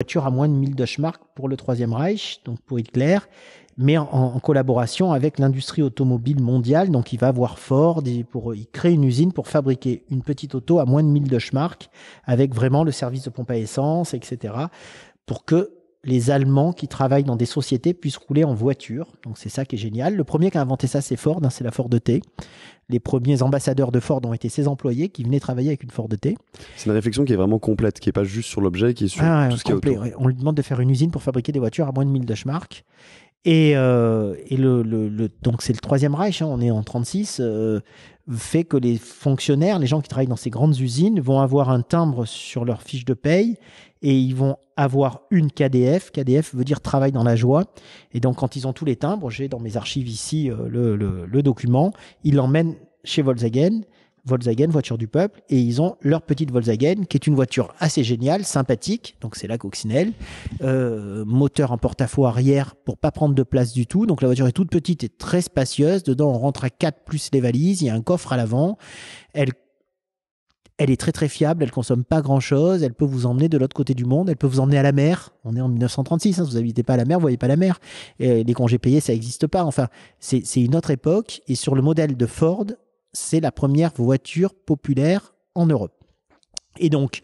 voiture à moins de 1000 Deutschmark pour le Troisième Reich, donc pour Hitler, mais en, collaboration avec l'industrie automobile mondiale. Donc il va voir Ford, pour, il crée une usine pour fabriquer une petite auto à moins de 1000 Deutschmark, avec vraiment le service de pompe à essence, etc., pour que les Allemands qui travaillent dans des sociétés puissent rouler en voiture. Donc c'est ça qui est génial. Le premier qui a inventé ça, c'est Ford, hein, c'est la Ford e T. Les premiers ambassadeurs de Ford ont été ses employés qui venaient travailler avec une Ford e T. C'est une réflexion qui est vraiment complète, qui n'est pas juste sur l'objet, qui est sur ah tout ce qui est autour. On lui demande de faire une usine pour fabriquer des voitures à moins de 1000 Deutschmark. Et, euh, donc c'est le troisième Reich, hein. on est en 36, euh, fait que les fonctionnaires, les gens qui travaillent dans ces grandes usines, vont avoir un timbre sur leur fiche de paye et ils vont avoir une KDF. KDF veut dire travail dans la joie. Et donc, quand ils ont tous les timbres, j'ai dans mes archives ici euh, le, document, ils l'emmènent chez Volkswagen. Volkswagen, voiture du peuple, et ils ont leur petite Volkswagen, qui est une voiture assez géniale, sympathique, donc c'est la coccinelle, euh, moteur en porte-à-faux arrière pour pas prendre de place du tout, donc la voiture est toute petite et très spacieuse, dedans on rentre à 4 plus les valises, il y a un coffre à l'avant, elle elle est très très fiable, elle consomme pas grand chose, elle peut vous emmener de l'autre côté du monde, elle peut vous emmener à la mer. On est en 1936, hein, vous habitez pas à la mer, vous voyez pas la mer. les congés payés, ça n'existe pas. Enfin, c'est une autre époque et sur le modèle de Ford, c'est la première voiture populaire en Europe. Et donc,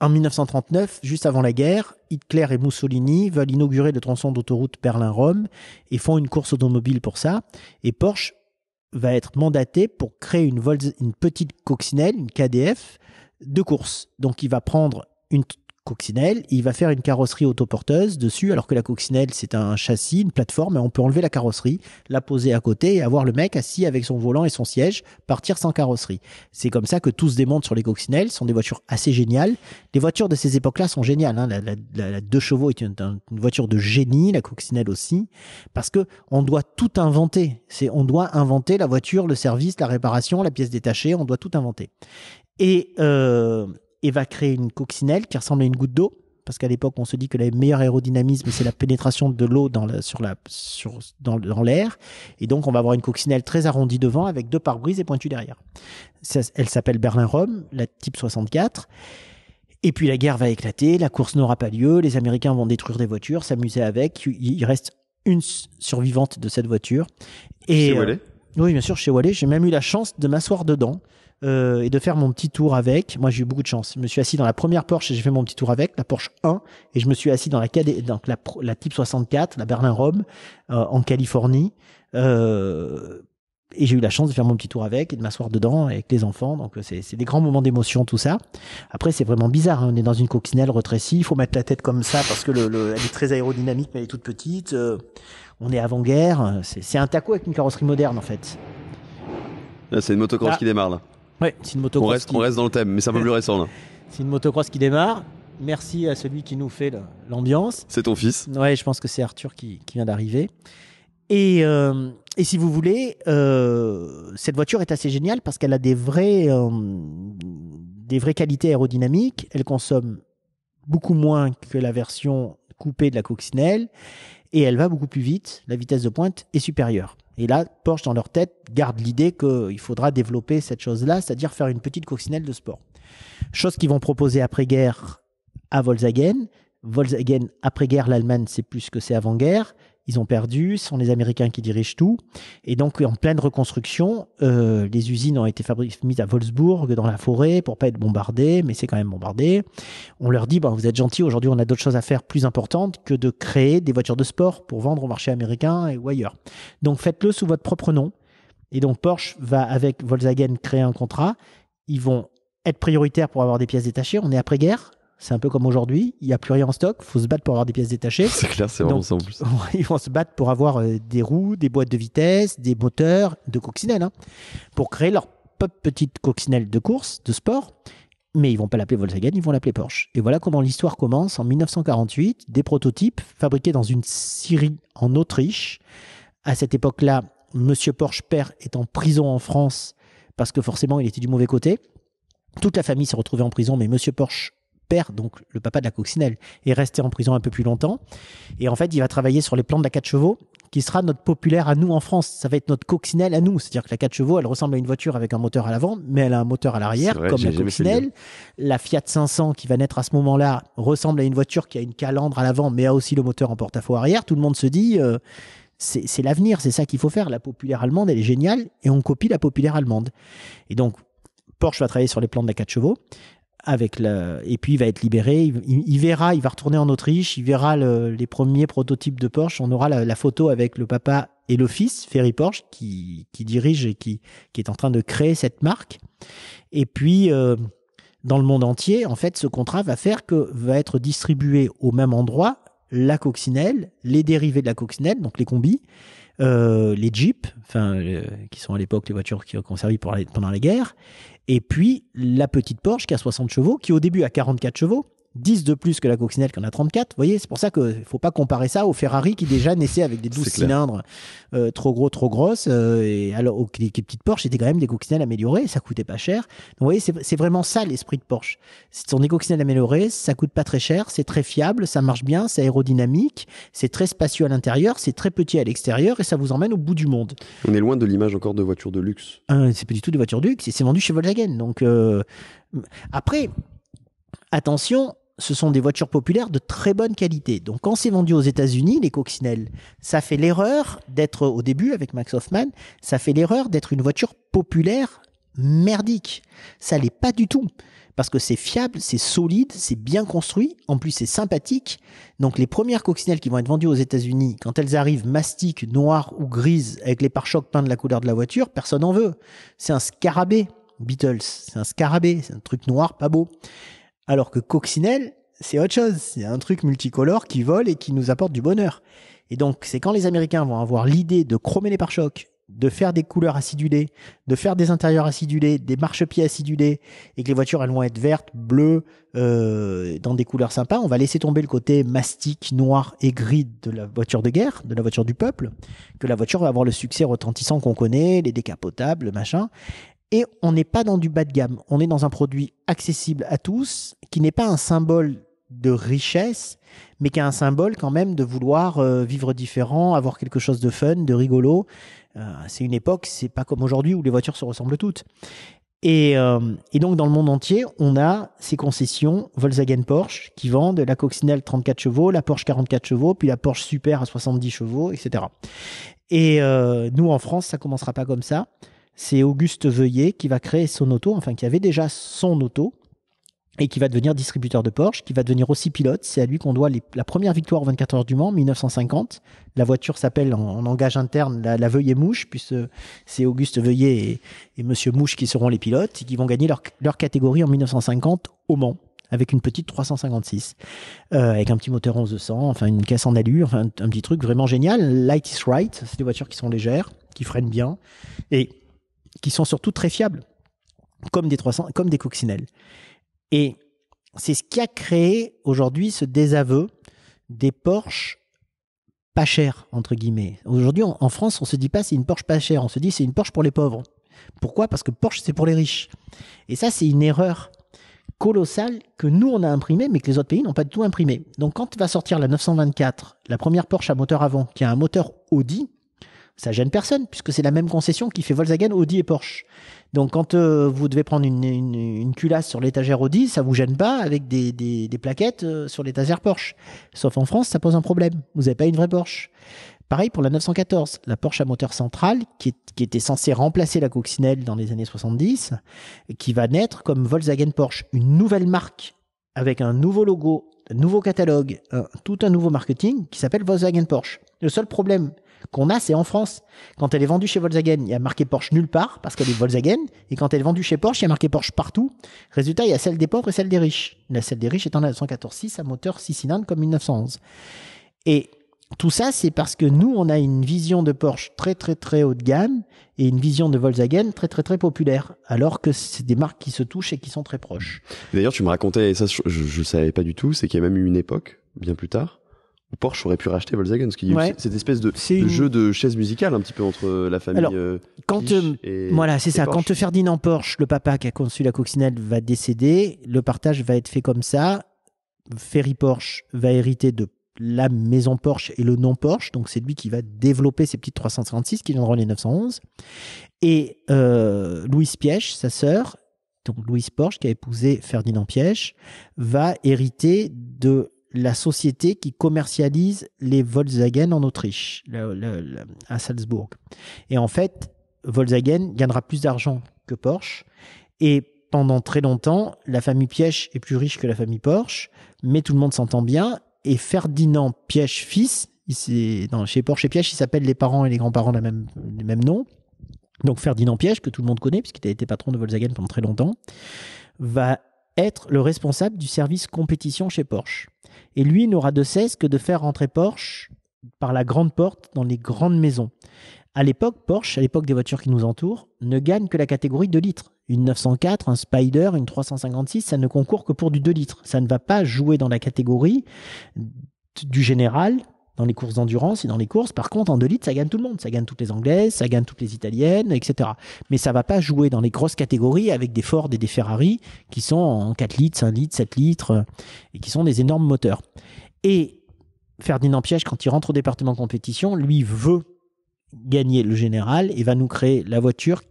en 1939, juste avant la guerre, Hitler et Mussolini veulent inaugurer le tronçon d'autoroute Berlin-Rome et font une course automobile pour ça. Et Porsche va être mandaté pour créer une, une petite coccinelle, une KDF de course. Donc il va prendre une coccinelle, il va faire une carrosserie autoporteuse dessus, alors que la coccinelle, c'est un châssis, une plateforme, et on peut enlever la carrosserie, la poser à côté et avoir le mec assis avec son volant et son siège, partir sans carrosserie. C'est comme ça que tout se démonte sur les coccinelles, ce sont des voitures assez géniales. Les voitures de ces époques-là sont géniales, hein. la, la, deux chevaux est une, voiture de génie, la coccinelle aussi, parce que on doit tout inventer. C'est, on doit inventer la voiture, le service, la réparation, la pièce détachée, on doit tout inventer. Et euh, et va créer une coccinelle qui ressemble à une goutte d'eau. Parce qu'à l'époque, on se dit que le meilleur aérodynamisme, c'est la pénétration de l'eau dans l'air. La, sur la, dans, dans et donc, on va avoir une coccinelle très arrondie devant avec deux pare-brises et pointues derrière. elle s'appelle Berlin-Rome, la type 64. Et puis la guerre va éclater, la course n'aura pas lieu, les Américains vont détruire des voitures, s'amuser avec. Il reste une survivante de cette voiture. Et, chez Wallet euh, Oui, bien sûr, chez Wallet. J'ai même eu la chance de m'asseoir dedans. Euh, et de faire mon petit tour avec. Moi, j'ai eu beaucoup de chance. Je me suis assis dans la première Porsche et j'ai fait mon petit tour avec, la Porsche 1, et je me suis assis dans la, donc la, la Type 64, la Berlin-Rome, euh, en Californie. Euh, et j'ai eu la chance de faire mon petit tour avec et de m'asseoir dedans avec les enfants. Donc euh, c'est des grands moments d'émotion tout ça. Après c'est vraiment bizarre. Hein. On est dans une coccinelle retrécie. Il faut mettre la tête comme ça parce que le, elle est très aérodynamique mais elle est toute petite. on est avant guerre. C'est un taco avec une carrosserie moderne en fait. C'est une motocross qui démarre là. Ouais, c'est une motocross. On reste, qui... dans le thème, mais c'est un peu plus récent C'est une motocross qui démarre. Merci à celui qui nous fait l'ambiance. C'est ton fils. Ouais, je pense que c'est Arthur qui, vient d'arriver. Euh, et, si vous voulez, euh, cette voiture est assez géniale parce qu'elle a des vraies, euh, des vraies qualités aérodynamiques. Elle consomme beaucoup moins que la version coupée de la coccinelle et elle va beaucoup plus vite. La vitesse de pointe est supérieure. Et là, Porsche, dans leur tête, garde l'idée qu'il faudra développer cette chose-là, c'est-à-dire faire une petite coccinelle de sport. Chose qu'ils vont proposer après-guerre à Volkswagen. Volkswagen, après-guerre, l'Allemagne, c'est plus que c'est avant-guerre. Ils ont perdu, ce sont les Américains qui dirigent tout. Et donc, en pleine reconstruction, euh, les usines ont été mises à Wolfsburg, dans la forêt, pour pas être bombardées, mais c'est quand même bombardé. On leur dit, vous êtes gentils, aujourd'hui on a d'autres choses à faire plus importantes que de créer des voitures de sport pour vendre au marché américain et ou ailleurs. Donc, faites-le sous votre propre nom. Et donc, Porsche va avec Volkswagen créer un contrat. Ils vont être prioritaires pour avoir des pièces détachées. On est après-guerre c'est un peu comme aujourd'hui, il n'y a plus rien en stock, il faut se battre pour avoir des pièces détachées. C'est clair, c'est vraiment ça en plus. Ils vont se battre pour avoir euh, des roues, des boîtes de vitesse, des moteurs, de coccinelles, hein, pour créer leur petite coccinelle de course, de sport. Mais ils vont pas l'appeler Volkswagen, ils vont l'appeler Porsche. Et voilà comment l'histoire commence en 1948, des prototypes fabriqués dans une Syrie en Autriche. À cette époque-là, Monsieur Porsche père est en prison en France parce que forcément il était du mauvais côté. Toute la famille s'est retrouvée en prison, mais Monsieur Porsche père, donc le papa de la coccinelle, est resté en prison un peu plus longtemps. Et en fait, il va travailler sur les plans de la 4 chevaux, qui sera notre populaire à nous en France. Ça va être notre coccinelle à nous. C'est-à-dire que la 4 chevaux, elle ressemble à une voiture avec un moteur à l'avant, mais elle a un moteur à l'arrière, comme la coccinelle. La Fiat 500 qui va naître à ce moment-là ressemble à une voiture qui a une calandre à l'avant, mais a aussi le moteur en porte-à-faux arrière. Tout le monde se dit, euh, c'est l'avenir, c'est ça qu'il faut faire. La populaire allemande, elle est géniale, et on copie la populaire allemande. Et donc, Porsche va travailler sur les plans de la 4 chevaux avec le et puis il va être libéré, il, verra, il va retourner en Autriche, il verra les premiers prototypes de Porsche, on aura la, photo avec le papa et le fils, Ferry Porsche, qui, qui dirige et qui, qui est en train de créer cette marque. Et puis, euh, dans le monde entier, en fait, ce contrat va faire que va être distribué au même endroit la coccinelle, les dérivés de la coccinelle, donc les combis, euh, les jeeps, enfin euh, qui sont à l'époque les voitures qui ont servi pour pendant la guerre, et puis la petite Porsche qui a 60 chevaux, qui au début a 44 chevaux, 10 de plus que la coccinelle qui en a 34. Vous voyez, c'est pour ça qu'il ne faut pas comparer ça au Ferrari qui déjà naissait avec des 12 cylindres euh, trop gros, trop grosses. Euh, et alors, aux, les, petites Porsche étaient quand même des coccinelles améliorées, ça coûtait pas cher. vous voyez, c'est vraiment ça l'esprit de Porsche. Ce sont des coccinelles améliorées, ça coûte pas très cher, c'est très fiable, ça marche bien, c'est aérodynamique, c'est très spacieux à l'intérieur, c'est très petit à l'extérieur et ça vous emmène au bout du monde. On est loin de l'image encore de voiture de luxe. Ce euh, c'est pas du tout des voitures de luxe, c'est vendu chez Volkswagen. Donc, après, attention, ce sont des voitures populaires de très bonne qualité. Donc quand c'est vendu aux États-Unis, les coccinelles, ça fait l'erreur d'être au début avec Max Hoffman, ça fait l'erreur d'être une voiture populaire merdique. Ça l'est pas du tout parce que c'est fiable, c'est solide, c'est bien construit, en plus c'est sympathique. Donc les premières coccinelles qui vont être vendues aux États-Unis, quand elles arrivent mastiques, noires ou grises avec les pare-chocs peints de la couleur de la voiture, personne n'en veut. C'est un scarabée. Beatles, c'est un scarabée, c'est un truc noir, pas beau. Alors que coccinelle, c'est autre chose. C'est un truc multicolore qui vole et qui nous apporte du bonheur. Et donc, c'est quand les Américains vont avoir l'idée de chromer les pare-chocs, de faire des couleurs acidulées, de faire des intérieurs acidulés, des marchepieds acidulés, et que les voitures elles vont être vertes, bleues, euh, dans des couleurs sympas. On va laisser tomber le côté mastic, noir et gris de la voiture de guerre, de la voiture du peuple, que la voiture va avoir le succès retentissant qu'on connaît, les décapotables, machin. Et on n'est pas dans du bas de gamme. On est dans un produit accessible à tous, qui n'est pas un symbole de richesse, mais qui est un symbole quand même de vouloir euh, vivre différent, avoir quelque chose de fun, de rigolo. Euh, c'est une époque, c'est pas comme aujourd'hui où les voitures se ressemblent toutes. Euh, et, donc, dans le monde entier, on a ces concessions Volkswagen Porsche qui vendent la coccinelle 34 chevaux, la Porsche 44 chevaux, puis la Porsche Super à 70 chevaux, etc. Et nous, en France, ça commencera pas comme ça c'est Auguste Veuillet qui va créer son auto, enfin qui avait déjà son auto et qui va devenir distributeur de Porsche, qui va devenir aussi pilote. C'est à lui qu'on doit la première victoire aux 24 heures du Mans, 1950. La voiture s'appelle en, langage interne la, Veuillet Mouche, puisque c'est Auguste Veuillet et, Monsieur Mouche qui seront les pilotes et qui vont gagner leur, catégorie en 1950 au Mans avec une petite 356, euh, avec un petit moteur 1100, enfin une caisse en alu, enfin un petit truc vraiment génial. Light is right, c'est des voitures qui sont légères, qui freinent bien, et qui sont surtout très fiables, comme des 300, comme des coccinelles. Et c'est ce qui a créé aujourd'hui ce désaveu des Porsche pas chères, entre guillemets. Aujourd'hui, en France, on se dit pas c'est une Porsche pas chère, on se dit c'est une Porsche pour les pauvres. Pourquoi Parce que Porsche, c'est pour les riches. Et ça, c'est une erreur colossale que nous, on a imprimée, mais que les autres pays n'ont pas du tout imprimée. Donc, quand va sortir la 924, la première Porsche à moteur avant, qui a un moteur Audi, ça gêne personne puisque c'est la même concession qui fait Volkswagen, Audi et Porsche. Donc quand euh, vous devez prendre une, culasse sur l'étagère Audi, ça vous gêne pas avec des, plaquettes euh, sur l'étagère Porsche. Sauf en France, ça pose un problème. Vous n'avez pas une vraie Porsche. Pareil pour la 914, la Porsche à moteur central qui, était censée remplacer la coccinelle dans les années 70, qui va naître comme Volkswagen Porsche, une nouvelle marque avec un nouveau logo, un nouveau catalogue, tout un nouveau marketing qui s'appelle Volkswagen Porsche. Le seul problème, qu'on a, c'est en France. Quand elle est vendue chez Volkswagen, il y a marqué Porsche nulle part parce qu'elle est Volkswagen. Et quand elle est vendue chez Porsche, il y a marqué Porsche partout. Résultat, il y a celle des pauvres et celle des riches. La celle des riches est en 1914-6, à moteur 6 cylindres comme 1911. Et tout ça, c'est parce que nous, on a une vision de Porsche très très très haut de gamme et une vision de Volkswagen très très très populaire, alors que c'est des marques qui se touchent et qui sont très proches. D'ailleurs, tu me racontais, et ça je ne savais pas du tout, c'est qu'il y a même eu une époque, bien plus tard, Porsche aurait pu racheter Volkswagen, ce qui est cette espèce de, jeu de chaise musicale un petit peu entre euh, la famille. Euh, euh, voilà, c'est ça. Quand Ferdinand Porsche, le papa qui a conçu la coccinelle, va décéder, le partage va être fait comme ça. Ferry Porsche va hériter de la maison Porsche et le nom Porsche, donc c'est lui qui va développer ces petites 356 qui viendront les 911. Et euh, Louise Pièche, sa sœur, donc Louise Porsche qui a épousé Ferdinand Pièche, va hériter de la société qui commercialise les Volkswagen en Autriche, à Salzbourg. Et en fait, Volkswagen gagnera plus d'argent que Porsche. Et pendant très longtemps, la famille Piège est plus riche que la famille Porsche, mais tout le monde s'entend bien. Et Ferdinand Piège fils, chez Porsche et Piège, ils s'appellent les parents et les grands-parents les même les mêmes noms. Donc Ferdinand Piège, que tout le monde connaît, puisqu'il a été patron de Volkswagen pendant très longtemps, va être le responsable du service compétition chez Porsche. Et lui n'aura de cesse que de faire rentrer Porsche par la grande porte dans les grandes maisons. À l'époque, Porsche, à l'époque des voitures qui nous entourent, ne gagne que la catégorie 2 litres. Une 904, un Spider, une 356, ça ne concourt que pour du 2 litres. Ça ne va pas jouer dans la catégorie du général dans les courses d'endurance et dans les courses. Par contre, en 2 litres, ça gagne tout le monde. Ça gagne toutes les Anglaises, ça gagne toutes les Italiennes, etc. Mais ça va pas jouer dans les grosses catégories avec des Ford et des Ferrari qui sont en 4 litres, 5 litres, 7 litres euh, et qui sont des énormes moteurs. Et Ferdinand Piège, quand il rentre au département compétition, lui veut gagner le général et va nous créer la voiture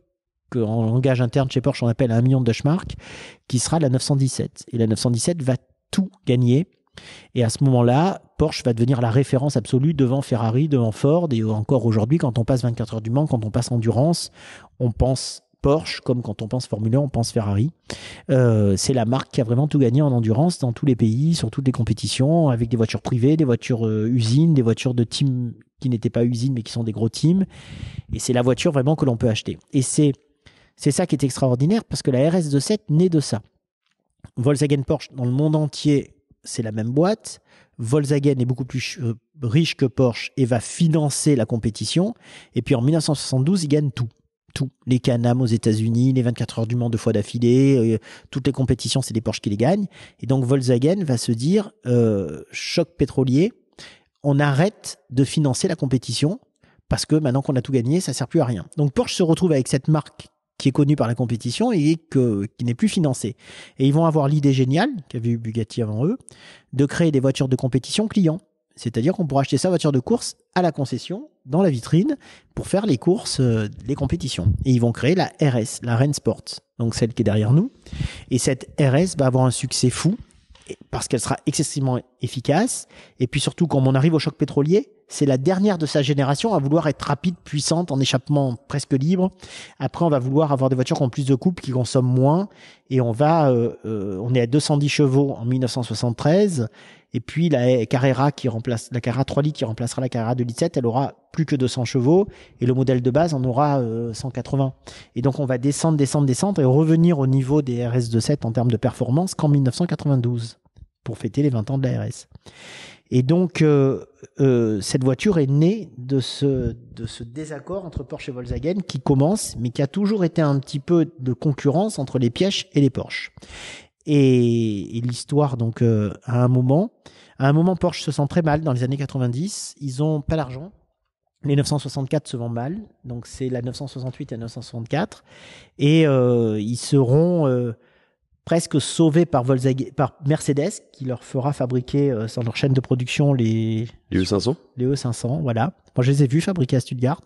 qu'en langage interne chez Porsche on appelle un million de Mark qui sera la 917. Et la 917 va tout gagner et à ce moment-là, Porsche va devenir la référence absolue devant Ferrari, devant Ford, et encore aujourd'hui, quand on passe 24 heures du Mans, quand on passe endurance, on pense Porsche, comme quand on pense Formule 1, on pense Ferrari. Euh, c'est la marque qui a vraiment tout gagné en endurance dans tous les pays, sur toutes les compétitions, avec des voitures privées, des voitures euh, usines, des voitures de team qui n'étaient pas usines mais qui sont des gros teams. Et c'est la voiture vraiment que l'on peut acheter. Et c'est, c'est ça qui est extraordinaire parce que la RS27 naît de ça. Volkswagen Porsche, dans le monde entier, c'est la même boîte. Volkswagen est beaucoup plus euh, riche que Porsche et va financer la compétition. Et puis en 1972, il gagne tout. Tout. Les Canam aux États-Unis, les 24 heures du Mans deux fois d'affilée, euh, toutes les compétitions, c'est des Porsche qui les gagnent. Et donc Volkswagen va se dire euh, choc pétrolier, on arrête de financer la compétition parce que maintenant qu'on a tout gagné, ça sert plus à rien. Donc Porsche se retrouve avec cette marque qui est connu par la compétition et qui n'est plus financé. Et ils vont avoir l'idée géniale, qu'avait eu Bugatti avant eux, de créer des voitures de compétition clients. C'est-à-dire qu'on pourra acheter sa voiture de course à la concession, dans la vitrine, pour faire les courses, les euh, compétitions. Et ils vont créer la RS, la Rennes Sports, donc celle qui est derrière nous. Et cette RS va avoir un succès fou parce qu'elle sera excessivement efficace. Et puis surtout, quand on arrive au choc pétrolier, c'est la dernière de sa génération à vouloir être rapide, puissante, en échappement presque libre. Après, on va vouloir avoir des voitures qui ont plus de coupe qui consomment moins. Et on va, euh, euh, on est à 210 chevaux en 1973. Et puis la Carrera qui remplace la Carrera 3 litres qui remplacera la Carrera 2 litres 7, elle aura plus que 200 chevaux et le modèle de base en aura 180. Euh, et donc on va descendre, descendre, descendre et revenir au niveau des RS27 en termes de performance qu'en 1992 pour fêter les 20 ans de la RS. Et donc euh, euh, cette voiture est née de ce, de ce désaccord entre Porsche et Volkswagen qui commence mais qui a toujours été un petit peu de concurrence entre les Pièges et les Porsche. Et, l'histoire donc à un moment, à un moment Porsche se sent très mal dans les années 90, ils ont pas l'argent les 964 se vendent mal, donc c'est la 968 et la 964. Et euh, ils seront euh, presque sauvés par, Volkswagen, par Mercedes, qui leur fera fabriquer euh, sur leur chaîne de production les... Les E500 Les E500, voilà. Moi, je les ai vus fabriquer à Stuttgart.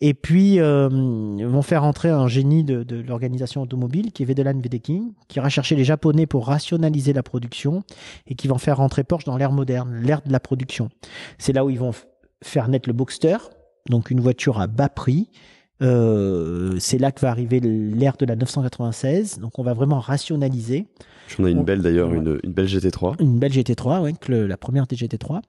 Et puis, ils euh, vont faire entrer un génie de, l'organisation automobile, qui est Vedelan Vedeking, qui ira chercher les Japonais pour rationaliser la production et qui vont faire rentrer Porsche dans l'ère moderne, l'ère de la production. C'est là où ils vont faire naître le Boxster, donc une voiture à bas prix. Euh, c'est là que va arriver l'ère de la 996. Donc on va vraiment rationaliser. J'en ai une belle d'ailleurs, une, une, belle GT3. Une belle GT3, oui, la première tgt GT3.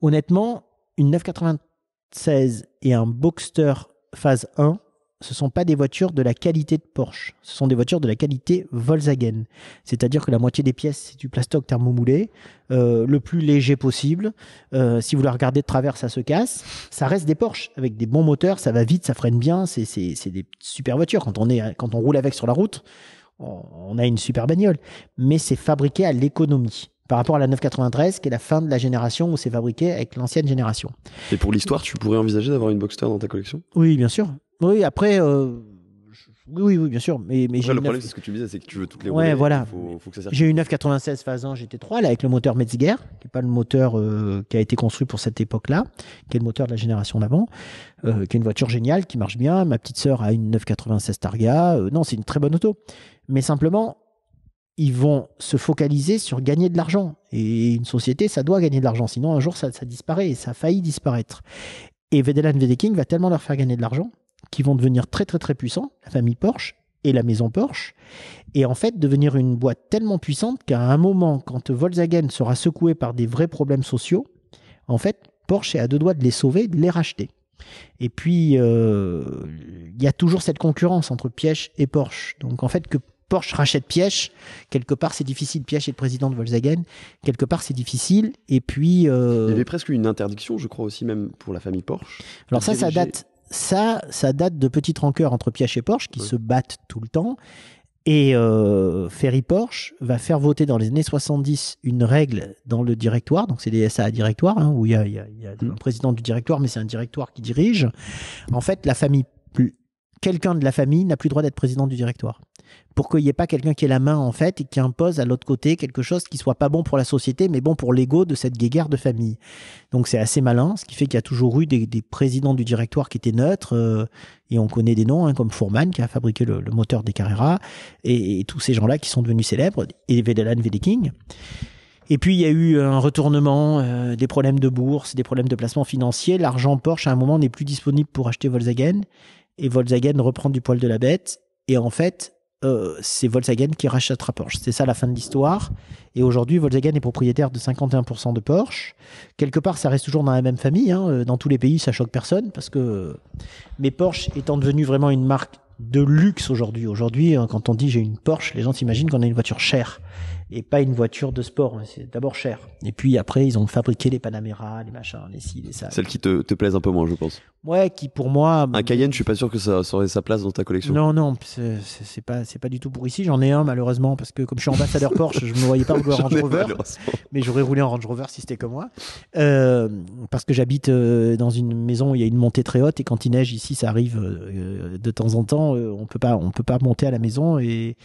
Honnêtement, une 996 et un Boxster phase 1, ce sont pas des voitures de la qualité de Porsche, ce sont des voitures de la qualité Volkswagen. C'est-à-dire que la moitié des pièces, c'est du plastoc thermomoulé, euh, le plus léger possible. Euh, si vous la regardez de travers, ça se casse. Ça reste des Porsche avec des bons moteurs, ça va vite, ça freine bien, c'est des super voitures. Quand on, est, quand on roule avec sur la route, on, on a une super bagnole. Mais c'est fabriqué à l'économie par rapport à la 993, qui est la fin de la génération où c'est fabriqué avec l'ancienne génération. Et pour l'histoire, tu pourrais envisager d'avoir une Boxster dans ta collection Oui, bien sûr. Oui, après. Euh, oui, oui, bien sûr. Mais, le problème, c'est ce que tu disais, c'est que tu veux toutes les Ouais, voilà. j'ai une 996 Phasan GT3 là, avec le moteur Metzger, qui n'est pas le moteur euh, qui a été construit pour cette époque-là, qui est le moteur de la génération d'avant, euh, qui est une voiture géniale, qui marche bien. Ma petite sœur a une 996 Targa. non, c'est une très bonne auto. Mais simplement, ils vont se focaliser sur gagner de l'argent. Et une société, ça doit gagner de l'argent. Sinon, un jour, ça, disparaît et ça faillit failli disparaître. Et Vedelan Vedeking va tellement leur faire gagner de l'argent qui vont devenir très très très puissants, la famille Porsche et la maison Porsche, et en fait devenir une boîte tellement puissante qu'à un moment, quand Volkswagen sera secoué par des vrais problèmes sociaux, en fait, Porsche est à deux doigts de les sauver, de les racheter. Et puis, euh, il y a toujours cette concurrence entre Piège et Porsche. Donc, en fait, que Porsche rachète Piège, quelque part c'est difficile. Piège est le président de Volkswagen, quelque part c'est difficile. Et puis. Euh, il y avait presque une interdiction, je crois aussi, même pour la famille Porsche. Alors, ça, ça date, ça, ça date de petites rancœurs entre Piaget et Porsche qui se battent tout le temps. Et euh, Ferry Porsche va faire voter dans les années 70 une règle dans le directoire, donc c'est des SA à directoire, hein, où il y a, mm. un président du directoire, mais c'est un directoire qui dirige. En fait, la famille quelqu'un de la famille n'a plus le droit d'être président du directoire. Pour qu'il n'y ait pas quelqu'un qui ait la main en fait et qui impose à l'autre côté quelque chose qui soit pas bon pour la société mais bon pour l'ego de cette guéguerre de famille. Donc c'est assez malin, ce qui fait qu'il y a toujours eu des, présidents du directoire qui étaient neutres euh, et on connaît des noms hein, comme Fourman qui a fabriqué le, moteur des Carrera et, tous ces gens-là qui sont devenus célèbres et Vedelan Vedeking. Et puis il y a eu un retournement, euh, des problèmes de bourse, des problèmes de placement financier. L'argent Porsche à un moment n'est plus disponible pour acheter Volkswagen et Volkswagen reprend du poil de la bête. Et en fait, euh, c'est Volkswagen qui rachètera Porsche. C'est ça la fin de l'histoire. Et aujourd'hui, Volkswagen est propriétaire de 51% de Porsche. Quelque part, ça reste toujours dans la même famille. Hein. Euh, dans tous les pays, ça choque personne parce que. Mais Porsche étant devenus vraiment une marque de luxe aujourd'hui. Aujourd'hui, hein, quand on dit j'ai une Porsche, les gens s'imaginent qu'on a une voiture chère et pas une voiture de sport. Hein, c'est d'abord cher. Et puis après, ils ont fabriqué les Panamera, les machins, les ci, les ça. Celle qui te, te plaise un peu moins, je pense. Ouais, qui pour moi. Un Cayenne, je suis pas sûr que ça, aurait sa place dans ta collection. Non, non, c'est, pas, c'est pas du tout pour ici. J'en ai un, malheureusement, parce que comme je suis ambassadeur Porsche, je me voyais pas rouler en Range Rover. Mais j'aurais roulé en Range Rover si c'était comme moi. Euh, parce que j'habite euh, dans une maison où il y a une montée très haute et quand il neige ici, ça arrive euh, de temps en temps. on peut pas, on peut pas monter à la maison et,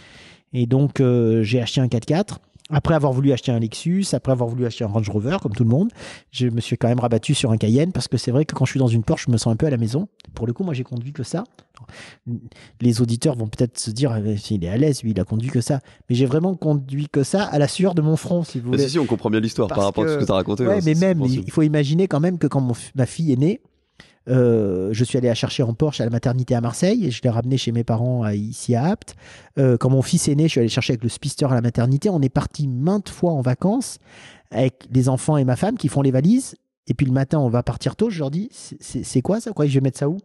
et donc, euh, j'ai acheté un 4x4. Après avoir voulu acheter un Lexus, après avoir voulu acheter un Range Rover, comme tout le monde, je me suis quand même rabattu sur un Cayenne parce que c'est vrai que quand je suis dans une Porsche, je me sens un peu à la maison. Pour le coup, moi, j'ai conduit que ça. Les auditeurs vont peut-être se dire, ah, il est à l'aise, lui, il a conduit que ça. Mais j'ai vraiment conduit que ça à la sueur de mon front, si vous voulez. Mais si, on comprend bien l'histoire par rapport à ce que tu as raconté. Ouais, hein, mais même, il faut imaginer quand même que quand ma fille est née, euh, je suis allé à chercher en Porsche à la maternité à Marseille et je l'ai ramené chez mes parents ici à Apt. Euh, quand mon fils est né, je suis allé chercher avec le spister à la maternité. On est parti maintes fois en vacances avec les enfants et ma femme qui font les valises. Et puis le matin, on va partir tôt. Je leur dis, c'est quoi ça quoi Je vais mettre ça où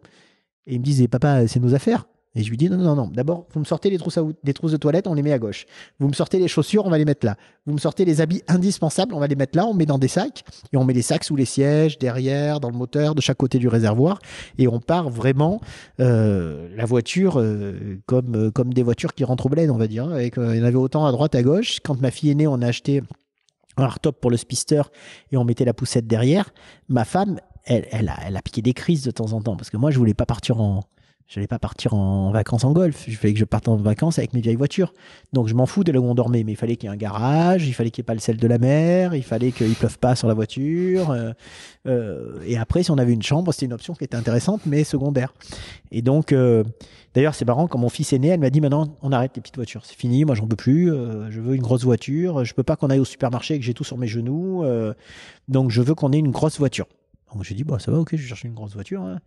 Et ils me disent, eh, papa, c'est nos affaires. Et je lui dis, non, non, non, d'abord, vous me sortez les trousses, à, trousses de toilette, on les met à gauche. Vous me sortez les chaussures, on va les mettre là. Vous me sortez les habits indispensables, on va les mettre là, on met dans des sacs, et on met les sacs sous les sièges, derrière, dans le moteur, de chaque côté du réservoir, et on part vraiment euh, la voiture euh, comme, euh, comme des voitures qui rentrent au bled, on va dire. Hein. Et il y en avait autant à droite, à gauche. Quand ma fille est née, on a acheté un hardtop pour le spister et on mettait la poussette derrière. Ma femme, elle, elle, a, elle a piqué des crises de temps en temps, parce que moi, je voulais pas partir en je n'allais pas partir en vacances en golf. Je fallait que je parte en vacances avec mes vieilles voitures. Donc je m'en fous de là où on dormait, mais il fallait qu'il y ait un garage, il fallait qu'il n'y ait pas le sel de la mer, il fallait qu'il pleuve pas sur la voiture. Euh, euh, et après, si on avait une chambre, c'était une option qui était intéressante, mais secondaire. Et donc, euh, d'ailleurs, c'est marrant quand mon fils est né, elle m'a dit maintenant, on arrête les petites voitures, c'est fini, moi j'en peux plus, je veux une grosse voiture, je peux pas qu'on aille au supermarché et que j'ai tout sur mes genoux, donc je veux qu'on ait une grosse voiture. Donc j'ai dit, bon, ça va, ok, je vais chercher une grosse voiture. Hein.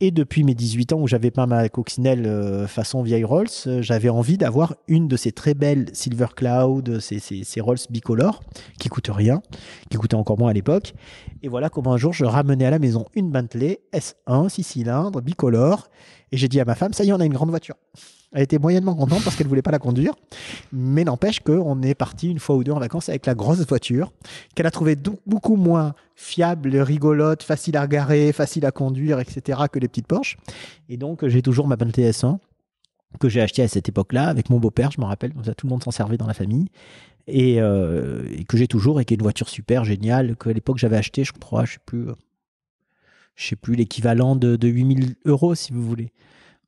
Et depuis mes 18 ans où j'avais pas ma coccinelle euh, façon vieille Rolls, euh, j'avais envie d'avoir une de ces très belles Silver Cloud, ces, ces, ces, Rolls bicolores qui coûtent rien, qui coûtaient encore moins à l'époque. Et voilà comment un jour je ramenais à la maison une Bentley S1 six cylindres bicolores et j'ai dit à ma femme ça y est on a une grande voiture. Elle était moyennement contente parce qu'elle voulait pas la conduire. Mais n'empêche qu'on est parti une fois ou deux en vacances avec la grosse voiture qu'elle a trouvé beaucoup moins fiable, rigolote, facile à garer facile à conduire, etc. que les petites Porsche. Et donc, j'ai toujours ma Bentley S1 que j'ai acheté à cette époque-là avec mon beau-père, je me rappelle, tout le monde s'en servait dans la famille, euh, et, que j'ai toujours, et qui est une voiture super géniale, qu'à l'époque j'avais acheté, je crois, je sais plus, euh, sais plus l'équivalent de, de 8000 euros si vous voulez.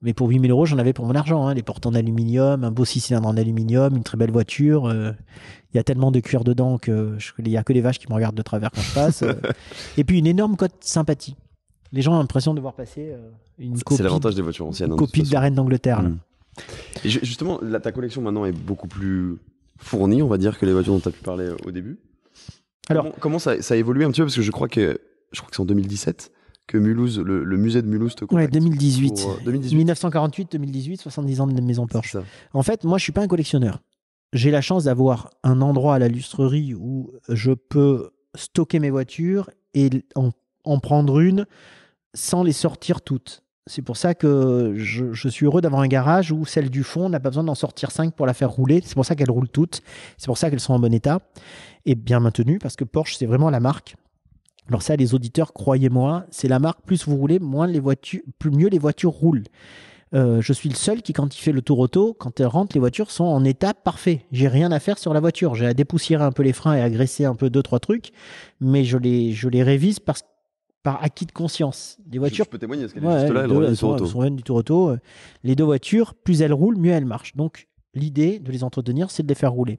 Mais pour 8000 euros, j'en avais pour mon argent. Hein. Les portes en aluminium, un beau six cylindres en aluminium, une très belle voiture. Euh, il y a tellement de cuir dedans que il y a que les vaches qui me regardent de travers quand je passe. Euh. Et puis une énorme cote sympathie. Les gens ont l'impression de voir passer euh, une copie. Hein, de, la reine d'Angleterre. Mm. justement, ta collection maintenant est beaucoup plus fournie, on va dire, que les voitures dont tu as pu parler au début. Alors, comment, ça, a évolué un petit peu Parce que je crois que, je crois que c'est en 2017 que le, musée de Mulhouse te contacte. Oui, 2018. 1948, 2018, 70 ans de Maison Porsche. En fait, moi, je suis pas un collectionneur. J'ai la chance d'avoir un endroit à la lustrerie où je peux stocker mes voitures et en, prendre une sans les sortir toutes. C'est pour ça que je, suis heureux d'avoir un garage où celle du fond n'a pas besoin d'en sortir cinq pour la faire rouler. C'est pour ça qu'elles roulent toutes. C'est pour ça qu'elles sont en bon état et bien maintenues parce que Porsche, c'est vraiment la marque alors ça, les auditeurs, croyez-moi, c'est la marque. Plus vous roulez, moins les voitures, plus mieux les voitures roulent. Euh, je suis le seul qui, quand il fait le tour auto, quand elle rentre, les voitures sont en état parfait. J'ai rien à faire sur la voiture. J'ai à dépoussiérer un peu les freins et à graisser un peu deux trois trucs, mais je les je les révise parce par acquis de conscience. Les voitures. peux témoigner qu'elle deux, du tour auto. Les deux voitures, plus elles roulent, mieux elles marchent. Donc l'idée de les entretenir, c'est de les faire rouler.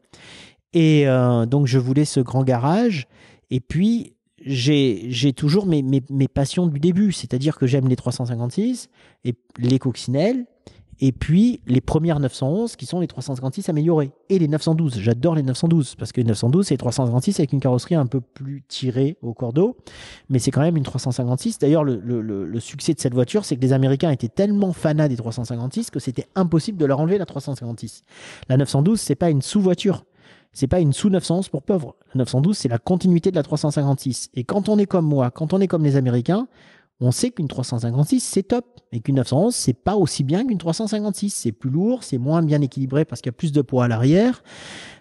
Et euh, donc je voulais ce grand garage. Et puis j'ai toujours mes, passions du début, c'est-à-dire que j'aime les 356 et les coccinelles et puis les premières 911 qui sont les 356 améliorées et les 912. J'adore les 912 parce que les 912 c'est les 356 avec une carrosserie un peu plus tirée au cordeau, mais c'est quand même une 356. D'ailleurs, le, le, le, succès de cette voiture, c'est que les Américains étaient tellement fanas des 356 que c'était impossible de leur enlever la 356. La 912 c'est pas une sous-voiture, c'est pas une sous 911 pour pauvre La 912, c'est la continuité de la 356. Et quand on est comme moi, quand on est comme les Américains, on sait qu'une 356 c'est top et qu'une 911 c'est pas aussi bien qu'une 356. C'est plus lourd, c'est moins bien équilibré parce qu'il y a plus de poids à l'arrière.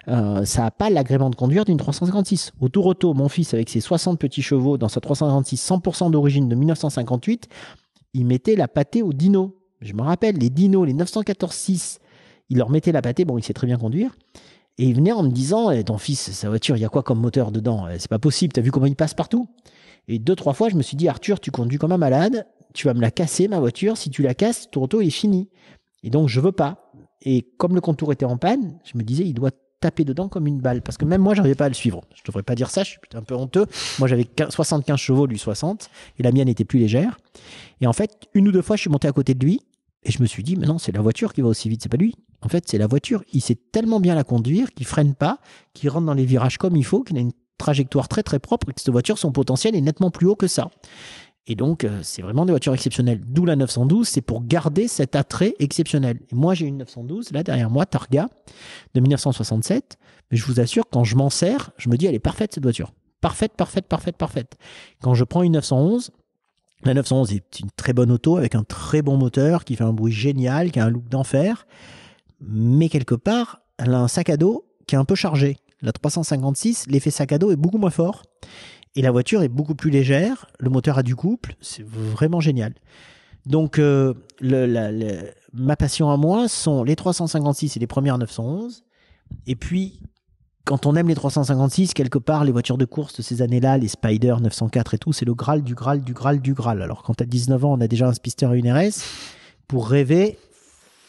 Euh, ça n'a pas l'agrément de conduire d'une 356. Au tour auto, mon fils avec ses 60 petits chevaux dans sa 356 100% d'origine de 1958, il mettait la pâtée aux dinos. Je me rappelle, les dinos, les 914-6, il leur mettait la pâtée. Bon, il sait très bien conduire. Et il venait en me disant, eh, ton fils, sa voiture, il y a quoi comme moteur dedans eh, C'est pas possible, t'as vu comment il passe partout Et deux, trois fois, je me suis dit, Arthur, tu conduis comme un malade, tu vas me la casser, ma voiture, si tu la casses, ton auto est fini. Et donc, je veux pas. Et comme le contour était en panne, je me disais, il doit taper dedans comme une balle. Parce que même moi, j'arrivais pas à le suivre. Je devrais pas dire ça, je suis un peu honteux. Moi, j'avais 75 chevaux, lui 60, et la mienne était plus légère. Et en fait, une ou deux fois, je suis monté à côté de lui, et je me suis dit, mais non, c'est la voiture qui va aussi vite, c'est pas lui. En fait, c'est la voiture. Il sait tellement bien la conduire qu'il freine pas, qu'il rentre dans les virages comme il faut, qu'il a une trajectoire très très propre et que cette voiture, son potentiel est nettement plus haut que ça. Et donc, euh, c'est vraiment des voitures exceptionnelles. D'où la 912, c'est pour garder cet attrait exceptionnel. Et moi, j'ai une 912, là, derrière moi, Targa, de 1967. Mais je vous assure, quand je m'en sers, je me dis, elle est parfaite, cette voiture. Parfaite, parfaite, parfaite, parfaite. Quand je prends une 911, la 911 est une très bonne auto avec un très bon moteur qui fait un bruit génial, qui a un look d'enfer. Mais quelque part, elle a un sac à dos qui est un peu chargé. La 356, l'effet sac à dos est beaucoup moins fort. Et la voiture est beaucoup plus légère. Le moteur a du couple. C'est vraiment génial. Donc, euh, ma passion à moi sont les 356 et les premières 911. Et puis, quand on aime les 356, quelque part, les voitures de course de ces années-là, les Spider 904 et tout, c'est le Graal du Graal du Graal du Graal. Alors quand à 19 ans, on a déjà un Spister et une RS, pour rêver,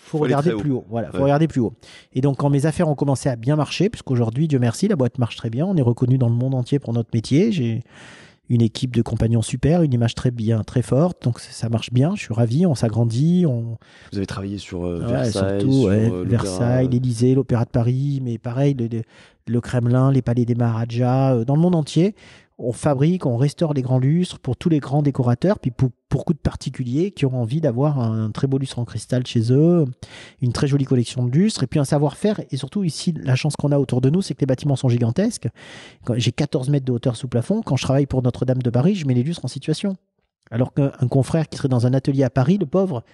faut, regarder plus haut. Voilà, faut regarder plus haut. Et donc, quand mes affaires ont commencé à bien marcher, puisqu'aujourd'hui, Dieu merci, la boîte marche très bien, on est reconnu dans le monde entier pour notre métier. J'ai une équipe de compagnons super, une image très bien, très forte. Donc ça marche bien. Je suis ravi. On s'agrandit. On... Vous avez travaillé sur euh, Versailles, euh, Versailles, l'Élysée, l'Opéra de Paris, mais pareil, le, le, Kremlin, les palais des Maharajas, euh, dans le monde entier on fabrique, on restaure les grands lustres pour tous les grands décorateurs, puis pour beaucoup de particuliers qui auront envie d'avoir un très beau lustre en cristal chez eux, une très jolie collection de lustres, et puis un savoir-faire. Et surtout ici, la chance qu'on a autour de nous, c'est que les bâtiments sont gigantesques. J'ai 14 mètres de hauteur sous plafond. Quand je travaille pour Notre-Dame de Paris, je mets les lustres en situation. Alors qu'un confrère qui serait dans un atelier à Paris, le pauvre,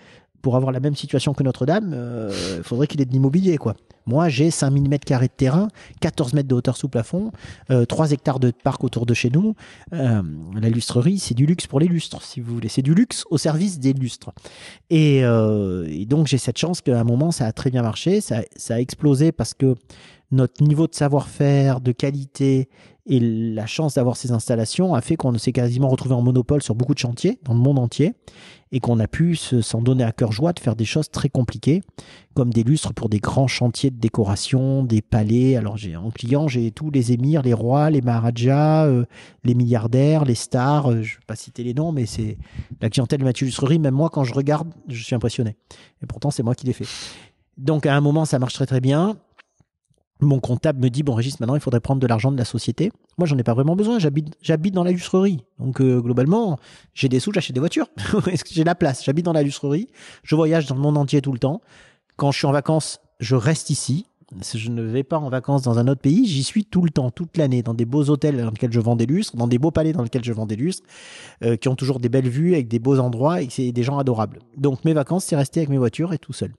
pour avoir la même situation que Notre-Dame, il euh, faudrait qu'il ait de l'immobilier, quoi. Moi, j'ai 5000 mètres carrés de terrain, 14 mètres de hauteur sous plafond, 3 euh, hectares de parc autour de chez nous. Euh, la lustrerie, c'est du luxe pour les lustres, si vous voulez. C'est du luxe au service des lustres. Et, donc, j'ai cette chance qu'à un moment, ça a très bien marché, ça, ça a explosé parce que notre niveau de savoir-faire, de qualité, et la chance d'avoir ces installations a fait qu'on s'est quasiment retrouvé en monopole sur beaucoup de chantiers dans le monde entier et qu'on a pu s'en donner à cœur joie de faire des choses très compliquées, comme des lustres pour des grands chantiers de décoration, des palais. Alors j'ai en client, j'ai tous les émirs, les rois, les maharajas, euh, les milliardaires, les stars, euh, je ne vais pas citer les noms, mais c'est la clientèle de Mathieu Lustrerie, même moi quand je regarde, je suis impressionné. Et pourtant c'est moi qui l'ai fait. Donc à un moment ça marche très très bien, mon comptable me dit bon Régis maintenant il faudrait prendre de l'argent de la société. Moi j'en ai pas vraiment besoin, j'habite dans la Donc euh, globalement, j'ai des sous, j'achète des voitures. j'ai la place, j'habite dans la lustrerie, je voyage dans le monde entier tout le temps. Quand je suis en vacances, je reste ici. Je ne vais pas en vacances dans un autre pays, j'y suis tout le temps, toute l'année, dans des beaux hôtels dans lesquels je vends des lustres, dans des beaux palais dans lesquels je vends des lustres, euh, qui ont toujours des belles vues avec des beaux endroits et des gens adorables. Donc mes vacances, c'est rester avec mes voitures et tout seul.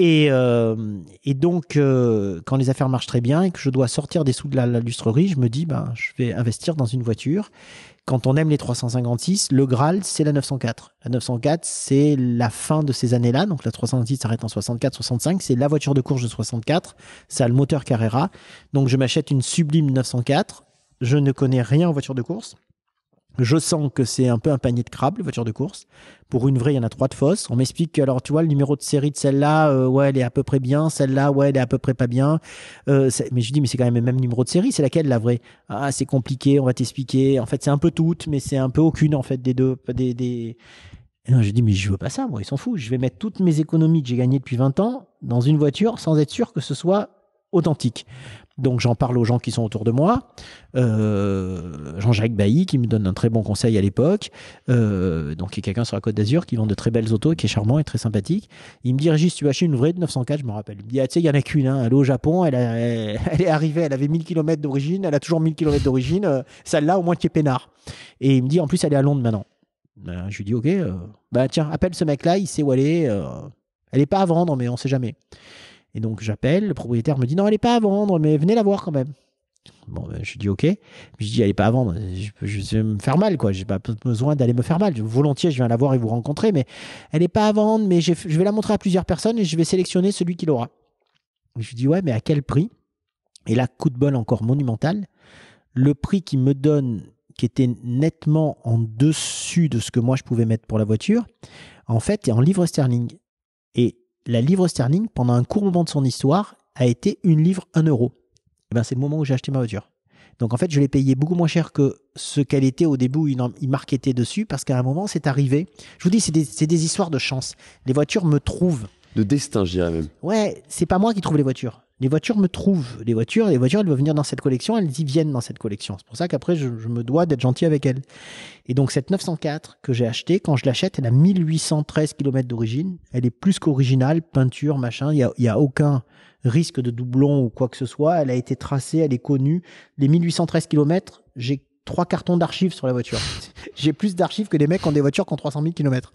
Euh, et, donc, euh, quand les affaires marchent très bien et que je dois sortir des sous de la, lustrerie, je me dis, ben, je vais investir dans une voiture. Quand on aime les 356, le Graal, c'est la 904. La 904, c'est la fin de ces années-là. Donc, la 356 s'arrête en 64, 65. C'est la voiture de course de 64. Ça a le moteur Carrera. Donc, je m'achète une sublime 904. Je ne connais rien en voiture de course. Je sens que c'est un peu un panier de crabe, les voitures de course. Pour une vraie, il y en a trois de fausses. On m'explique que, alors, tu vois, le numéro de série de celle-là, euh, ouais, elle est à peu près bien. Celle-là, ouais, elle est à peu près pas bien. Euh, mais je dis, mais c'est quand même le même numéro de série. C'est laquelle, la vraie Ah, c'est compliqué, on va t'expliquer. En fait, c'est un peu toutes, mais c'est un peu aucune, en fait, des deux. Des, des... non, je dis, mais je veux pas ça, moi, ils s'en foutent. Je vais mettre toutes mes économies que j'ai gagnées depuis 20 ans dans une voiture sans être sûr que ce soit authentique. Donc j'en parle aux gens qui sont autour de moi. Euh, Jean-Jacques Bailly qui me donne un très bon conseil à l'époque. Euh, donc y a quelqu'un sur la Côte d'Azur qui vend de très belles autos, qui est charmant et très sympathique. Il me dit Régis, tu vas acheter une vraie de 904, je me rappelle. Il me dit ah, tu sais, il y en a qu'une, hein. elle est au Japon, elle, est arrivée, elle avait 1000 km d'origine, elle a toujours 1000 km d'origine. Euh, celle-là, au moins, qui est peinard. Et il me dit en plus, elle est à Londres maintenant. Ben, je lui dis ok, bah tiens, appelle ce mec-là, il sait où elle est. elle n'est pas à vendre, mais on sait jamais. Et donc j'appelle, le propriétaire me dit non, elle n'est pas à vendre, mais venez la voir quand même. Bon, ben, je dis ok. Je dis, elle n'est pas à vendre. Je, vais me faire mal, quoi. J'ai pas besoin d'aller me faire mal. Volontiers, je viens la voir et vous rencontrer, mais elle n'est pas à vendre. Mais je vais la montrer à plusieurs personnes et je vais sélectionner celui qui l'aura. Je dis, ouais, mais à quel prix Et là, coup de bol encore monumental. Le prix qui me donne, qui était nettement en dessus de ce que moi je pouvais mettre pour la voiture, en fait, est en livres sterling. Et la livre sterling, pendant un court moment de son histoire, a été une livre 1 euro. Eh ben, c'est le moment où j'ai acheté ma voiture. Donc en fait, je l'ai payée beaucoup moins cher que ce qu'elle était au début où il marketait dessus, parce qu'à un moment, c'est arrivé. Je vous dis, c'est des, des, histoires de chance. Les voitures me trouvent. De destin, je même. Ouais, c'est pas moi qui trouve les voitures les voitures me trouvent. Les voitures, les voitures, elles vont venir dans cette collection, elles y viennent dans cette collection. C'est pour ça qu'après, je, me dois d'être gentil avec elles. Et donc, cette 904 que j'ai achetée, quand je l'achète, elle a 1813 km d'origine. Elle est plus qu'originale, peinture, machin. Il n'y a, y a aucun risque de doublon ou quoi que ce soit. Elle a été tracée, elle est connue. Les 1813 km, j'ai trois cartons d'archives sur la voiture. j'ai plus d'archives que des mecs qui ont des voitures qui ont 300 000 km.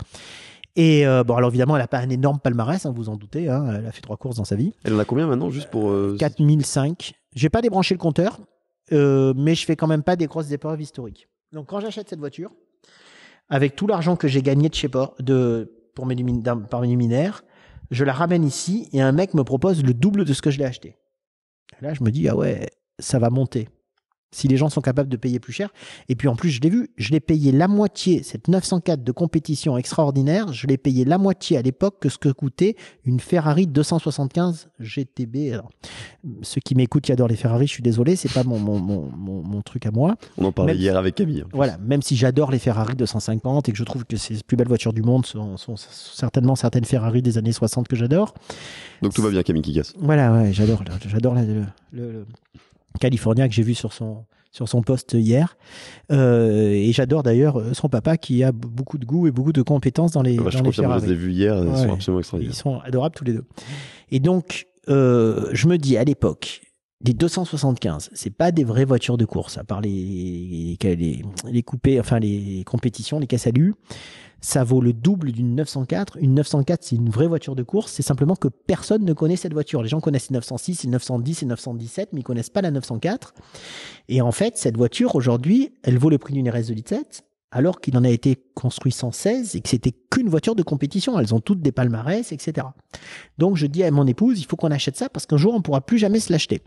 Et euh, bon, alors évidemment, elle n'a pas un énorme palmarès, vous hein, vous en doutez. Hein, elle a fait trois courses dans sa vie. Elle en a combien maintenant, juste pour. Euh... 4005. J'ai pas débranché le compteur, euh, mais je fais quand même pas des grosses épreuves historiques. Donc quand j'achète cette voiture, avec tout l'argent que j'ai gagné de chez pour mes par mes luminaires, je la ramène ici et un mec me propose le double de ce que je l'ai acheté. là, je me dis, ah ouais, ça va monter si les gens sont capables de payer plus cher. Et puis en plus, je l'ai vu, je l'ai payé la moitié, cette 904 de compétition extraordinaire, je l'ai payé la moitié à l'époque que ce que coûtait une Ferrari 275 GTB. Alors, ceux qui m'écoutent qui adorent les Ferrari, je suis désolé, c'est pas mon, mon, truc à moi. On en parlait hier avec Camille. Voilà, même si j'adore les Ferrari 250 et que je trouve que c'est les plus belles voitures du monde sont, certainement certaines Ferrari des années 60 que j'adore. Donc tout va bien Camille Kikas. Voilà, ouais, j'adore, j'adore le californien que j'ai vu sur son sur son poste hier. Euh, et j'adore d'ailleurs euh, son papa qui a beaucoup de goût et beaucoup de compétences dans les. Ah bah, dans je les confirme, je les ai vus hier, ils sont absolument extraordinaires. Ils sont adorables tous les deux. Et donc, euh, je me dis à l'époque, des 275, c'est pas des vraies voitures de course, à part les, les, coupés, enfin les compétitions, les cassalus ça vaut le double d'une 904. Une 904, c'est une vraie voiture de course. C'est simplement que personne ne connaît cette voiture. Les gens connaissent les 906, les 910 et 917, mais ils connaissent pas la 904. Et en fait, cette voiture, aujourd'hui, elle vaut le prix d'une RS 2.7 alors qu'il en a été construit 116 et que c'était qu'une voiture de compétition. Elles ont toutes des palmarès, etc. Donc je dis à mon épouse, il faut qu'on achète ça parce qu'un jour on pourra plus jamais se l'acheter.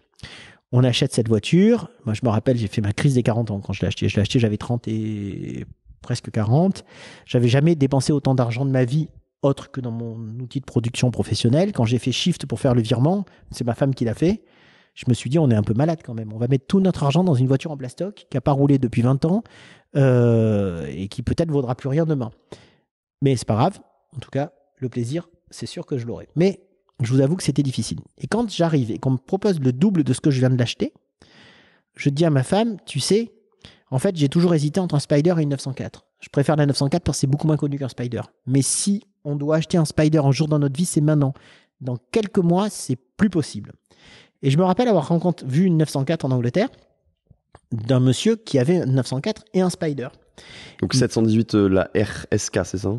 On achète cette voiture. Moi je me rappelle, j'ai fait ma crise des 40 ans quand je l'ai acheté. Je l'ai acheté, j'avais 30 et presque 40. J'avais jamais dépensé autant d'argent de ma vie autre que dans mon outil de production professionnel, Quand j'ai fait Shift pour faire le virement, c'est ma femme qui l'a fait. Je me suis dit, on est un peu malade quand même. On va mettre tout notre argent dans une voiture en plastoc qui n'a pas roulé depuis 20 ans euh, et qui peut-être vaudra plus rien demain. Mais c'est pas grave. En tout cas, le plaisir, c'est sûr que je l'aurai. Mais je vous avoue que c'était difficile. Et quand j'arrive et qu'on me propose le double de ce que je viens de l'acheter, je dis à ma femme, tu sais, en fait, j'ai toujours hésité entre un Spider et une 904. Je préfère la 904 parce que c'est beaucoup moins connu qu'un Spider. Mais si on doit acheter un Spider un jour dans notre vie, c'est maintenant. Dans quelques mois, c'est plus possible. Et je me rappelle avoir vu une 904 en Angleterre d'un monsieur qui avait une 904 et un Spider. Donc 718 euh, la RSK, c'est ça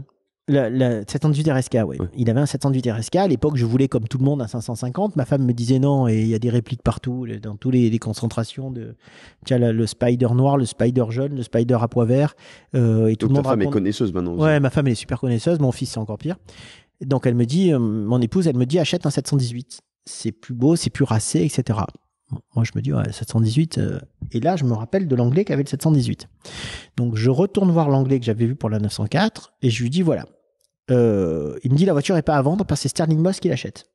la, la 718 RSK, ouais. Il avait un 718 RSK. À l'époque, je voulais, comme tout le monde, un 550. Ma femme me disait non, et il y a des répliques partout, dans tous les, concentrations de, tiens, le, le, Spider noir, le Spider jaune, le Spider à pois vert, euh, et tout le monde. femme est connaisseuse maintenant. Ouais, ma femme est super connaisseuse. Mon fils c'est encore pire. Donc elle me dit, euh, mon épouse, elle me dit achète un 718. C'est plus beau, c'est plus racé, etc. Moi, je me dis, ouais, 718. Euh, et là, je me rappelle de l'anglais qu'avait le 718. Donc, je retourne voir l'anglais que j'avais vu pour la 904 et je lui dis, voilà, euh, il me dit la voiture est pas à vendre parce que c'est Sterling Moss qui l'achète.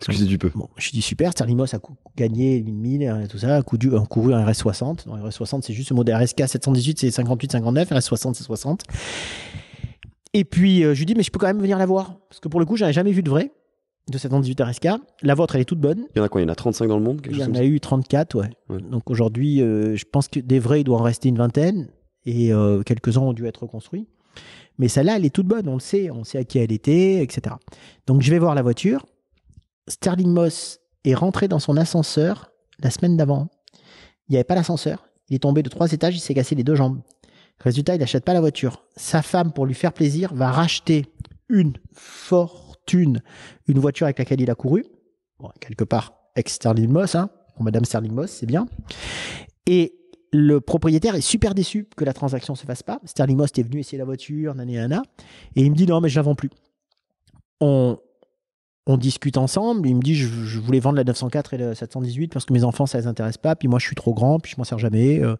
Excusez du peu. Bon, je dis super, Sterling Moss a gagné 1000 et tout ça, a couru, un RS60. Non, RS60 c'est juste le modèle RSK 718 c'est 58 59, RS60 c'est 60. Et puis euh, je lui dis mais je peux quand même venir la voir parce que pour le coup, j'avais jamais vu de vrai de 718 RSK. La vôtre, elle est toute bonne. Il y en a quoi Il y en a 35 dans le monde Il y en a eu 34, ouais. Donc aujourd'hui, euh, je pense que des vrais, il doit en rester une vingtaine. Et quelques-uns ont dû être reconstruits. Mais celle-là, elle est toute bonne, on le sait, on sait à qui elle était, etc. Donc je vais voir la voiture. Sterling Moss est rentré dans son ascenseur la semaine d'avant. Il n'y avait pas l'ascenseur. Il est tombé de trois étages, il s'est cassé les deux jambes. Résultat, il n'achète pas la voiture. Sa femme, pour lui faire plaisir, va racheter une fortune, une voiture avec laquelle il a couru. quelque part, ex Sterling Moss, hein, Madame Sterling Moss, c'est bien. Et le propriétaire est super déçu que la transaction ne se fasse pas. Sterling Most est venu essayer la voiture, nanana, et il me dit non mais je la vends plus. On, discute ensemble, il me dit je, voulais vendre la 904 et la 718 parce que mes enfants ça ne les intéresse pas, puis moi je suis trop grand, puis je m'en sers jamais. Euh,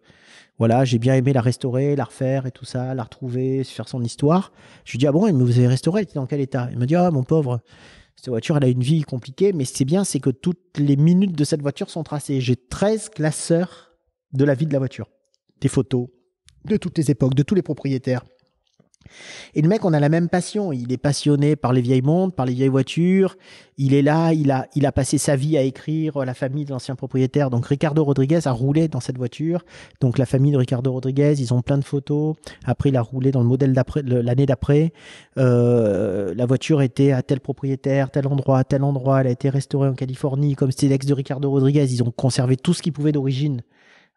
voilà, j'ai bien aimé la restaurer, la refaire et tout ça, la retrouver, faire son histoire. Je lui dis ah bon, mais vous avez restauré, elle était dans quel état Il me dit ah mon pauvre, cette voiture elle a une vie compliquée, mais ce qui est bien, c'est que toutes les minutes de cette voiture sont tracées. J'ai 13 classeurs de la vie de la voiture. Des photos de toutes les époques, de tous les propriétaires. Et le mec, on a la même passion. Il est passionné par les vieilles mondes, par les vieilles voitures. Il est là, il a, il a passé sa vie à écrire la famille de l'ancien propriétaire. Donc Ricardo Rodriguez a roulé dans cette voiture. Donc la famille de Ricardo Rodriguez, ils ont plein de photos. Après, il a roulé dans le modèle d'après, l'année d'après. Euh, la voiture était à tel propriétaire, tel endroit, tel endroit. Elle a été restaurée en Californie, comme c'était l'ex de Ricardo Rodriguez. Ils ont conservé tout ce qu'ils pouvaient d'origine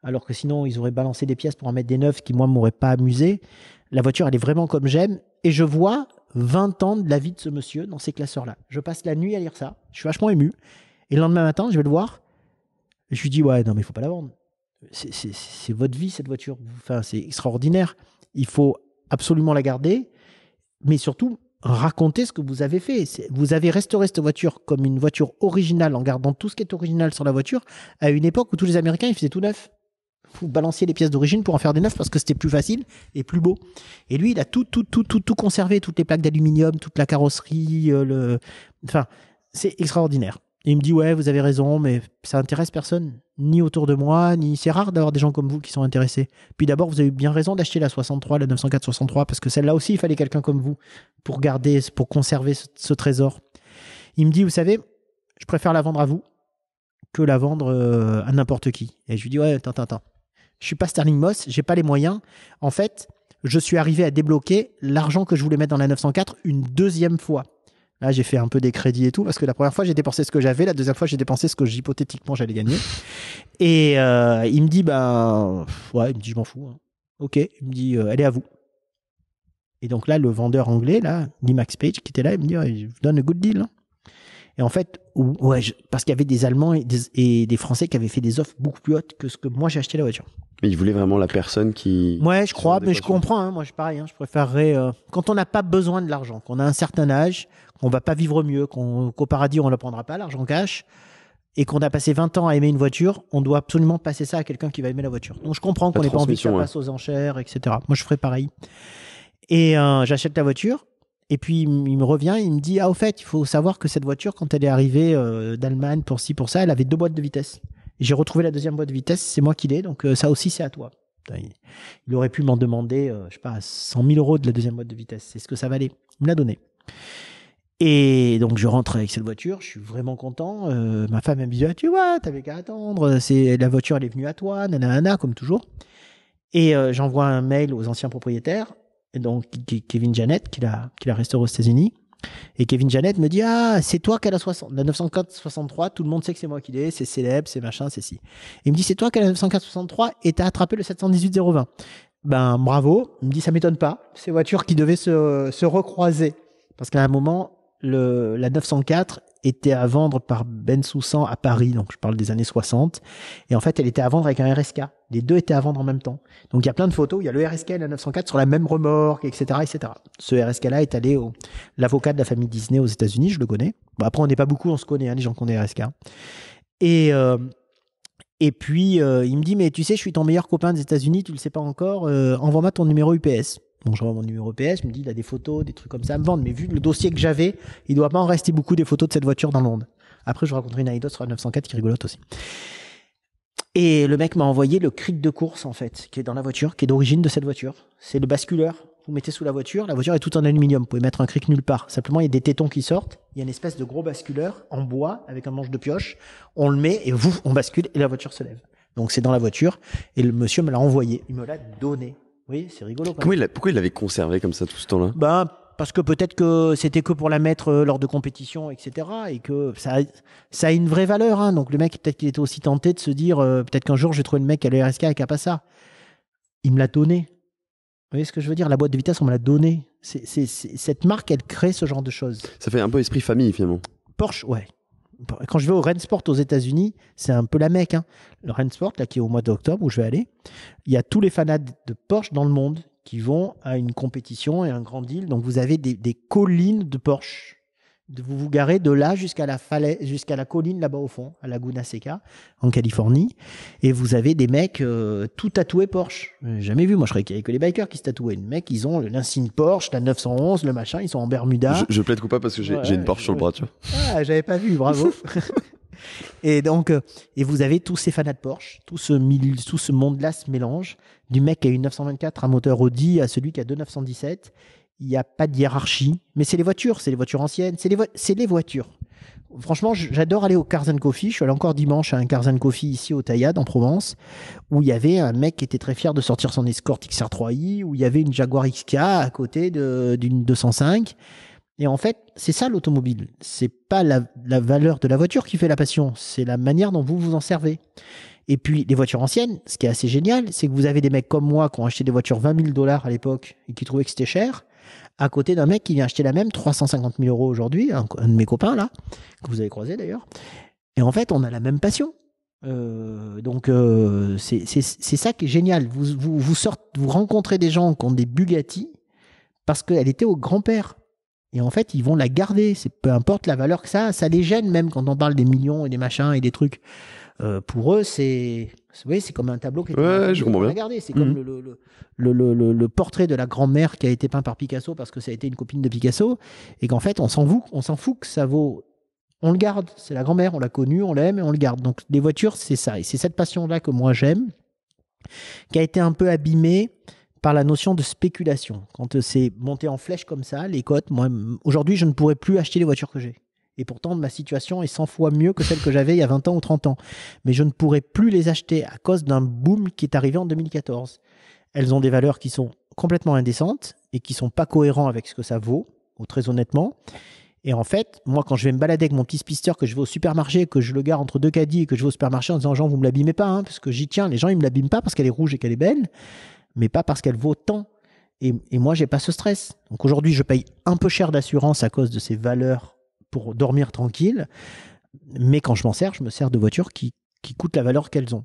alors que sinon ils auraient balancé des pièces pour en mettre des neufs qui moi m'auraient pas amusé. La voiture elle est vraiment comme j'aime et je vois 20 ans de la vie de ce monsieur dans ces classeurs-là. Je passe la nuit à lire ça, je suis vachement ému et le lendemain matin je vais le voir, je lui dis ouais non mais il faut pas la vendre. C'est votre vie cette voiture, enfin c'est extraordinaire. Il faut absolument la garder, mais surtout raconter ce que vous avez fait. Vous avez restauré cette voiture comme une voiture originale en gardant tout ce qui est original sur la voiture à une époque où tous les Américains ils faisaient tout neuf vous balancer les pièces d'origine pour en faire des neufs parce que c'était plus facile et plus beau. Et lui, il a tout, tout, tout, tout, tout conservé, toutes les plaques d'aluminium, toute la carrosserie, euh, le, enfin, c'est extraordinaire. Et il me dit ouais, vous avez raison, mais ça intéresse personne, ni autour de moi, ni c'est rare d'avoir des gens comme vous qui sont intéressés. Puis d'abord, vous avez bien raison d'acheter la 63, la 904 63, parce que celle-là aussi, il fallait quelqu'un comme vous pour garder, pour conserver ce, ce, trésor. Il me dit, vous savez, je préfère la vendre à vous que la vendre euh, à n'importe qui. Et je lui dis ouais, attends, attends, attends je suis pas Sterling Moss, j'ai pas les moyens. En fait, je suis arrivé à débloquer l'argent que je voulais mettre dans la 904 une deuxième fois. Là, j'ai fait un peu des crédits et tout, parce que la première fois, j'ai dépensé ce que j'avais, la deuxième fois, j'ai dépensé ce que hypothétiquement j'allais gagner. Et euh, il me dit, ben, ouais, il me dit, je m'en fous. Hein. Ok, il me dit, euh, allez à vous. Et donc là, le vendeur anglais, là, Lee Page, qui était là, il me dit, je vous donne un good deal. Hein. Et en fait, ouais, parce qu'il y avait des Allemands et des, Français qui avaient fait des offres beaucoup plus hautes que ce que moi j'ai acheté la voiture. Mais ils voulaient vraiment la personne qui. Ouais, je crois, mais je comprends. Hein. moi, je pareil. Hein. je préférerais euh, quand on n'a pas besoin de l'argent, qu'on a un certain âge, qu'on va pas vivre mieux, qu'au paradis on ne prendra pas l'argent cash et qu'on a passé 20 ans à aimer une voiture, on doit absolument passer ça à quelqu'un qui va aimer la voiture. Donc je comprends qu'on n'ait pas envie que ça passe aux enchères, etc. Moi je ferais pareil. Et euh, j'achète la voiture et puis il me revient, il me dit ah au fait, il faut savoir que cette voiture quand elle est arrivée euh, d'Allemagne pour ci pour ça, elle avait deux boîtes de vitesse. J'ai retrouvé la deuxième boîte de vitesse, c'est moi qui l'ai, donc euh, ça aussi c'est à toi. Il, aurait pu m'en demander, euh, je sais pas, 100 000 euros de la deuxième boîte de vitesse. C'est ce que ça valait. Il me l'a donné. Et donc je rentre avec cette voiture, je suis vraiment content. ma femme me dit ah, tu vois, t'avais qu'à attendre, c'est la voiture elle est venue à toi, nanana comme toujours. Et j'envoie un mail aux anciens propriétaires et donc Kevin Janet, qui la, qui la restaure aux États-Unis. Et Kevin Janet me dit Ah, c'est toi qui as la, 60, la 904-63, tout le monde sait que c'est moi qui l'ai, c'est célèbre, c'est machin, c'est si. Il me dit C'est toi qui as la 904-63 et t'as attrapé le 718-020. Ben bravo, il me dit Ça m'étonne pas, ces voitures qui devaient se, se recroiser. Parce qu'à un moment, le, la 904 était à vendre par Ben Soussan à Paris, donc je parle des années 60. Et en fait, elle était à vendre avec un RSK. Les deux étaient à vendre en même temps. Donc il y a plein de photos, il y a le RSK et la 904 sur la même remorque, etc. etc. Ce RSK-là est allé au l'avocat de la famille Disney aux États-Unis, je le connais. Bon, après, on n'est pas beaucoup, on se connaît, hein, les gens qu'on est RSK. Et... Euh, et puis, euh, il me dit, mais tu sais, je suis ton meilleur copain des États-Unis, tu le sais pas encore, euh, envoie-moi ton numéro UPS. Bon, je mon numéro PS, je me dis, il a des photos, des trucs comme ça à me vendre. Mais vu le dossier que j'avais, il doit pas en rester beaucoup des photos de cette voiture dans le monde. Après, je vous raconterai une anecdote sur la 904 qui rigolote aussi. Et le mec m'a envoyé le cric de course, en fait, qui est dans la voiture, qui est d'origine de cette voiture. C'est le basculeur. Vous mettez sous la voiture, la voiture est toute en aluminium. Vous pouvez mettre un cric nulle part. Simplement, il y a des tétons qui sortent. Il y a une espèce de gros basculeur en bois avec un manche de pioche. On le met et vous, on bascule et la voiture se lève. Donc, c'est dans la voiture. Et le monsieur me l'a envoyé. Il me l'a donné. Oui, c'est rigolo. pourquoi, Il l'avait conservé comme ça tout ce temps-là Ben parce que peut-être que c'était que pour la mettre euh, lors de compétitions, etc. Et que ça, a, ça a une vraie valeur. Hein. Donc le mec, peut-être qu'il était aussi tenté de se dire, euh, peut-être qu'un jour je vais trouver le mec à l'ERSK et qui a pas ça. Il me l'a donné. Vous voyez ce que je veux dire La boîte de vitesse, on me l'a donnée. Cette marque, elle crée ce genre de choses. Ça fait un peu esprit famille finalement. Porsche, ouais. Bah, quand je vais au Rennes Sport aux États-Unis, c'est un peu la mecque. Hein. Le Rennes Sport, là, qui est au mois d'octobre où je vais aller, il y a tous les fanades de Porsche dans le monde qui vont à une compétition et un grand deal. Donc vous avez des, des collines de Porsche vous vous garez de là jusqu'à la falaise, jusqu'à la colline là-bas au fond, à Laguna Seca, en Californie, et vous avez des mecs euh, tout tatoués Porsche. Jamais vu, moi je croyais qu'il avait que les bikers qui se tatouaient. Les mecs, ils ont l'insigne Porsche, la 911, le machin, ils sont en Bermuda. Je, je plaide pas parce que j'ai une Porsche sur le bras, tu vois. Ah, j'avais pas vu, bravo. Et donc, euh, et vous avez tous ces fanats de Porsche, tout ce, tout ce monde-là se mélange, du mec qui a une 924 à moteur Audi à celui qui a deux 917, il n'y a pas de hiérarchie, mais c'est les voitures, c'est les voitures anciennes, c'est les, les, voitures. Franchement, j'adore aller au Cars Coffee. Je suis allé encore dimanche à un Cars Coffee ici au Taillade, en Provence, où il y avait un mec qui était très fier de sortir son Escort XR3i, où il y avait une Jaguar XK à côté d'une 205. Et en fait, c'est ça l'automobile. C'est pas la, la valeur de la voiture qui fait la passion, c'est la manière dont vous vous en servez. Et puis, les voitures anciennes, ce qui est assez génial, c'est que vous avez des mecs comme moi qui ont acheté des voitures 20 000 dollars à l'époque et qui trouvaient que c'était cher à côté d'un mec qui vient acheter la même 350 000 euros aujourd'hui, un, de mes copains là, que vous avez croisé d'ailleurs. Et en fait, on a la même passion. Euh, donc euh, c'est ça qui est génial. Vous vous, sortez, vous rencontrez des gens qui ont des Bugatti parce qu'elle était au grand-père. Et en fait, ils vont la garder. C'est peu importe la valeur que ça, ça les gêne même quand on parle des millions et des machins et des trucs. Euh, pour eux, c'est voyez, c'est comme un tableau que je comprends bien. C'est comme mmh. le, le, portrait de la grand-mère qui a été peint par Picasso parce que ça a été une copine de Picasso. Et qu'en fait, on s'en fout, on s'en fout que ça vaut. On le garde. C'est la grand-mère, on l'a connue, on l'aime et on le garde. Donc, les voitures, c'est ça. Et c'est cette passion-là que moi j'aime, qui a été un peu abîmée par la notion de spéculation. Quand euh, c'est monté en flèche comme ça, les cotes, moi, aujourd'hui, je ne pourrais plus acheter les voitures que j'ai. Et pourtant, ma situation est 100 fois mieux que celle que j'avais il y a 20 ans ou 30 ans. Mais je ne pourrais plus les acheter à cause d'un boom qui est arrivé en 2014. Elles ont des valeurs qui sont complètement indécentes et qui sont pas cohérentes avec ce que ça vaut, oh, très honnêtement. Et en fait, moi, quand je vais me balader avec mon petit spister que je vais au supermarché, que je le garde entre deux caddies et que je vais au supermarché en disant, gens, vous me l'abîmez pas, hein, parce que j'y tiens. Les gens, ils me l'abîment pas parce qu'elle est rouge et qu'elle est belle, mais pas parce qu'elle vaut tant. Et, et moi, n'ai pas ce stress. Donc aujourd'hui, je paye un peu cher d'assurance à cause de ces valeurs pour dormir tranquille. Mais quand je m'en sers, je me sers de voitures qui, qui coûtent la valeur qu'elles ont.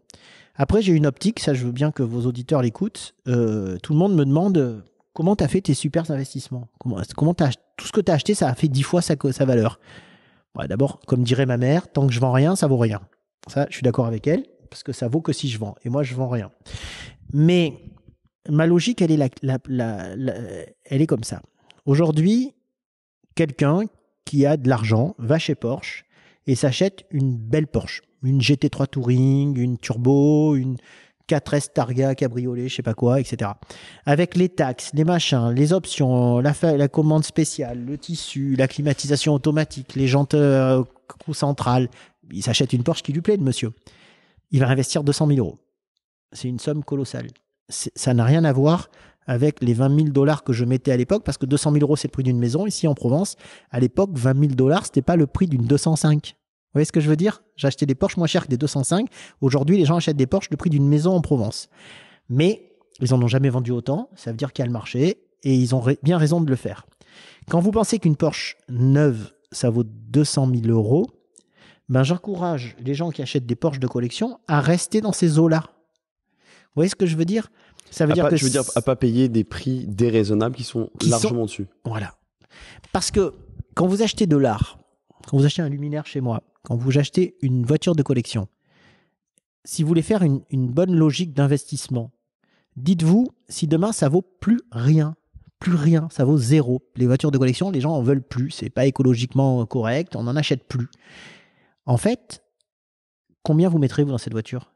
Après, j'ai une optique, ça je veux bien que vos auditeurs l'écoutent. Euh, tout le monde me demande comment tu as fait tes super investissements Comment, comment as, tout ce que tu as acheté, ça a fait 10 fois sa, sa valeur D'abord, comme dirait ma mère, tant que je vends rien, ça vaut rien. Ça, je suis d'accord avec elle, parce que ça vaut que si je vends. Et moi, je vends rien. Mais ma logique, elle est, la, la, elle est comme ça. Aujourd'hui, quelqu'un qui a de l'argent va chez Porsche et s'achète une belle Porsche. Une GT3 Touring, une Turbo, une 4S Targa cabriolet, je sais pas quoi, etc. Avec les taxes, les machins, les options, la, commande spéciale, le tissu, la climatisation automatique, les jantes euh, centrales. Il s'achète une Porsche qui lui plaît, monsieur. Il va investir 200 000 euros. C'est une somme colossale. Ça n'a rien à voir avec les 20 000 dollars que je mettais à l'époque, parce que 200 000 euros, c'est le prix d'une maison. Ici, en Provence, à l'époque, 20 000 dollars, c'était pas le prix d'une 205. Vous voyez ce que je veux dire J'achetais des Porsche moins chers que des 205. Aujourd'hui, les gens achètent des Porsche le prix d'une maison en Provence. Mais ils en ont jamais vendu autant. Ça veut dire qu'il y a le marché et ils ont bien raison de le faire. Quand vous pensez qu'une Porsche neuve, ça vaut 200 000 euros, ben, j'encourage les gens qui achètent des Porsche de collection à rester dans ces eaux-là. Vous voyez ce que je veux dire ça veut dire que. Je veux dire, à pas payer des prix déraisonnables qui sont largement dessus. Voilà. Parce que quand vous achetez de l'art, quand vous achetez un luminaire chez moi, quand vous achetez une voiture de collection, si vous voulez faire une, bonne logique d'investissement, dites-vous si demain ça vaut plus rien. Plus rien, ça vaut zéro. Les voitures de collection, les gens en veulent plus. C'est pas écologiquement correct, on n'en achète plus. En fait, combien vous mettrez-vous dans cette voiture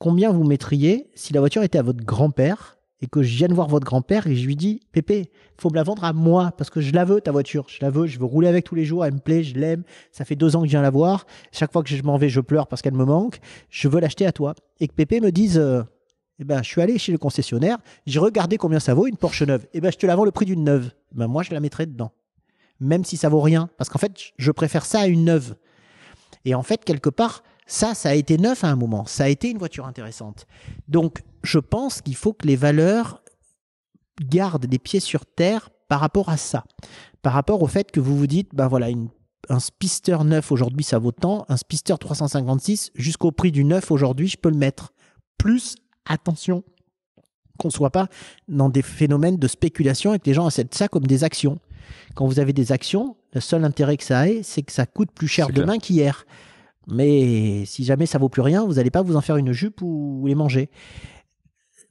combien vous mettriez si la voiture était à votre grand-père et que je vienne voir votre grand-père et je lui dis Pépé, faut me la vendre à moi parce que je la veux ta voiture, je la veux, je veux rouler avec tous les jours, elle me plaît, je l'aime, ça fait deux ans que je viens la voir, chaque fois que je m'en vais, je pleure parce qu'elle me manque, je veux l'acheter à toi. Et que Pépé me dise euh, eh ben, je suis allé chez le concessionnaire, j'ai regardé combien ça vaut une Porsche neuve. Eh ben, je te la vends le prix d'une neuve. Eh ben, moi, je la mettrai dedans. Même si ça vaut rien. Parce qu'en fait, je préfère ça à une neuve. Et en fait, quelque part, ça, ça a été neuf à un moment. Ça a été une voiture intéressante. Donc, je pense qu'il faut que les valeurs gardent des pieds sur terre par rapport à ça. Par rapport au fait que vous vous dites, ben voilà, un Spister neuf aujourd'hui, ça vaut tant. Un Spister 356, jusqu'au prix du neuf aujourd'hui, je peux le mettre. Plus, attention, qu'on ne soit pas dans des phénomènes de spéculation et que les gens acceptent ça comme des actions. Quand vous avez des actions, le seul intérêt que ça ait, c'est que ça coûte plus cher demain qu'hier. Mais si jamais ça vaut plus rien, vous n'allez pas vous en faire une jupe ou les manger.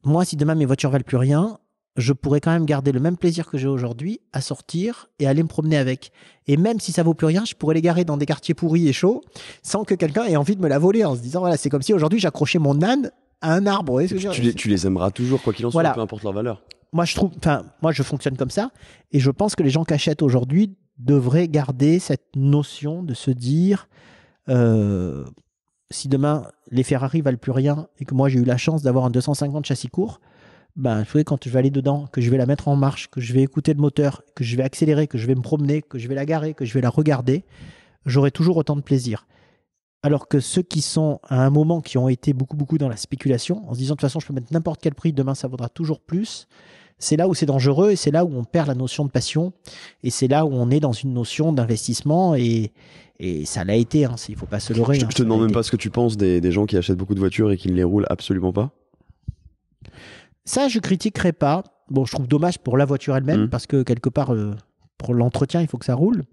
Moi, si demain mes voitures valent plus rien, je pourrais quand même garder le même plaisir que j'ai aujourd'hui à sortir et aller me promener avec. Et même si ça vaut plus rien, je pourrais les garer dans des quartiers pourris et chauds sans que quelqu'un ait envie de me la voler en se disant voilà, c'est comme si aujourd'hui j'accrochais mon âne à un arbre. Tu, les, aimeras toujours quoi qu'il en soit, peu importe leur valeur. Moi, je trouve, enfin, moi, je fonctionne comme ça et je pense que les gens qui achètent aujourd'hui devraient garder cette notion de se dire euh, si demain les Ferrari valent plus rien et que moi j'ai eu la chance d'avoir un 250 châssis court, ben, vous quand je vais aller dedans, que je vais la mettre en marche, que je vais écouter le moteur, que je vais accélérer, que je vais me promener, que je vais la garer, que je vais la regarder, j'aurai toujours autant de plaisir. Alors que ceux qui sont à un moment qui ont été beaucoup beaucoup dans la spéculation, en se disant de toute façon je peux mettre n'importe quel prix, demain ça vaudra toujours plus, c'est là où c'est dangereux et c'est là où on perd la notion de passion et c'est là où on est dans une notion d'investissement et, ça l'a été. Hein, il ne faut pas se leurrer. Je, ne te hein, demande même pas ce que tu penses des, gens qui achètent beaucoup de voitures et qui ne les roulent absolument pas. Ça, je critiquerai pas. Bon, je trouve dommage pour la voiture elle-même mmh. parce que quelque part, euh, pour l'entretien, il faut que ça roule.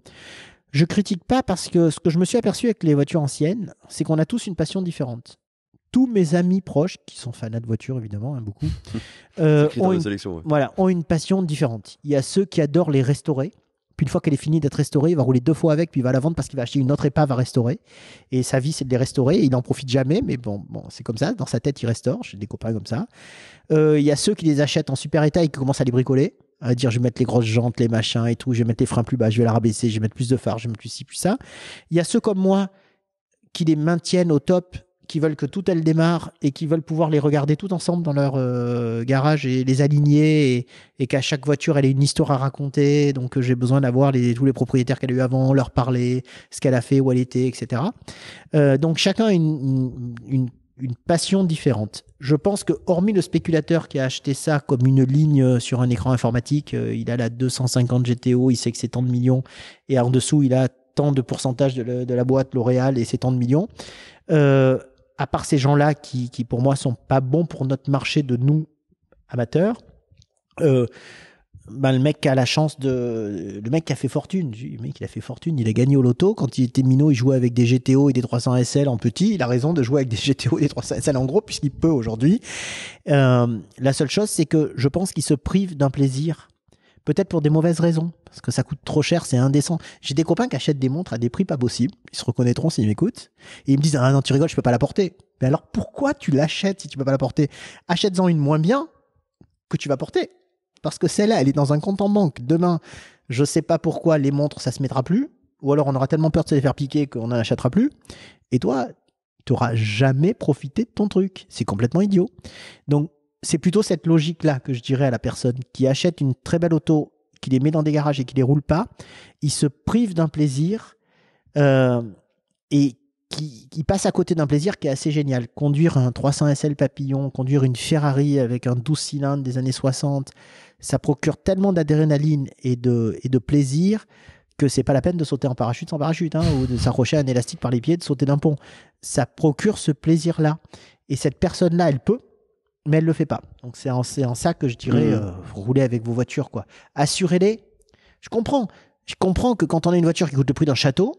Je critique pas parce que ce que je me suis aperçu avec les voitures anciennes, c'est qu'on a tous une passion différente tous mes amis proches, qui sont fanats de voitures évidemment, hein, beaucoup, euh, ont, une, voilà, ont une passion différente. Il y a ceux qui adorent les restaurer. Puis une fois qu'elle est finie d'être restaurée, il va rouler deux fois avec, puis il va la vendre parce qu'il va acheter une autre épave à restaurer. Et sa vie, c'est de les restaurer. Et il n'en profite jamais, mais bon, bon c'est comme ça. Dans sa tête, il restaure. J'ai des copains comme ça. Euh, il y a ceux qui les achètent en super état et qui commencent à les bricoler à dire je vais mettre les grosses jantes, les machins et tout, je vais mettre les freins plus bas, je vais la rabaisser, je vais mettre plus de phares, je vais mettre plus ci, plus ça. Il y a ceux comme moi qui les maintiennent au top qui veulent que tout elle démarre et qui veulent pouvoir les regarder tout ensemble dans leur euh, garage et les aligner et, qu'à chaque voiture elle ait une histoire à raconter donc euh, j'ai besoin d'avoir tous les propriétaires qu'elle a eu avant leur parler ce qu'elle a fait où elle était etc euh, donc chacun a une, passion différente je pense que hormis le spéculateur qui a acheté ça comme une ligne sur un écran informatique il a la 250 GTO il sait que c'est tant de millions et en dessous il a tant de pourcentage de, la boîte L'Oréal et c'est tant de millions euh, à part ces gens-là qui, pour moi, sont pas bons pour notre marché de nous amateurs, euh, ben, le mec a la chance de le mec qui a fait fortune le mec il a fait fortune il a gagné au loto quand il était minot il jouait avec des GTO et des 300 SL en petit il a raison de jouer avec des GTO et des 300 SL en gros puisqu'il peut aujourd'hui euh, la seule chose c'est que je pense qu'il se prive d'un plaisir Peut-être pour des mauvaises raisons, parce que ça coûte trop cher, c'est indécent. J'ai des copains qui achètent des montres à des prix pas possibles. Ils se reconnaîtront s'ils m'écoutent. Et ils me disent, ah non, tu rigoles, je peux pas la porter. Mais alors pourquoi tu l'achètes si tu peux pas la porter? Achète-en une moins bien que tu vas porter. Parce que celle-là, elle est dans un compte en banque. Demain, je sais pas pourquoi les montres, ça se mettra plus. Ou alors on aura tellement peur de se les faire piquer qu'on n'en achètera plus. Et toi, tu auras jamais profité de ton truc. C'est complètement idiot. Donc, c'est plutôt cette logique-là que je dirais à la personne qui achète une très belle auto, qui les met dans des garages et qui les roule pas. Il se prive d'un plaisir euh, et qui, qui, passe à côté d'un plaisir qui est assez génial. Conduire un 300 SL papillon, conduire une Ferrari avec un 12 cylindres des années 60, ça procure tellement d'adrénaline et de, et de plaisir que c'est pas la peine de sauter en parachute sans parachute hein, ou de s'accrocher à un élastique par les pieds, de sauter d'un pont. Ça procure ce plaisir-là. Et cette personne-là, elle peut, mais elle le fait pas. Donc c'est en, ça que je dirais, hmm. euh, rouler avec vos voitures, quoi. Assurez-les. Je comprends. Je comprends que quand on a une voiture qui coûte le prix d'un château,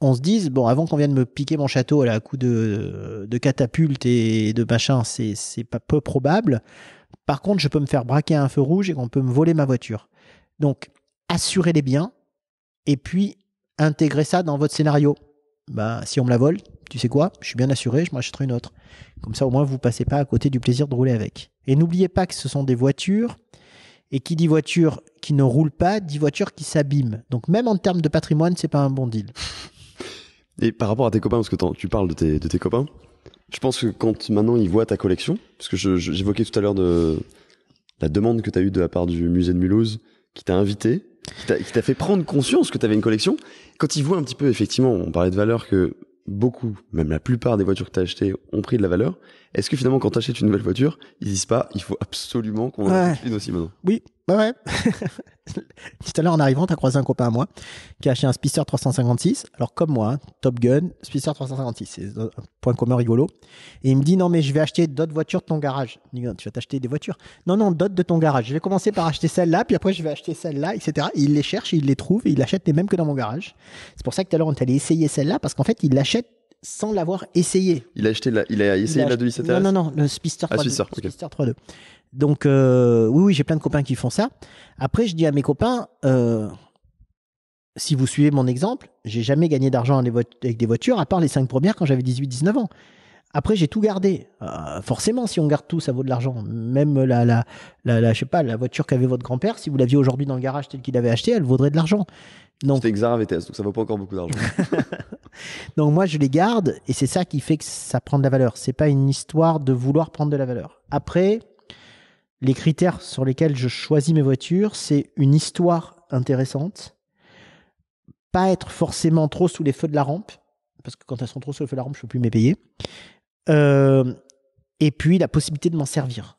on se dise, bon, avant qu'on vienne me piquer mon château à à coup de, de catapulte et de machin, c'est, pas peu probable. Par contre, je peux me faire braquer un feu rouge et qu'on peut me voler ma voiture. Donc, assurez les biens et puis intégrez ça dans votre scénario. Bah, si on me la vole, tu sais quoi, je suis bien assuré, je m'achèterai une autre. Comme ça, au moins, vous passez pas à côté du plaisir de rouler avec. Et n'oubliez pas que ce sont des voitures, et qui dit voiture qui ne roule pas, dit voiture qui s'abîme. Donc même en termes de patrimoine, ce n'est pas un bon deal. Et par rapport à tes copains, parce que tu parles de tes, de tes copains, je pense que quand maintenant ils voient ta collection, parce que j'évoquais tout à l'heure de la demande que tu as eue de la part du musée de Mulhouse, qui t'a invité, qui t'a fait prendre conscience que tu avais une collection, quand ils voient un petit peu, effectivement, on parlait de valeur, que beaucoup, même la plupart des voitures que tu as achetées ont pris de la valeur. Est-ce que finalement, quand tu achètes une nouvelle voiture, ils disent pas, il faut absolument qu'on ouais. une aussi maintenant Oui, bah ouais. Tout à l'heure, en arrivant, as croisé un copain à moi qui a acheté un Spicer 356. Alors, comme moi, hein, Top Gun, Spicer 356. C'est un point commun rigolo. Et il me dit, non, mais je vais acheter d'autres voitures de ton garage. tu vas t'acheter des voitures. Non, non, d'autres de ton garage. Je vais commencer par acheter celle-là, puis après, je vais acheter celle-là, etc. il les cherche, il les trouve, il achète les mêmes que dans mon garage. C'est pour ça que tout à l'heure, on allé essayer celle-là parce qu'en fait, il l'achète sans l'avoir essayé. Il a acheté il a essayé la 2 Non, non, non, le Spister 3.2. Ah, Spister, 3.2. Donc, euh, oui, oui, j'ai plein de copains qui font ça. Après, je dis à mes copains, euh, si vous suivez mon exemple, j'ai jamais gagné d'argent avec des voitures, à part les 5 premières quand j'avais 18-19 ans. Après, j'ai tout gardé. Euh, forcément, si on garde tout, ça vaut de l'argent. Même la, la, je sais pas, la voiture qu'avait votre grand-père, si vous l'aviez aujourd'hui dans le garage telle qu'il avait acheté, elle vaudrait de l'argent. Non. C'était Xara VTS, donc ça vaut pas encore beaucoup d'argent. Donc moi, je les garde et c'est ça qui fait que ça prend de la valeur. C'est pas une histoire de vouloir prendre de la valeur. Après, les critères sur lesquels je choisis mes voitures, c'est une histoire intéressante, pas être forcément trop sous les feux de la rampe, parce que quand elles sont trop sous les feux de la rampe, je peux plus m'épayer. Euh, et puis la possibilité de m'en servir.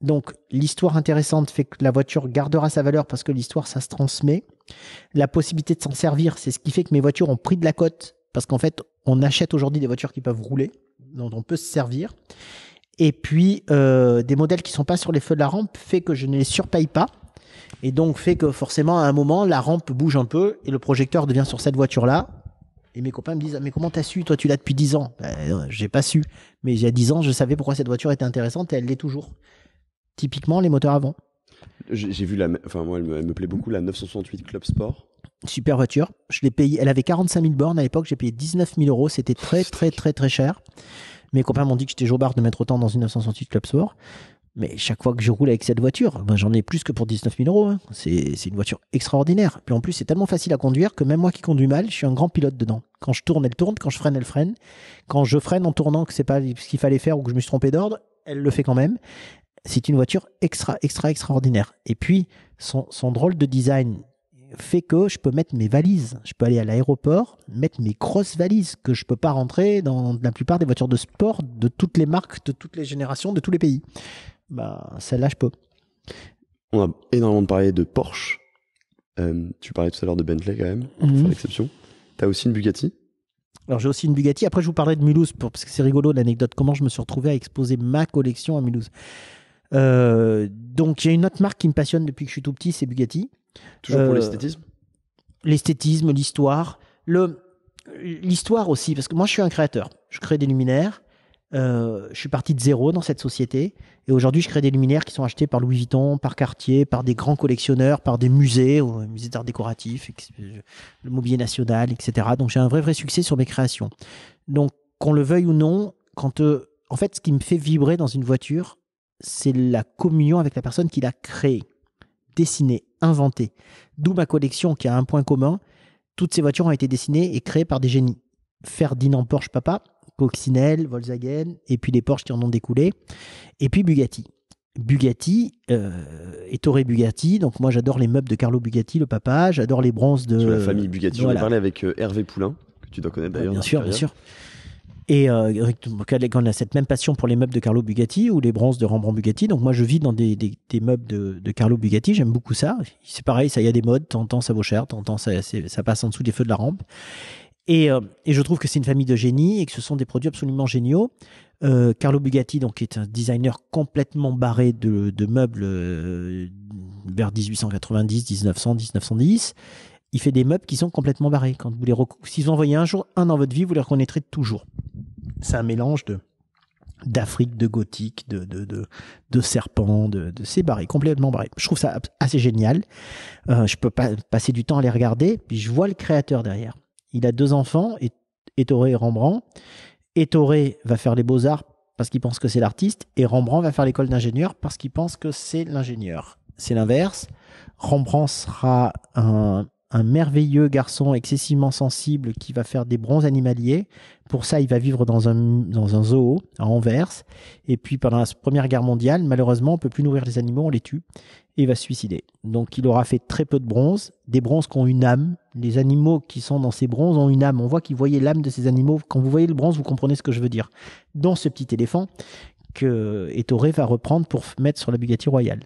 Donc l'histoire intéressante fait que la voiture gardera sa valeur parce que l'histoire ça se transmet. La possibilité de s'en servir, c'est ce qui fait que mes voitures ont pris de la cote parce qu'en fait, on achète aujourd'hui des voitures qui peuvent rouler, dont on peut se servir. Et puis, euh, des modèles qui sont pas sur les feux de la rampe fait que je ne les surpaye pas. Et donc, fait que forcément, à un moment, la rampe bouge un peu et le projecteur devient sur cette voiture-là. Et mes copains me disent, mais comment t'as su Toi, tu l'as depuis 10 ans. Je ben, euh, j'ai pas su. Mais il y a 10 ans, je savais pourquoi cette voiture était intéressante et elle l'est toujours. Typiquement, les moteurs avant. J'ai vu la, enfin, moi, elle me plaît beaucoup, la 968 Club Sport super voiture. Je l'ai elle avait 45 000 bornes à l'époque, j'ai payé 19 000 euros, c'était très très très très cher. Mes copains m'ont dit que j'étais jobard de mettre autant dans une 968 Club Sport. Mais chaque fois que je roule avec cette voiture, ben, j'en ai plus que pour 19 000 euros. Hein. C'est, une voiture extraordinaire. Puis en plus, c'est tellement facile à conduire que même moi qui conduis mal, je suis un grand pilote dedans. Quand je tourne, elle tourne. Quand je freine, elle freine. Quand je freine en tournant, que c'est pas ce qu'il fallait faire ou que je me suis trompé d'ordre, elle le fait quand même. C'est une voiture extra, extra, extraordinaire. Et puis, son, son drôle de design fait que je peux mettre mes valises. Je peux aller à l'aéroport, mettre mes grosses valises que je peux pas rentrer dans la plupart des voitures de sport de toutes les marques, de toutes les générations, de tous les pays. Bah, celle-là, je peux. On a énormément parlé de Porsche. Euh, tu parlais tout à l'heure de Bentley quand même, pour mhm. l'exception. T'as aussi une Bugatti alors j'ai aussi une Bugatti. Après, je vous parlais de Mulhouse pour, parce que c'est rigolo l'anecdote. Comment je me suis retrouvé à exposer ma collection à Mulhouse. Euh, il donc a une autre marque qui me passionne depuis que je suis tout petit, c'est Bugatti. Toujours pour euh, l'esthétisme L'esthétisme, l'histoire. L'histoire aussi, parce que moi je suis un créateur. Je crée des luminaires. Euh, je suis parti de zéro dans cette société et aujourd'hui je crée des luminaires qui sont achetés par Louis Vuitton, par Cartier, par des grands collectionneurs, par des musées, musées d'art décoratif, le mobilier national, etc. Donc j'ai un vrai vrai succès sur mes créations. Donc qu'on le veuille ou non, quand euh, en fait ce qui me fait vibrer dans une voiture, c'est la communion avec la personne qui l'a créée dessiné inventé D'où ma collection qui a un point commun. Toutes ces voitures ont été dessinées et créées par des génies. Ferdinand Porsche Papa, Coccinelle, Volkswagen, et puis les Porsche qui en ont découlé, et puis Bugatti. Bugatti, euh, Ettore Bugatti, donc moi j'adore les meubles de Carlo Bugatti, le papa, j'adore les bronzes de... la famille Bugatti, voilà. j'en ai avec euh, Hervé Poulain, que tu dois connaître ah, d'ailleurs. Bien sûr, bien sûr. Et euh, on a cette même passion pour les meubles de Carlo Bugatti ou les bronzes de Rembrandt Bugatti. Donc moi, je vis dans des, meubles de, Carlo Bugatti. J'aime beaucoup ça. C'est pareil, ça, il y a des modes. tant temps ça vaut cher. tant ça, ça passe en dessous des feux de la rampe. Et, euh, je trouve que c'est une famille de génie et que ce sont des produits absolument géniaux. Euh, Carlo Bugatti, donc, est un designer complètement barré de, meubles euh, vers 1890, 1900, 1910 il fait des meubles qui sont complètement barrés. Quand vous les si vous en voyez un jour un dans votre vie, vous les reconnaîtrez toujours c'est un mélange de d'Afrique, de gothique, de, de, de, de serpents, de, de c'est barré, complètement barré. Je trouve ça assez génial. Euh, je peux pas passer du temps à les regarder, puis je vois le créateur derrière. Il a deux enfants, Ettore et Rembrandt. Ettore va faire les beaux-arts parce qu'il pense que c'est l'artiste, et Rembrandt va faire l'école d'ingénieur parce qu'il pense que c'est l'ingénieur. C'est l'inverse. Rembrandt sera un un merveilleux garçon excessivement sensible qui va faire des bronzes animaliers. Pour ça, il va vivre dans un, zoo à Anvers. Et puis, pendant la Première Guerre mondiale, malheureusement, on peut plus nourrir les animaux, on les tue. Et il va se suicider. Donc, il aura fait très peu de bronzes, des bronzes qui ont une âme. Les animaux qui sont dans ces bronzes ont une âme. On voit qu'il voyait l'âme de ces animaux. Quand vous voyez le bronze, vous comprenez ce que je veux dire. Dans ce petit éléphant, que Ettore va reprendre pour mettre sur la Bugatti Royale.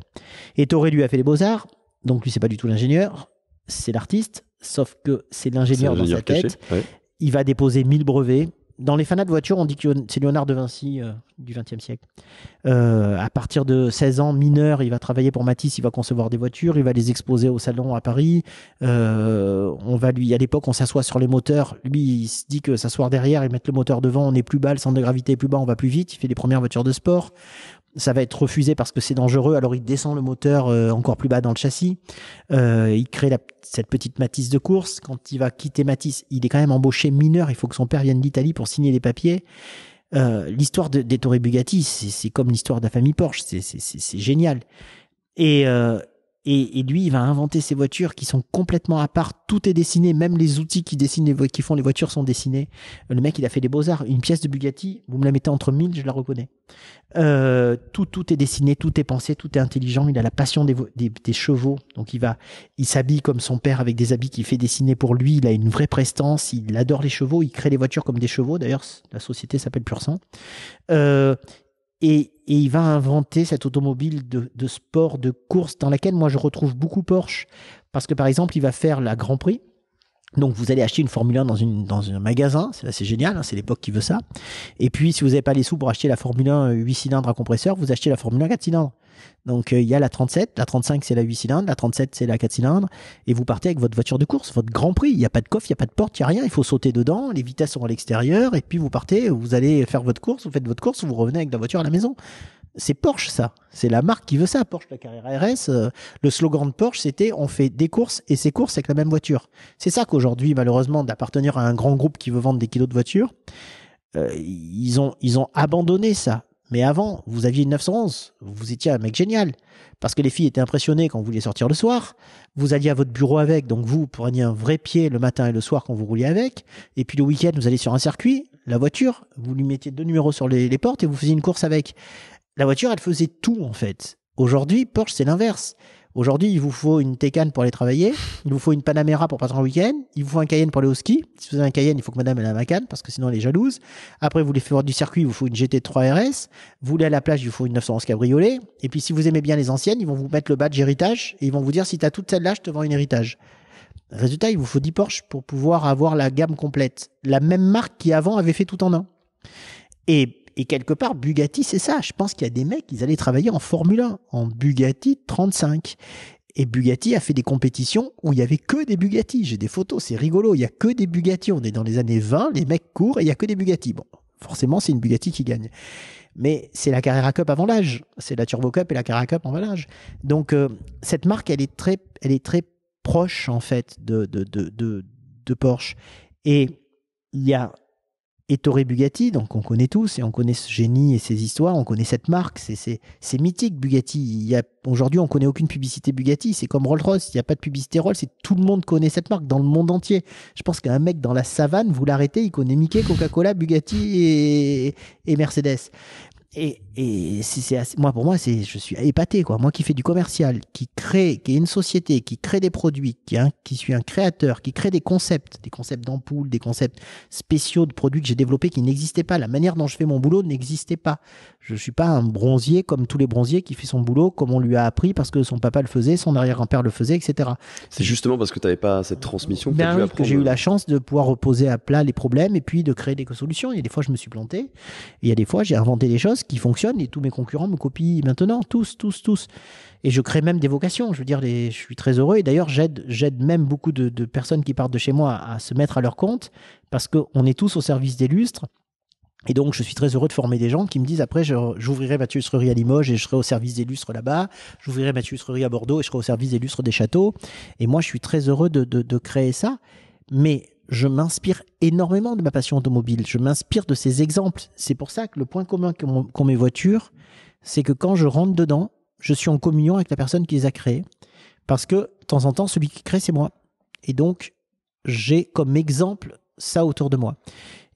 Ettore lui a fait les beaux-arts, donc lui c'est pas du tout l'ingénieur c'est l'artiste, sauf que c'est l'ingénieur dans sa tête. Il va déposer 1000 brevets. Dans les fanats de voitures, on dit que c'est Léonard de Vinci euh, du XXe siècle. Euh, à partir de 16 ans, mineur, il va travailler pour Matisse, il va concevoir des voitures, il va les exposer au salon à Paris. Euh, on va lui, à l'époque, on s'assoit sur les moteurs. Lui, il se dit que s'asseoir derrière et mettre le moteur devant, on est plus bas, le centre de gravité est plus bas, on va plus vite. Il fait les premières voitures de sport ça va être refusé parce que c'est dangereux. Alors il descend le moteur euh, encore plus bas dans le châssis. Euh, il crée cette petite Matisse de course. Quand il va quitter Matisse, il est quand même embauché mineur. Il faut que son père vienne d'Italie pour signer les papiers. Euh, l'histoire de, des Bugatti, c'est comme l'histoire de la famille Porsche. C'est génial. Et, euh, et, lui, il va inventer ces voitures qui sont complètement à part. Tout est dessiné, même les outils qui dessinent, les qui font les voitures sont dessinés. Le mec, il a fait des beaux arts. Une pièce de Bugatti, vous me la mettez entre mille, je la reconnais. Euh, tout, tout est dessiné, tout est pensé, tout est intelligent. Il a la passion des, chevaux, donc il va, il s'habille comme son père avec des habits qu'il fait dessiner pour lui. Il a une vraie prestance. Il adore les chevaux. Il crée les voitures comme des chevaux. D'ailleurs, la société s'appelle Pur Sang. Euh, et et il va inventer cette automobile de, de, sport, de course, dans laquelle moi je retrouve beaucoup Porsche. Parce que par exemple, il va faire la Grand Prix, donc vous allez acheter une Formule 1 dans, une, dans un magasin, c'est génial, hein, c'est l'époque qui veut ça. Et puis si vous n'avez pas les sous pour acheter la Formule 1 8 euh, cylindres à compresseur, vous achetez la Formule 1 4 cylindres. Donc euh, il y a la 37, la 35 c'est la 8 cylindres, la 37 c'est la 4 cylindres, et vous partez avec votre voiture de course, votre Grand Prix. Il n'y a pas de coffre, il n'y a pas de porte, il n'y a rien, il faut sauter dedans, les vitesses sont à l'extérieur, et puis vous partez, vous allez faire votre course, vous faites votre course, vous revenez avec la voiture à la maison c'est Porsche ça. C'est la marque qui veut ça. Porsche la carrière RS, euh, le slogan de Porsche c'était on fait des courses et ces courses avec la même voiture. C'est ça qu'aujourd'hui malheureusement d'appartenir à un grand groupe qui veut vendre des kilos de voitures, euh, ils ont ils ont abandonné ça. Mais avant, vous aviez une 911, vous étiez un mec génial parce que les filles étaient impressionnées quand vous vouliez sortir le soir. Vous alliez à votre bureau avec, donc vous preniez un vrai pied le matin et le soir quand vous rouliez avec. Et puis le week-end, vous allez sur un circuit, la voiture, vous lui mettiez deux numéros sur les portes et vous faisiez une course avec la voiture, elle faisait tout en fait. Aujourd'hui, Porsche, c'est l'inverse. Aujourd'hui, il vous faut une Taycan pour aller travailler, il vous faut une Panamera pour passer un week-end, il vous faut un Cayenne pour aller au ski. Si vous avez un Cayenne, il faut que madame ait la Macan parce que sinon elle est jalouse. Après, vous voulez faire du circuit, il vous faut une GT3 RS. Vous voulez à la plage, il vous faut une 911 cabriolet. Et puis, si vous aimez bien les anciennes, ils vont vous mettre le badge héritage et ils vont vous dire si tu as toute celle-là, je te vends une héritage. Résultat, il vous faut 10 Porsche pour pouvoir avoir la gamme complète. La même marque qui avant avait fait tout en un. Et et quelque part, Bugatti, c'est ça. Je pense qu'il y a des mecs, ils allaient travailler en Formule 1, en Bugatti 35. Et Bugatti a fait des compétitions où il y avait que des Bugatti. J'ai des photos, c'est rigolo. Il y a que des Bugatti. On est dans les années 20, les mecs courent et il n'y a que des Bugatti. Bon, forcément, c'est une Bugatti qui gagne. Mais c'est la Carrera Cup avant l'âge. C'est la Turbo Cup et la Carrera Cup avant l'âge. Donc, euh, cette marque, elle est très, elle est très proche, en fait, de, de, de, de, de Porsche. Et il y a et Torre Bugatti, donc on connaît tous et on connaît ce génie et ses histoires, on connaît cette marque, c'est mythique Bugatti. Aujourd'hui, on connaît aucune publicité Bugatti, c'est comme Rolls-Royce, il n'y a pas de publicité Rolls, c'est tout le monde connaît cette marque dans le monde entier. Je pense qu'un mec dans la savane, vous l'arrêtez, il connaît Mickey, Coca-Cola, Bugatti et, et Mercedes et, et c'est moi pour moi c'est je suis épaté quoi moi qui fais du commercial qui crée qui est une société qui crée des produits qui qui suis un créateur qui crée des concepts des concepts d'ampoules des concepts spéciaux de produits que j'ai développés qui n'existaient pas la manière dont je fais mon boulot n'existait pas je suis pas un bronzier comme tous les bronziers qui fait son boulot comme on lui a appris parce que son papa le faisait son arrière-grand-père le faisait etc c'est justement parce que tu n'avais pas cette transmission que, ben que j'ai eu la chance de pouvoir reposer à plat les problèmes et puis de créer des solutions a des fois je me suis planté il y a des fois j'ai inventé des choses qui fonctionne et tous mes concurrents me copient maintenant, tous, tous, tous. Et je crée même des vocations. Je veux dire, je suis très heureux. Et d'ailleurs, j'aide, même beaucoup de, personnes qui partent de chez moi à, se mettre à leur compte parce qu'on est tous au service des lustres. Et donc, je suis très heureux de former des gens qui me disent après, j'ouvrirai ma tuilerie à Limoges et je serai au service des lustres là-bas. J'ouvrirai ma tuilerie à Bordeaux et je serai au service des lustres des châteaux. Et moi, je suis très heureux de, de créer ça. Mais je m'inspire énormément de ma passion automobile. Je m'inspire de ces exemples. C'est pour ça que le point commun qu'ont mes voitures, c'est que quand je rentre dedans, je suis en communion avec la personne qui les a créées. Parce que, de temps en temps, celui qui crée, c'est moi. Et donc, j'ai comme exemple ça autour de moi.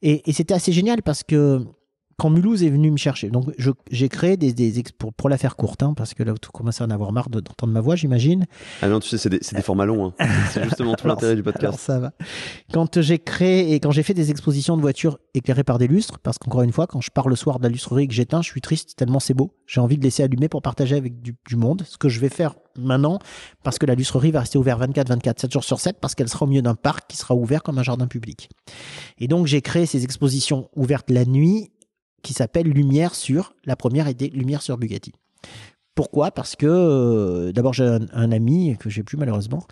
et c'était assez génial parce que quand Mulhouse est venu me chercher, donc j'ai créé des, des pour, la faire courte, hein, parce que là, tout commence à en avoir marre d'entendre ma voix, j'imagine. Ah non, tu sais, c'est des, euh, formats longs. Hein. c'est justement tout l'intérêt du podcast. Alors ça va. Quand j'ai créé et quand j'ai fait des expositions de voitures éclairées par des lustres, parce qu'encore une fois, quand je pars le soir de la lustrerie et que j'éteins, je suis triste tellement c'est beau. J'ai envie de laisser allumer pour partager avec du, du monde, ce que je vais faire maintenant, parce que la lustrerie va rester ouverte 24-24, 7 jours sur 7, parce qu'elle sera au milieu d'un parc qui sera ouvert comme un jardin public. Et donc, j'ai créé ces expositions ouvertes la nuit qui s'appelle Lumière sur. La première était Lumière sur Bugatti. Pourquoi Parce que euh, d'abord j'ai un, ami que j'ai plus malheureusement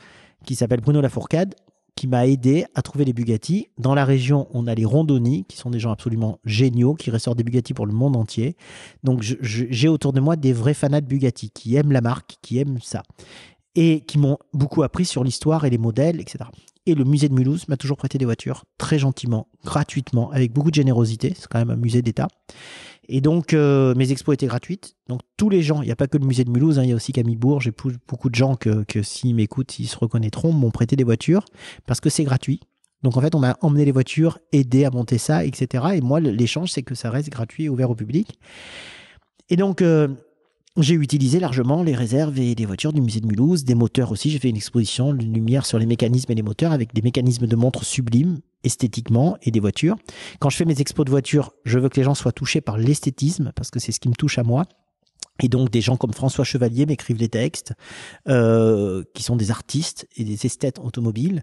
qui s'appelle Bruno Lafourcade qui m'a aidé à trouver les Bugatti. Dans la région, on a les Rondoni, qui sont des gens absolument géniaux, qui ressortent des Bugatti pour le monde entier. Donc j'ai autour de moi des vrais fanats de Bugatti, qui aiment la marque, qui aiment ça, et qui m'ont beaucoup appris sur l'histoire et les modèles, etc et le musée de Mulhouse m'a toujours prêté des voitures très gentiment, gratuitement, avec beaucoup de générosité. C'est quand même un musée d'État. Et donc, euh, mes expos étaient gratuites. Donc, tous les gens, il n'y a pas que le musée de Mulhouse, hein, il y a aussi Camille Bourges et beaucoup de gens que, s'ils m'écoutent, ils se reconnaîtront, m'ont prêté des voitures parce que c'est gratuit. Donc, en fait, on m'a emmené les voitures, aidé à monter ça, etc. Et moi, l'échange, c'est que ça reste gratuit et ouvert au public. Et donc, euh, j'ai utilisé largement les réserves et les voitures du musée de Mulhouse, des moteurs aussi. J'ai fait une exposition, une lumière sur les mécanismes et les moteurs avec des mécanismes de montres sublimes esthétiquement et des voitures. Quand je fais mes expos de voitures, je veux que les gens soient touchés par l'esthétisme parce que c'est ce qui me touche à moi. Et donc des gens comme François Chevalier m'écrivent des textes, euh, qui sont des artistes et des esthètes automobiles.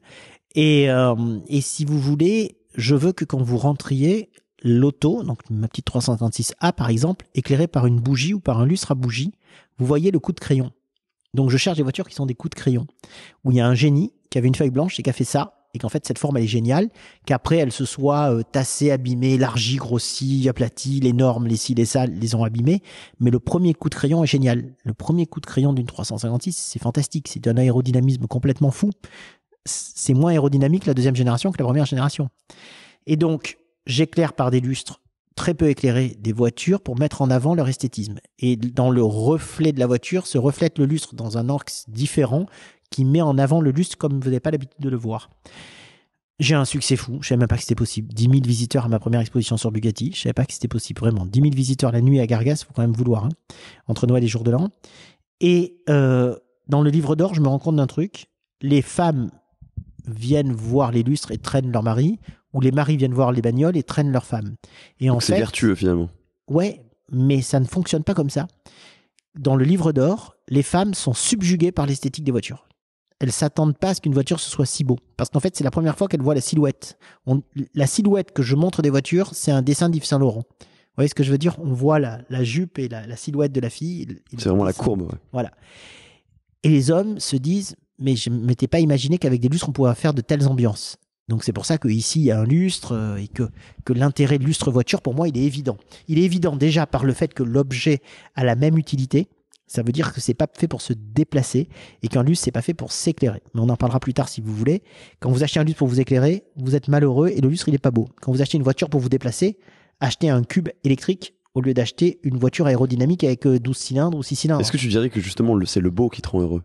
Et, euh, et si vous voulez, je veux que quand vous rentriez, l'auto, donc ma petite 356A par exemple, éclairée par une bougie ou par un lustre à bougie, vous voyez le coup de crayon. Donc je cherche des voitures qui sont des coups de crayon, où il y a un génie qui avait une feuille blanche et qui a fait ça, et qu'en fait cette forme elle est géniale, qu'après elle se soit euh, tassée, abîmée, élargie, grossie, aplatie, les normes, les ci, les ça les ont abîmées, mais le premier coup de crayon est génial. Le premier coup de crayon d'une 356, c'est fantastique, c'est un aérodynamisme complètement fou. C'est moins aérodynamique la deuxième génération que la première génération. Et donc, j'éclaire par des lustres très peu éclairés des voitures pour mettre en avant leur esthétisme. Et dans le reflet de la voiture se reflète le lustre dans un axe différent qui met en avant le lustre comme vous n'avez pas l'habitude de le voir. J'ai un succès fou, je savais même pas que c'était possible. 10 000 visiteurs à ma première exposition sur Bugatti, je savais pas que c'était possible, vraiment. 10 000 visiteurs la nuit à Gargas, faut quand même vouloir, hein, entre Noël et Jour de l'An. Et euh, dans le livre d'or, je me rends compte d'un truc, les femmes viennent voir les lustres et traînent leur mari où les maris viennent voir les bagnoles et traînent leurs femmes. Et en c'est vertueux finalement. Ouais, mais ça ne fonctionne pas comme ça. Dans le livre d'or, les femmes sont subjuguées par l'esthétique des voitures. Elles s'attendent pas à ce qu'une voiture se soit si beau, parce qu'en fait c'est la première fois qu'elles voient la silhouette. la silhouette que je montre des voitures, c'est un dessin d'Yves Saint Laurent. Vous voyez ce que je veux dire On voit la, jupe et la, silhouette de la fille. C'est vraiment la courbe. Voilà. Et les hommes se disent mais je ne m'étais pas imaginé qu'avec des lustres, on pouvait faire de telles ambiances. Donc c'est pour ça qu'ici, il y a un lustre euh, et que, que l'intérêt de lustre voiture, pour moi, il est évident. Il est évident déjà par le fait que l'objet a la même utilité. Ça veut dire que c'est pas fait pour se déplacer et qu'un lustre, c'est pas fait pour s'éclairer. Mais on en parlera plus tard si vous voulez. Quand vous achetez un lustre pour vous éclairer, vous êtes malheureux et le lustre, il n'est pas beau. Quand vous achetez une voiture pour vous déplacer, achetez un cube électrique au lieu d'acheter une voiture aérodynamique avec 12 euh, cylindres ou 6 cylindres. Est-ce que tu dirais que justement, c'est le beau qui te rend heureux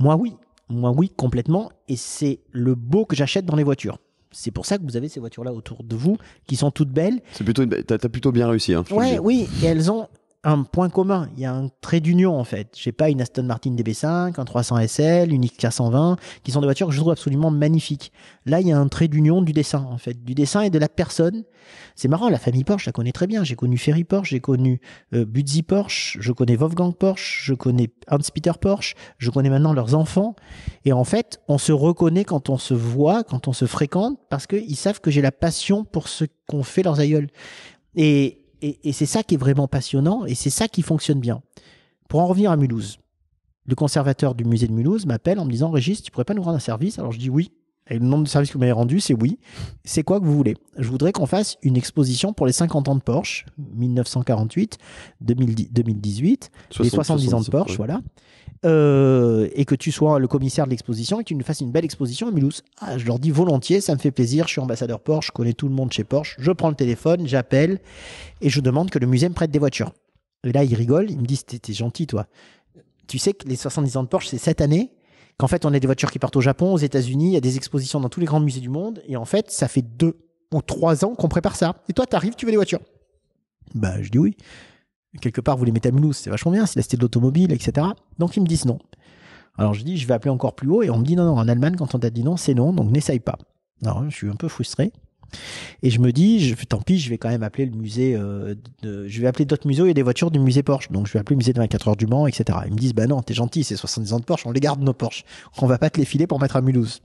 Moi, oui. Moi, oui, complètement. Et c'est le beau que j'achète dans les voitures. C'est pour ça que vous avez ces voitures-là autour de vous, qui sont toutes belles. C'est plutôt, plutôt bien réussi. Hein, ouais, oui. Et elles ont un point commun, il y a un trait d'union en fait. J'ai pas une Aston Martin DB5, un 300 SL, une X420, qui sont des voitures que je trouve absolument magnifiques. Là, il y a un trait d'union du dessin en fait, du dessin et de la personne. C'est marrant, la famille Porsche, la connais très bien. J'ai connu Ferry Porsche, j'ai connu euh, Porsche, je connais Wolfgang Porsche, je connais Hans-Peter Porsche, je connais maintenant leurs enfants. Et en fait, on se reconnaît quand on se voit, quand on se fréquente, parce qu'ils savent que j'ai la passion pour ce qu'ont fait leurs aïeuls. Et, et, c'est ça qui est vraiment passionnant et c'est ça qui fonctionne bien. Pour en revenir à Mulhouse, le conservateur du musée de Mulhouse m'appelle en me disant Régis, tu pourrais pas nous rendre un service Alors je dis oui. Et le nombre de services que vous m'avez rendu, c'est oui. C'est quoi que vous voulez Je voudrais qu'on fasse une exposition pour les 50 ans de Porsche, 1948, 2018, les 70 ans de Porsche, voilà. Euh, et que tu sois le commissaire de l'exposition et que tu nous fasses une belle exposition à Mulhouse. Ah, je leur dis volontiers, ça me fait plaisir, je suis ambassadeur Porsche, je connais tout le monde chez Porsche, je prends le téléphone, j'appelle et je demande que le musée me prête des voitures. Et là, ils rigolent, ils me disent, t'es gentil toi. Tu sais que les 70 ans de Porsche, c'est cette année qu'en fait, on a des voitures qui partent au Japon, aux États-Unis, il y a des expositions dans tous les grands musées du monde, et en fait, ça fait deux ou trois ans qu'on prépare ça. Et toi, tu arrives, tu veux des voitures. Bah, je dis oui quelque part, vous les mettez à Mulhouse, c'est vachement bien, c'est la cité de l'automobile, etc. Donc ils me disent non. Alors je dis, je vais appeler encore plus haut, et on me dit non, non, en Allemagne, quand on t'a dit non, c'est non, donc n'essaye pas. Alors je suis un peu frustré. Et je me dis, tant pis, je vais quand même appeler le musée, euh, je vais appeler d'autres musées il y a des voitures du musée Porsche. Donc je vais appeler le musée de 24 heures du Mans, etc. Ils me disent, bah non, t'es gentil, c'est 70 ans de Porsche, on les garde nos Porsche. On va pas te les filer pour mettre à Mulhouse.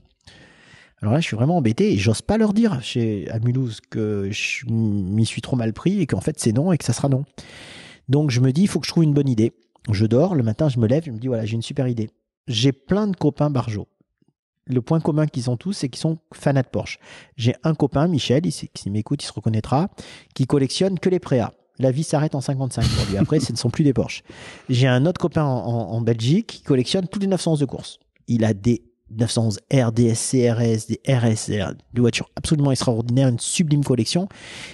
Alors là, je suis vraiment embêté et j'ose pas leur dire chez, à Mulhouse que je m'y suis trop mal pris et qu'en fait c'est non et que ça sera non. Donc je me dis, il faut que je trouve une bonne idée. Je dors, le matin je me lève, je me dis, voilà, j'ai une super idée. J'ai plein de copains barjots. Le point commun qu'ils ont tous, c'est qu'ils sont fans de Porsche. J'ai un copain, Michel, s'il m'écoute, il se reconnaîtra, qui collectionne que les préas la vie s'arrête en 55 pour lui. Après, ce ne sont plus des Porsche. J'ai un autre copain en, Belgique qui collectionne tous les 911 de course. Il a des 911 R, des SCRS, des RSR, des voitures absolument extraordinaires, une sublime collection.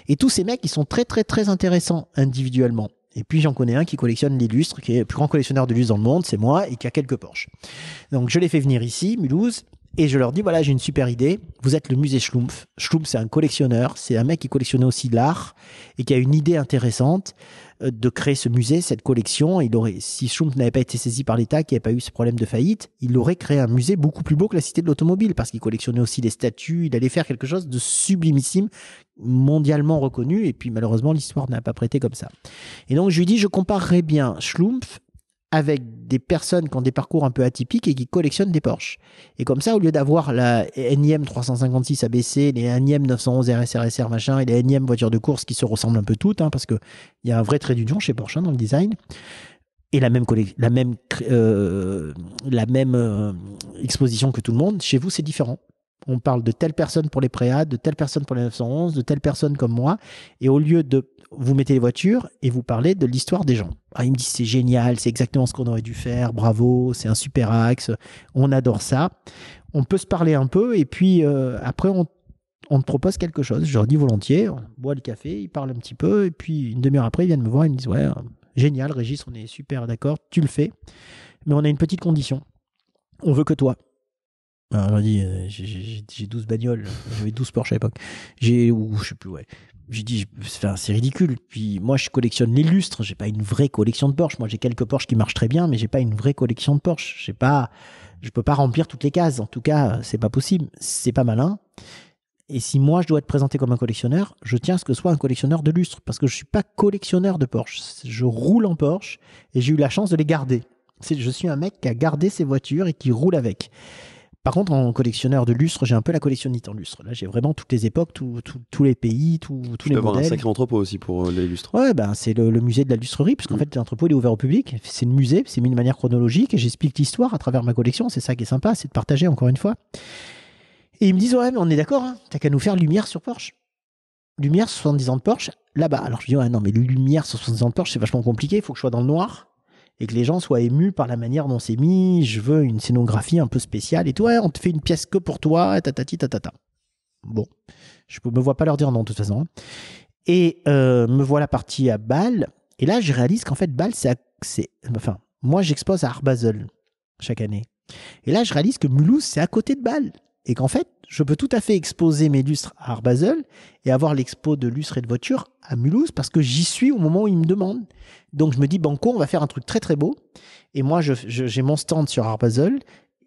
Et tous ces mecs, ils sont très, très, très intéressants individuellement. Et puis j'en connais un qui collectionne l'illustre, qui est le plus grand collectionneur de lustres dans le monde, c'est moi, et qui a quelques Porsche. Donc je l'ai fait venir ici, Mulhouse, et je leur dis voilà, j'ai une super idée. Vous êtes le musée Schlumpf. Schlumpf, c'est un collectionneur, c'est un mec qui collectionnait aussi de l'art et qui a une idée intéressante euh, de créer ce musée, cette collection. Il aurait, si Schlumpf n'avait pas été saisi par l'État, qui n'avait pas eu ce problème de faillite, il aurait créé un musée beaucoup plus beau que la Cité de l'Automobile parce qu'il collectionnait aussi des statues. Il allait faire quelque chose de sublimissime, mondialement reconnu. Et puis malheureusement, l'histoire n'a pas prêté comme ça. Et donc je lui dis, je comparerais bien Schlumpf avec des personnes qui ont des parcours un peu atypiques et qui collectionnent des Porsche. Et comme ça, au lieu d'avoir la NIM 356 ABC, les NIM 911 RSRSR machin et les NIM voitures de course qui se ressemblent un peu toutes, hein, parce qu'il y a un vrai trait d'union chez Porsche hein, dans le design, et la même, la même, euh, la même euh, exposition que tout le monde, chez vous c'est différent. On parle de telle personne pour les préades, de telle personne pour les 911, de telle personne comme moi, et au lieu de vous mettez les voitures et vous parlez de l'histoire des gens. Ah, il me dit c'est génial, c'est exactement ce qu'on aurait dû faire, bravo, c'est un super axe, on adore ça. On peut se parler un peu et puis euh, après on, on, te propose quelque chose. Je leur dis volontiers, on boit le café, ils parlent un petit peu et puis une demi-heure après ils viennent me voir, ils me disent ouais, euh, génial Régis, on est super d'accord, tu le fais, mais on a une petite condition, on veut que toi. Alors, on dit, euh, j'ai 12 bagnoles, j'avais 12 Porsche à l'époque, j'ai, ou je sais plus, ouais, j'ai dis c'est ridicule. Puis moi, je collectionne les lustres. J'ai pas une vraie collection de Porsche. Moi, j'ai quelques Porsche qui marchent très bien, mais j'ai pas une vraie collection de Porsche. J'ai pas, je peux pas remplir toutes les cases. En tout cas, c'est pas possible. C'est pas malin. Et si moi, je dois être présenté comme un collectionneur, je tiens à ce que soit un collectionneur de lustres parce que je suis pas collectionneur de Porsche. Je roule en Porsche et j'ai eu la chance de les garder. Je suis un mec qui a gardé ses voitures et qui roule avec. Par contre, en collectionneur de lustres, j'ai un peu la collectionnite en lustres. Là, j'ai vraiment toutes les époques, tout, tous les pays, tout, tous tu les peux avoir un sacré entrepôt aussi pour euh, les lustres. Ouais, ben, c'est le, musée de la lustrerie, parce mm. fait, l'entrepôt, est ouvert au public. C'est le musée, c'est mis de manière chronologique, et j'explique l'histoire à travers ma collection. C'est ça qui est sympa, c'est de partager encore une fois. Et ils me disent, ouais, mais on est d'accord, hein, t'as qu'à nous faire lumière sur Porsche. Lumière 70 ans de Porsche, là-bas. Alors je dis, ouais, non, mais lumière sur 70 ans de Porsche, c'est vachement compliqué, il faut que je sois dans le noir et que les gens soient émus par la manière dont c'est mis. Je veux une scénographie un peu spéciale et toi, on te fait une pièce que pour toi, tatati tatata. Bon, je me vois pas leur dire non de toute façon. Hein. Et euh, me voilà parti à Bâle. Et là, je réalise qu'en fait, Bâle, c'est, enfin, moi, j'expose à Arbazel chaque année. Et là, je réalise que Mulhouse, c'est à côté de Bâle et qu'en fait, je peux tout à fait exposer mes lustres à Art et avoir l'expo de lustres et de voitures à Mulhouse parce que j'y suis au moment où ils me demandent. Donc je me dis, Banco, on va faire un truc très très beau. Et moi, j'ai mon stand sur Art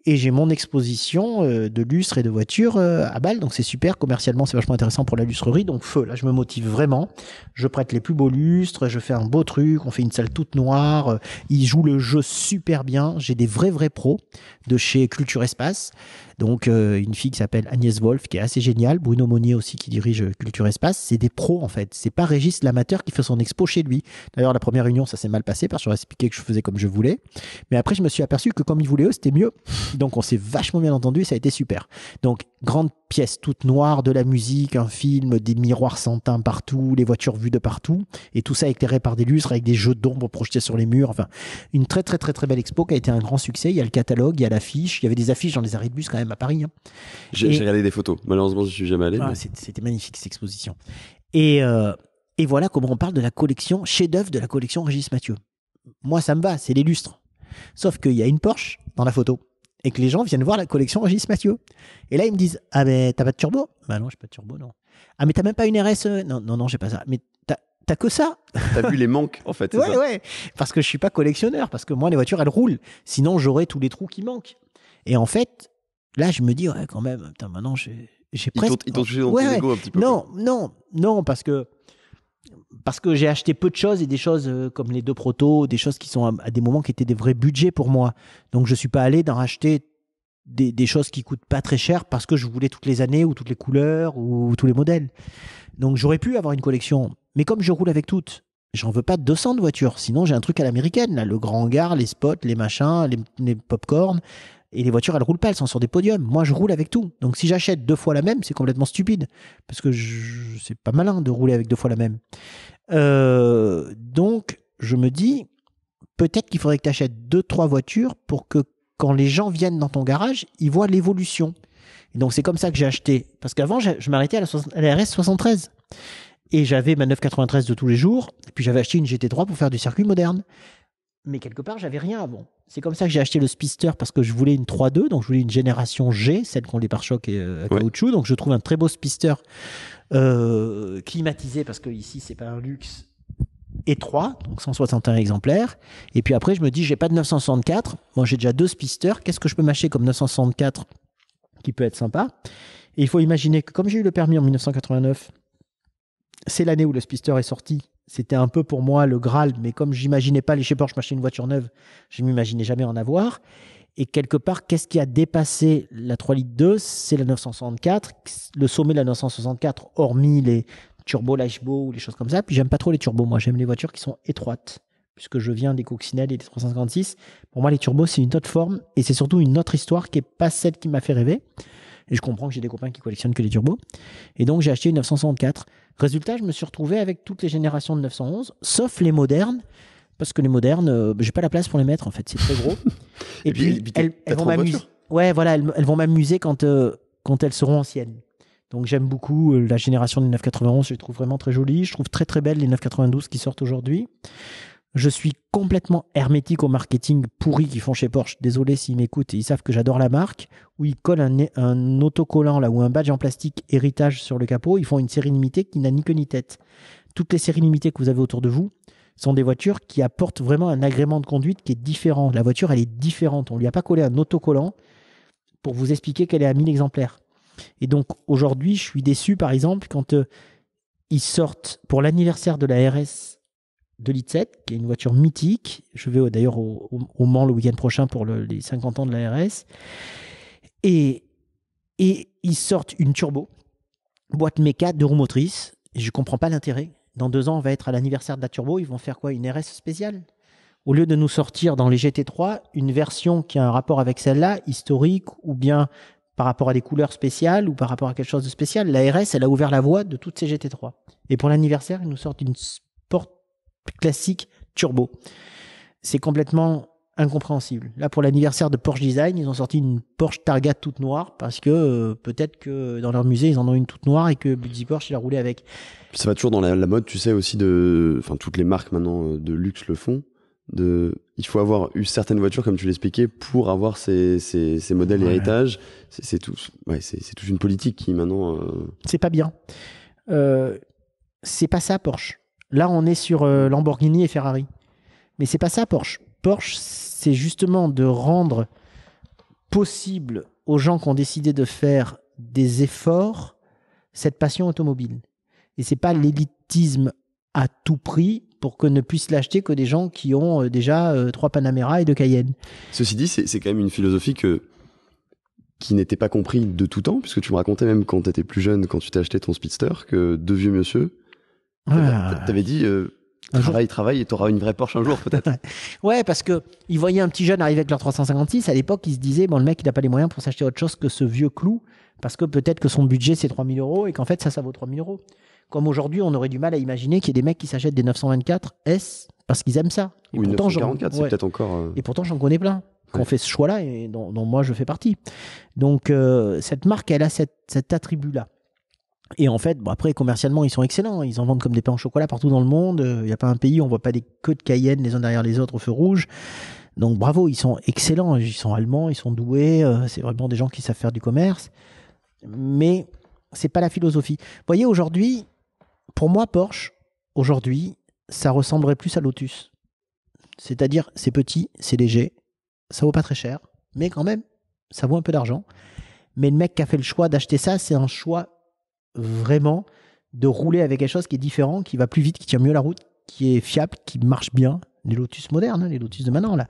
et j'ai mon exposition euh, de lustres et de voitures euh, à Bâle. Donc c'est super, commercialement c'est vachement intéressant pour la lustrerie. Donc feu, là je me motive vraiment. Je prête les plus beaux lustres, je fais un beau truc, on fait une salle toute noire. Euh, ils jouent le jeu super bien. J'ai des vrais vrais pros de chez Culture Espace. Donc euh, une fille qui s'appelle Agnès Wolf, qui est assez géniale, Bruno Monnier aussi qui dirige euh, Culture Espace, c'est des pros en fait. C'est pas Régis l'amateur qui fait son expo chez lui. D'ailleurs la première réunion ça s'est mal passé parce que j'aurais expliqué que je faisais comme je voulais. Mais après je me suis aperçu que comme ils voulaient eux c'était mieux. Donc on s'est vachement bien entendu et ça a été super. Donc grande pièce toute noire, de la musique, un film, des miroirs sans teint partout, les voitures vues de partout, et tout ça éclairé par des lustres avec des jeux d'ombre projetés sur les murs. Enfin, une très très très très belle expo qui a été un grand succès. Il y a le catalogue, il y a l'affiche, il y avait des affiches dans les arrêts de bus quand même à Paris. Hein. J'ai regardé des photos. Malheureusement, je suis jamais allé. C'était magnifique cette exposition. Et, euh, et voilà comment on parle de la collection chef-d'œuvre de la collection Régis Mathieu. Moi, ça me va, c'est l'illustre. Sauf qu'il y a une Porsche dans la photo et que les gens viennent voir la collection Régis Mathieu. Et là, ils me disent Ah, mais t'as pas de turbo Bah non, j'ai pas de turbo, non. Ah, mais t'as même pas une RSE euh, Non, non, non, j'ai pas ça. Mais t'as que ça. T'as vu les manques, en fait. Ouais, ça ouais. Parce que je suis pas collectionneur, parce que moi, les voitures, elles roulent. Sinon, j'aurais tous les trous qui manquent. Et en fait, Là, je me dis, quand même, maintenant, j'ai presque. Ils t'ont touché dans un petit peu. Non, non, non, parce que. Parce que j'ai acheté peu de choses et des choses euh, comme les deux protos, des choses qui sont à, des moments qui étaient des vrais budgets pour moi. Donc je ne suis pas allé d'en racheter des, choses qui coûtent pas très cher parce que je voulais toutes les années ou toutes les couleurs ou tous les modèles. Donc j'aurais pu avoir une collection, mais comme je roule avec toutes, j'en veux pas 200 de voitures. Sinon j'ai un truc à l'américaine, le grand hangar, les spots, les machins, les, les et les voitures, elles roulent pas, elles sont sur des podiums. Moi, je roule avec tout. Donc, si j'achète deux fois la même, c'est complètement stupide. Parce que je... c'est pas malin de rouler avec deux fois la même. Euh, donc, je me dis, peut-être qu'il faudrait que tu achètes deux, trois voitures pour que quand les gens viennent dans ton garage, ils voient l'évolution. Et donc, c'est comme ça que j'ai acheté. Parce qu'avant, je m'arrêtais à la, RS 73. Et j'avais ma 993 de tous les jours. Et puis, j'avais acheté une GT3 pour faire du circuit moderne. Mais quelque part, j'avais rien avant c'est comme ça que j'ai acheté le Spister parce que je voulais une 3.2, donc je voulais une génération G, celle qu'on les pare-chocs et à euh, caoutchouc. Donc je trouve un très beau Spister euh, climatisé parce que ici c'est pas un luxe étroit, donc 161 exemplaires. Et puis après je me dis j'ai pas de 964, moi j'ai déjà deux Spister, qu'est-ce que je peux m'acheter comme 964 qui peut être sympa Et il faut imaginer que comme j'ai eu le permis en 1989, c'est l'année où le Spister est sorti. C'était un peu pour moi le Graal, mais comme j'imaginais pas les chez Porsche m'acheter une voiture neuve, je m'imaginais jamais en avoir. Et quelque part, qu'est-ce qui a dépassé la 3 litres 2 C'est la 964, le sommet de la 964, hormis les turbos Lifebo ou les choses comme ça. Puis j'aime pas trop les turbos, moi j'aime les voitures qui sont étroites, puisque je viens des coccinelles et des 356. Pour moi, les turbos, c'est une autre forme, et c'est surtout une autre histoire qui n'est pas celle qui m'a fait rêver. Et je comprends que j'ai des copains qui collectionnent que les turbos. Et donc j'ai acheté une 964. Résultat, je me suis retrouvé avec toutes les générations de 911, sauf les modernes. Parce que les modernes, euh, j'ai pas la place pour les mettre en fait, c'est très gros. et, puis, elles, vont m'amuser. Ouais, voilà, elles, vont m'amuser quand, euh, quand elles seront anciennes. Donc j'aime beaucoup euh, la génération des 991, je les trouve vraiment très jolies. Je trouve très très belles les 992 qui sortent aujourd'hui. Je suis complètement hermétique au marketing pourri qu'ils font chez Porsche. Désolé s'ils m'écoutent, ils savent que j'adore la marque. Où ils collent un, autocollant là ou un badge en plastique héritage sur le capot. Ils font une série limitée qui n'a ni queue ni tête. Toutes les séries limitées que vous avez autour de vous sont des voitures qui apportent vraiment un agrément de conduite qui est différent. La voiture, elle est différente. On ne lui a pas collé un autocollant pour vous expliquer qu'elle est à 1000 exemplaires. Et donc aujourd'hui, je suis déçu par exemple quand euh, ils sortent pour l'anniversaire de la RS de l'IT7, e qui est une voiture mythique. Je vais d'ailleurs au, Mans le week-end prochain pour les 50 ans de la Et, et ils sortent une turbo, boîte méca, de roues motrices. Et je ne comprends pas l'intérêt. Dans deux ans, on va être à l'anniversaire de la turbo. Ils vont faire quoi Une RS spéciale Au lieu de nous sortir dans les GT3 une version qui a un rapport avec celle-là, historique ou bien par rapport à des couleurs spéciales ou par rapport à quelque chose de spécial. la RS, elle a ouvert la voie de toutes ces GT3. Et pour l'anniversaire, ils nous sortent une classique turbo. C'est complètement incompréhensible. Là, pour l'anniversaire de Porsche Design, ils ont sorti une Porsche Targa toute noire parce que euh, peut-être que dans leur musée, ils en ont une toute noire et que Buddy Porsche, il a roulé avec. Ça va toujours dans la, mode, tu sais, aussi de, enfin, toutes les marques maintenant euh, de luxe le font. De, il faut avoir eu certaines voitures, comme tu l'expliquais, pour avoir ces, modèles héritage. C'est tout, ouais, c'est toute une politique qui maintenant. Euh, c'est pas bien. c'est pas ça Porsche. Là, on est sur euh, Lamborghini et Ferrari. Mais c'est pas ça Porsche. Porsche, c'est justement de rendre possible aux gens qui ont décidé de faire des efforts cette passion automobile. Et c'est pas l'élitisme à tout prix pour que ne puisse l'acheter que des gens qui ont euh, déjà euh, trois Panamera et deux Cayenne. Ceci dit, c'est quand même une philosophie qui n'était pas comprise de tout temps, puisque tu me racontais même quand tu étais plus jeune, quand tu t'es acheté ton speedster, que deux vieux monsieur ah. T'avais dit euh, travail, travail, et t'auras une vraie Porsche un jour peut-être. ouais, parce que ils voyaient un petit jeune arriver avec leur 356. À l'époque, ils se disaient bon, le mec, il n'a pas les moyens pour s'acheter autre chose que ce vieux clou, parce que peut-être que son budget c'est 3000 euros et qu'en fait ça, ça vaut 3000 euros. Comme aujourd'hui, on aurait du mal à imaginer qu'il y ait des mecs qui s'achètent des 924 S parce qu'ils aiment ça. Et Ou une 944, c'est peut-être encore. Euh, et pourtant, j'en connais plein qu'on fait ce choix-là et dont, moi je fais partie. Donc euh, cette marque, elle a cet attribut-là. Et en fait, bon après commercialement ils sont excellents, hein. ils en vendent comme des pains au chocolat partout dans le monde. Il euh, n'y a pas un pays où on voit pas des queues de Cayenne les uns derrière les autres au feu rouge. Donc bravo, ils sont excellents, hein. ils sont allemands, ils sont doués, euh, c'est vraiment des gens qui savent faire du commerce. Mais c'est pas la philosophie. Vous voyez aujourd'hui, pour moi Porsche, aujourd'hui, ça ressemblerait plus à Lotus. C'est-à-dire c'est petit, c'est léger, ça vaut pas très cher, mais quand même, ça vaut un peu d'argent. Mais le mec qui a fait le choix d'acheter ça, c'est un choix vraiment de rouler avec quelque chose qui est différent, qui va plus vite, qui tient mieux la route, qui est fiable, qui marche bien. Les Lotus modernes, hein, les Lotus de maintenant, là.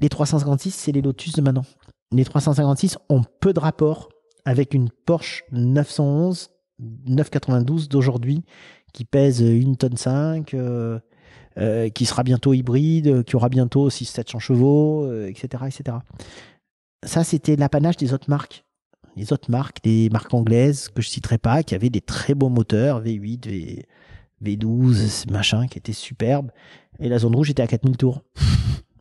Les 356, c'est les Lotus de maintenant. Les 356 ont peu de rapport avec une Porsche 911, 992 d'aujourd'hui, qui pèse 1 tonne 5, euh, euh, qui sera bientôt hybride, euh, qui aura bientôt 600-700 chevaux, etc., etc. Ça, c'était l'apanage des autres marques les autres marques, des marques anglaises que je citerai pas, qui avaient des très beaux moteurs, V8, v, V12, machin, qui étaient superbes. Et la zone rouge était à 4000 tours.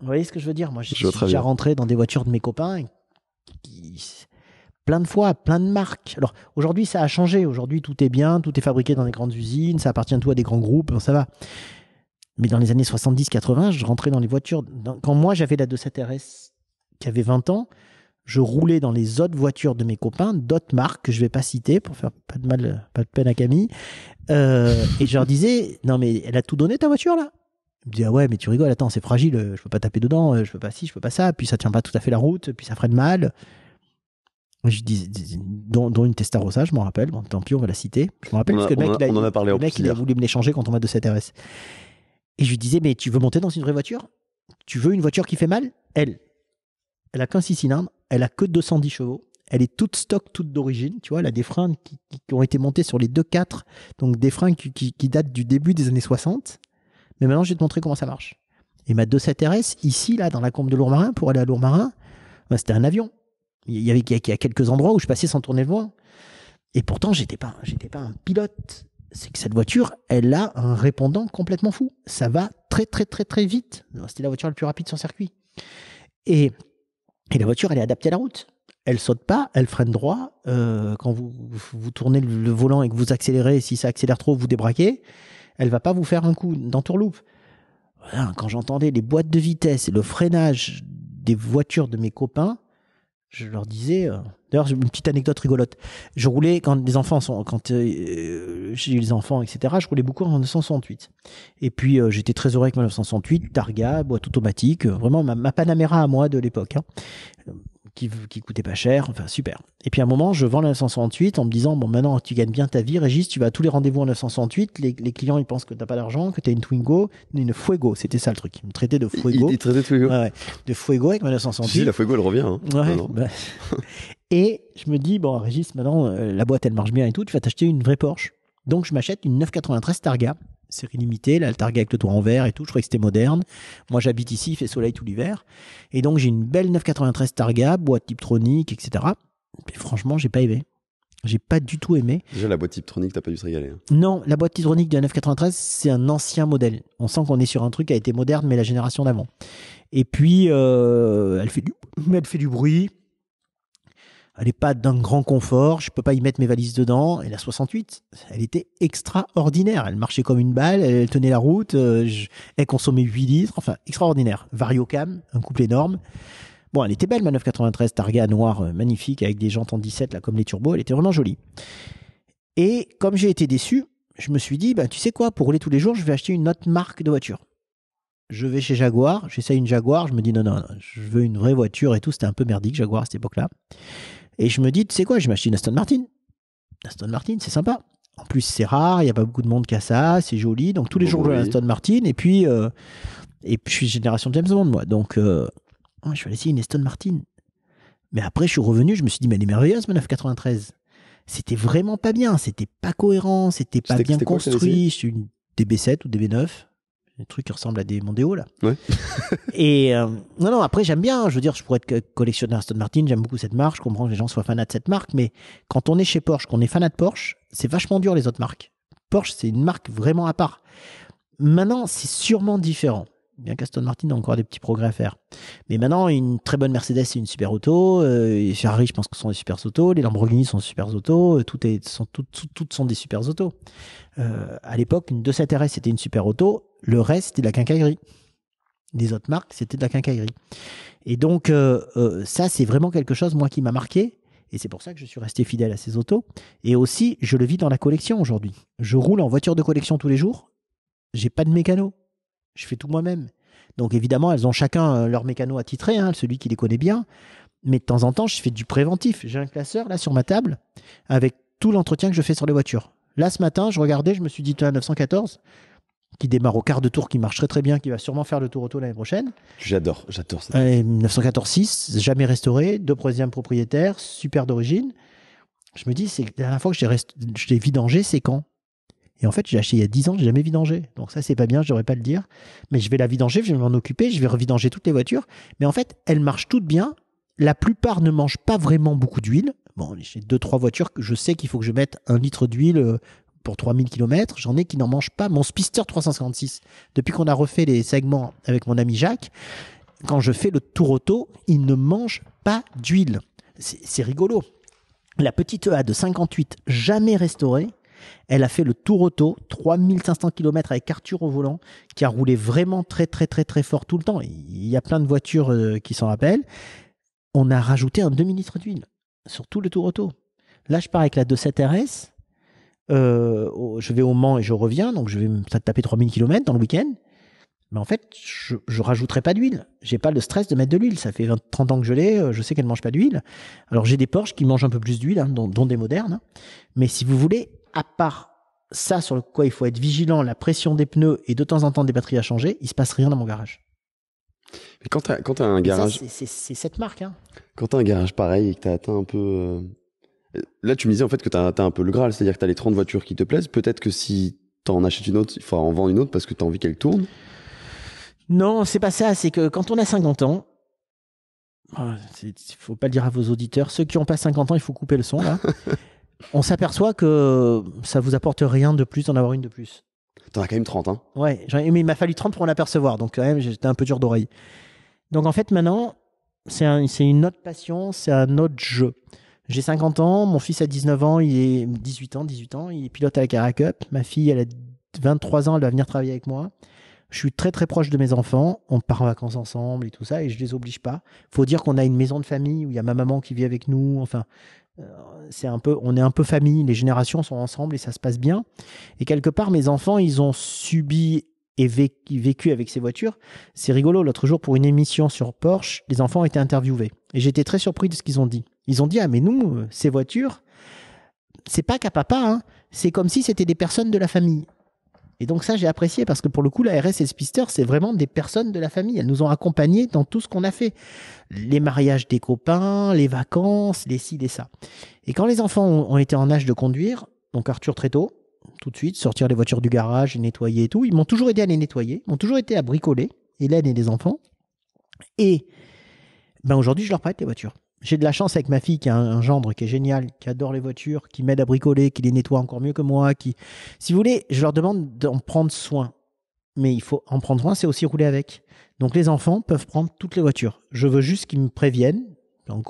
Vous voyez ce que je veux dire Moi, je, déjà rentré dans des voitures de mes copains qui, plein de fois, plein de marques. Alors aujourd'hui, ça a changé. Aujourd'hui, tout est bien, tout est fabriqué dans des grandes usines, ça appartient tout à des grands groupes, ça va. Mais dans les années 70-80, je rentrais dans les voitures. quand moi, j'avais la 27 RS qui avait 20 ans, je roulais dans les autres voitures de mes copains, d'autres marques que je vais pas citer pour faire pas de mal, pas de peine à Camille. Euh, et je leur disais, non mais elle a tout donné ta voiture là Il me disait ah ouais mais tu rigoles, attends c'est fragile, euh, je peux pas taper dedans, euh, je peux pas ci, je peux pas ça, puis ça tient pas tout à fait la route, puis ça ferait de mal. Je disais « dont, une Testarossa, je m'en rappelle. Bon, tant pis, on va la citer. Je m'en rappelle parce que le mec, a, il, voulu me l'échanger quand on va de cette RS. Et je lui disais, mais tu veux monter dans une vraie voiture Tu veux une voiture qui fait mal Elle, elle a qu'un six cylindres, elle a que 210 chevaux. Elle est toute stock, toute d'origine. Tu vois, elle a des freins qui, ont été montés sur les 2-4. donc des freins qui, datent du début des années 60. Mais maintenant, je vais te montrer comment ça marche. Et ma 2.7 RS, ici, là, dans la combe de Lourmarin, pour aller à Lourmarin, Marin, bah, c'était un avion. Il y avait il y a quelques endroits où je passais sans tourner le vent. Et pourtant, j'étais pas, j'étais pas un pilote. C'est que cette voiture, elle a un répondant complètement fou. Ça va très, très, très, très vite. C'était la voiture la plus rapide sur circuit. Et et la voiture, elle est adaptée à la route. Elle saute pas, elle freine droit. Euh, quand vous, vous tournez le volant et que vous accélérez, si ça accélère trop, vous débraquez. Elle va pas vous faire un coup d'entourloupe. Voilà, quand j'entendais les boîtes de vitesse et le freinage des voitures de mes copains, je leur disais. Euh, d'ailleurs, une petite anecdote rigolote. Je roulais quand les enfants sont, quand euh, j'ai eu les enfants, etc. Je roulais beaucoup en 1968. Et puis euh, j'étais très heureux avec 1968, Targa, boîte automatique, euh, vraiment ma, panaméra Panamera à moi de l'époque. Hein qui, coûtait pas cher, enfin super. Et puis à un moment, je vends la 968 en me disant, bon maintenant tu gagnes bien ta vie, Régis, tu vas à tous les rendez-vous en 968, les, clients ils pensent que tu t'as pas d'argent, que tu as une Twingo, une Fuego, c'était ça le truc, ils me traitaient de Fuego. Ils il traitaient de Fuego. Ouais, de Fuego avec ma 968. Si, la Fuego elle revient. Hein. Ouais, bah. et je me dis, bon Régis, maintenant euh, la boîte elle marche bien et tout, tu vas t'acheter une vraie Porsche. Donc je m'achète une 993 Targa série limitée, la Targa avec le toit en verre et tout, je croyais que c'était moderne. Moi j'habite ici, il fait soleil tout l'hiver. Et donc j'ai une belle 993 Targa, boîte Tiptronic, etc. Mais franchement, j'ai pas aimé. J'ai pas du tout aimé. Déjà, la boîte Tiptronic, t'as pas dû te régaler. Hein. Non, la boîte Tiptronic de la 993, c'est un ancien modèle. On sent qu'on est sur un truc qui a été moderne, mais la génération d'avant. Et puis, euh, elle, fait du... elle fait du bruit. Elle n'est pas d'un grand confort, je peux pas y mettre mes valises dedans. Et la 68, elle était extraordinaire. Elle marchait comme une balle, elle tenait la route, euh, elle consommait 8 litres, enfin, extraordinaire. Variocam, un couple énorme. Bon, elle était belle, ma 993 Targa noire, euh, magnifique, avec des jantes en 17, là, comme les turbos, elle était vraiment jolie. Et comme j'ai été déçu, je me suis dit, bah, tu sais quoi, pour rouler tous les jours, je vais acheter une autre marque de voiture. Je vais chez Jaguar, j'essaye une Jaguar, je me dis non, non, non, je veux une vraie voiture et tout, c'était un peu merdique Jaguar à cette époque-là. Et je me dis, tu sais quoi, je m'achète une Aston Martin. Aston Martin, c'est sympa. En plus, c'est rare, il n'y a pas beaucoup de monde qui a ça, c'est joli. Donc, tous les jours, je Aston Martin. Et puis, euh, et puis, je suis génération James Bond, moi. Donc, euh, je vais essayer une Aston Martin. Mais après, je suis revenu, je me suis dit, mais elle est merveilleuse, ma 993. C'était vraiment pas bien, c'était pas cohérent, c'était pas bien construit. suis une DB7 ou DB9 des trucs qui ressemblent à des Mondeo là. et euh, non, non, après j'aime bien, je veux dire, je pourrais être collectionneur Aston Martin, j'aime beaucoup cette marque, je comprends que les gens soient fans de cette marque, mais quand on est chez Porsche, qu'on est fanat de Porsche, c'est vachement dur les autres marques. Porsche, c'est une marque vraiment à part. Maintenant, c'est sûrement différent. Bien qu'Aston Martin a encore des petits progrès à faire. Mais maintenant, une très bonne Mercedes, c'est une super auto. Euh, Ferrari, je pense que ce sont des super autos. Les Lamborghini sont des super autos. Euh, tout est, sont, toutes sont des super autos. Euh, à l'époque, une 27 RS, c'était une super auto le reste, c'était de la quincaillerie. des autres marques, c'était de la quincaillerie. Et donc, euh, euh, ça, c'est vraiment quelque chose, moi, qui m'a marqué. Et c'est pour ça que je suis resté fidèle à ces autos. Et aussi, je le vis dans la collection aujourd'hui. Je roule en voiture de collection tous les jours. J'ai pas de mécano. Je fais tout moi-même. Donc évidemment, elles ont chacun euh, leur mécano attitré, hein, celui qui les connaît bien. Mais de temps en temps, je fais du préventif. J'ai un classeur là sur ma table avec tout l'entretien que je fais sur les voitures. Là, ce matin, je regardais, je me suis dit, tu as 914, qui démarre au quart de tour, qui marche très très bien, qui va sûrement faire le tour auto l'année prochaine. J'adore, j'adore ça. 914 6 jamais restauré, deux troisième propriétaire, super d'origine. Je me dis, c'est la dernière fois que je l'ai vidangé, c'est quand Et en fait, j'ai acheté il y a 10 ans, j'ai jamais vidangé. Donc ça, c'est pas bien, je devrais pas le dire. Mais je vais la vidanger, je vais m'en occuper, je vais revidanger toutes les voitures. Mais en fait, elles marchent toutes bien. La plupart ne mangent pas vraiment beaucoup d'huile. Bon, j'ai deux, trois voitures que je sais qu'il faut que je mette un litre d'huile euh, pour 3000 km, j'en ai qui n'en mangent pas. Mon Spister 356, depuis qu'on a refait les segments avec mon ami Jacques, quand je fais le tour auto, il ne mange pas d'huile. C'est rigolo. La petite EA de 58, jamais restaurée, elle a fait le tour auto, 3500 km avec Arthur au volant, qui a roulé vraiment très très très très fort tout le temps. Il y a plein de voitures euh, qui s'en rappellent. On a rajouté un demi-litre d'huile sur tout le tour auto. Là, je pars avec la 27 RS euh, je vais au Mans et je reviens, donc je vais me taper 3000 km dans le week-end. Mais en fait, je, je rajouterai pas d'huile. J'ai pas le stress de mettre de l'huile. Ça fait 20, 30 ans que je l'ai. Euh, je sais qu'elle ne mange pas d'huile. Alors j'ai des Porsche qui mangent un peu plus d'huile, hein, dont, des modernes. Hein. Mais si vous voulez, à part ça sur quoi il faut être vigilant, la pression des pneus et de temps en temps des batteries à changer, il se passe rien dans mon garage. Mais quand tu quand as un garage, c'est cette marque. Hein. Quand as un garage pareil et que as atteint un peu euh, Là, tu me disais en fait que tu as, un peu le Graal, c'est-à-dire que tu as les 30 voitures qui te plaisent. Peut-être que si tu en achètes une autre, il faudra en vendre une autre parce que tu as envie qu'elle tourne. Non, c'est pas ça. C'est que quand on a 50 ans, il ah, faut pas le dire à vos auditeurs, ceux qui ont pas 50 ans, il faut couper le son là. on s'aperçoit que ça vous apporte rien de plus d'en avoir une de plus. T'en as quand même 30, hein Ouais, mais il m'a fallu 30 pour en apercevoir, donc quand même j'étais un peu dur d'oreille. Donc en fait maintenant, c'est une autre passion, c'est un autre jeu. J'ai 50 ans, mon fils a 19 ans, il est 18 ans, 18 ans, il pilote à la Caracup. Ma fille, elle a 23 ans, elle va venir travailler avec moi. Je suis très très proche de mes enfants, on part en vacances ensemble et tout ça, et je les oblige pas. Faut dire qu'on a une maison de famille où il y a ma maman qui vit avec nous, enfin, euh, c'est un peu, on est un peu famille, les générations sont ensemble et ça se passe bien. Et quelque part, mes enfants, ils ont subi et vécu avec ces voitures. C'est rigolo. L'autre jour, pour une émission sur Porsche, les enfants ont été interviewés et j'étais très surpris de ce qu'ils ont dit. Ils ont dit, ah mais nous, euh, ces voitures, c'est pas qu'à papa, hein. c'est comme si c'était des personnes de la famille. Et donc ça, j'ai apprécié parce que pour le coup, la RS et Spister, c'est vraiment des personnes de la famille. Elles nous ont accompagnés dans tout ce qu'on a fait. Les mariages des copains, les vacances, les ci, les ça. Et quand les enfants ont été en âge de conduire, donc Arthur très tôt, tout de suite, sortir les voitures du garage, nettoyer et tout, ils m'ont toujours aidé à les nettoyer, m'ont toujours été à bricoler, Hélène et les enfants. Et ben aujourd'hui, je leur prête les voitures j'ai de la chance avec ma fille qui a un, gendre qui est génial, qui adore les voitures, qui m'aide à bricoler, qui les nettoie encore mieux que moi. Qui, si vous voulez, je leur demande d'en prendre soin. Mais il faut en prendre soin, c'est aussi rouler avec. Donc les enfants peuvent prendre toutes les voitures. Je veux juste qu'ils me préviennent.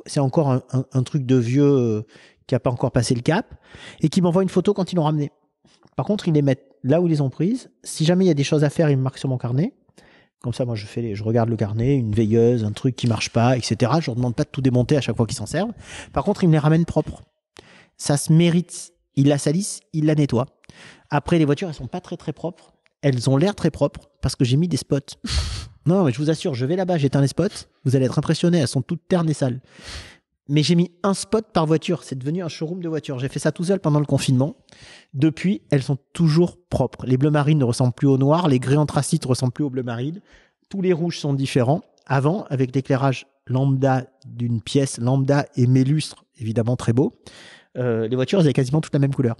C'est encore un, truc de vieux euh, qui n'a pas encore passé le cap et qui m'envoie une photo quand ils l'ont ramené. Par contre, ils les mettent là où ils les ont prises. Si jamais il y a des choses à faire, ils me marquent sur mon carnet. Comme ça, moi, je fais je regarde le carnet, une veilleuse, un truc qui marche pas, etc. Je leur demande pas de tout démonter à chaque fois qu'ils s'en servent. Par contre, ils me les ramènent propres. Ça se mérite. Ils la salissent, ils la nettoient. Après, les voitures, elles sont pas très très propres. Elles ont l'air très propres parce que j'ai mis des spots. non, mais je vous assure, je vais là-bas, j'éteins les spots. Vous allez être impressionnés. Elles sont toutes ternes et sales mais j'ai mis un spot par voiture. C'est devenu un showroom de voitures. J'ai fait ça tout seul pendant le confinement. Depuis, elles sont toujours propres. Les bleus marines ne ressemblent plus au noir, les gris anthracite ne ressemblent plus au bleu marine. Tous les rouges sont différents. Avant, avec l'éclairage lambda d'une pièce, lambda et mélustre, évidemment très beau, euh, les voitures, elles avaient quasiment toutes la même couleur.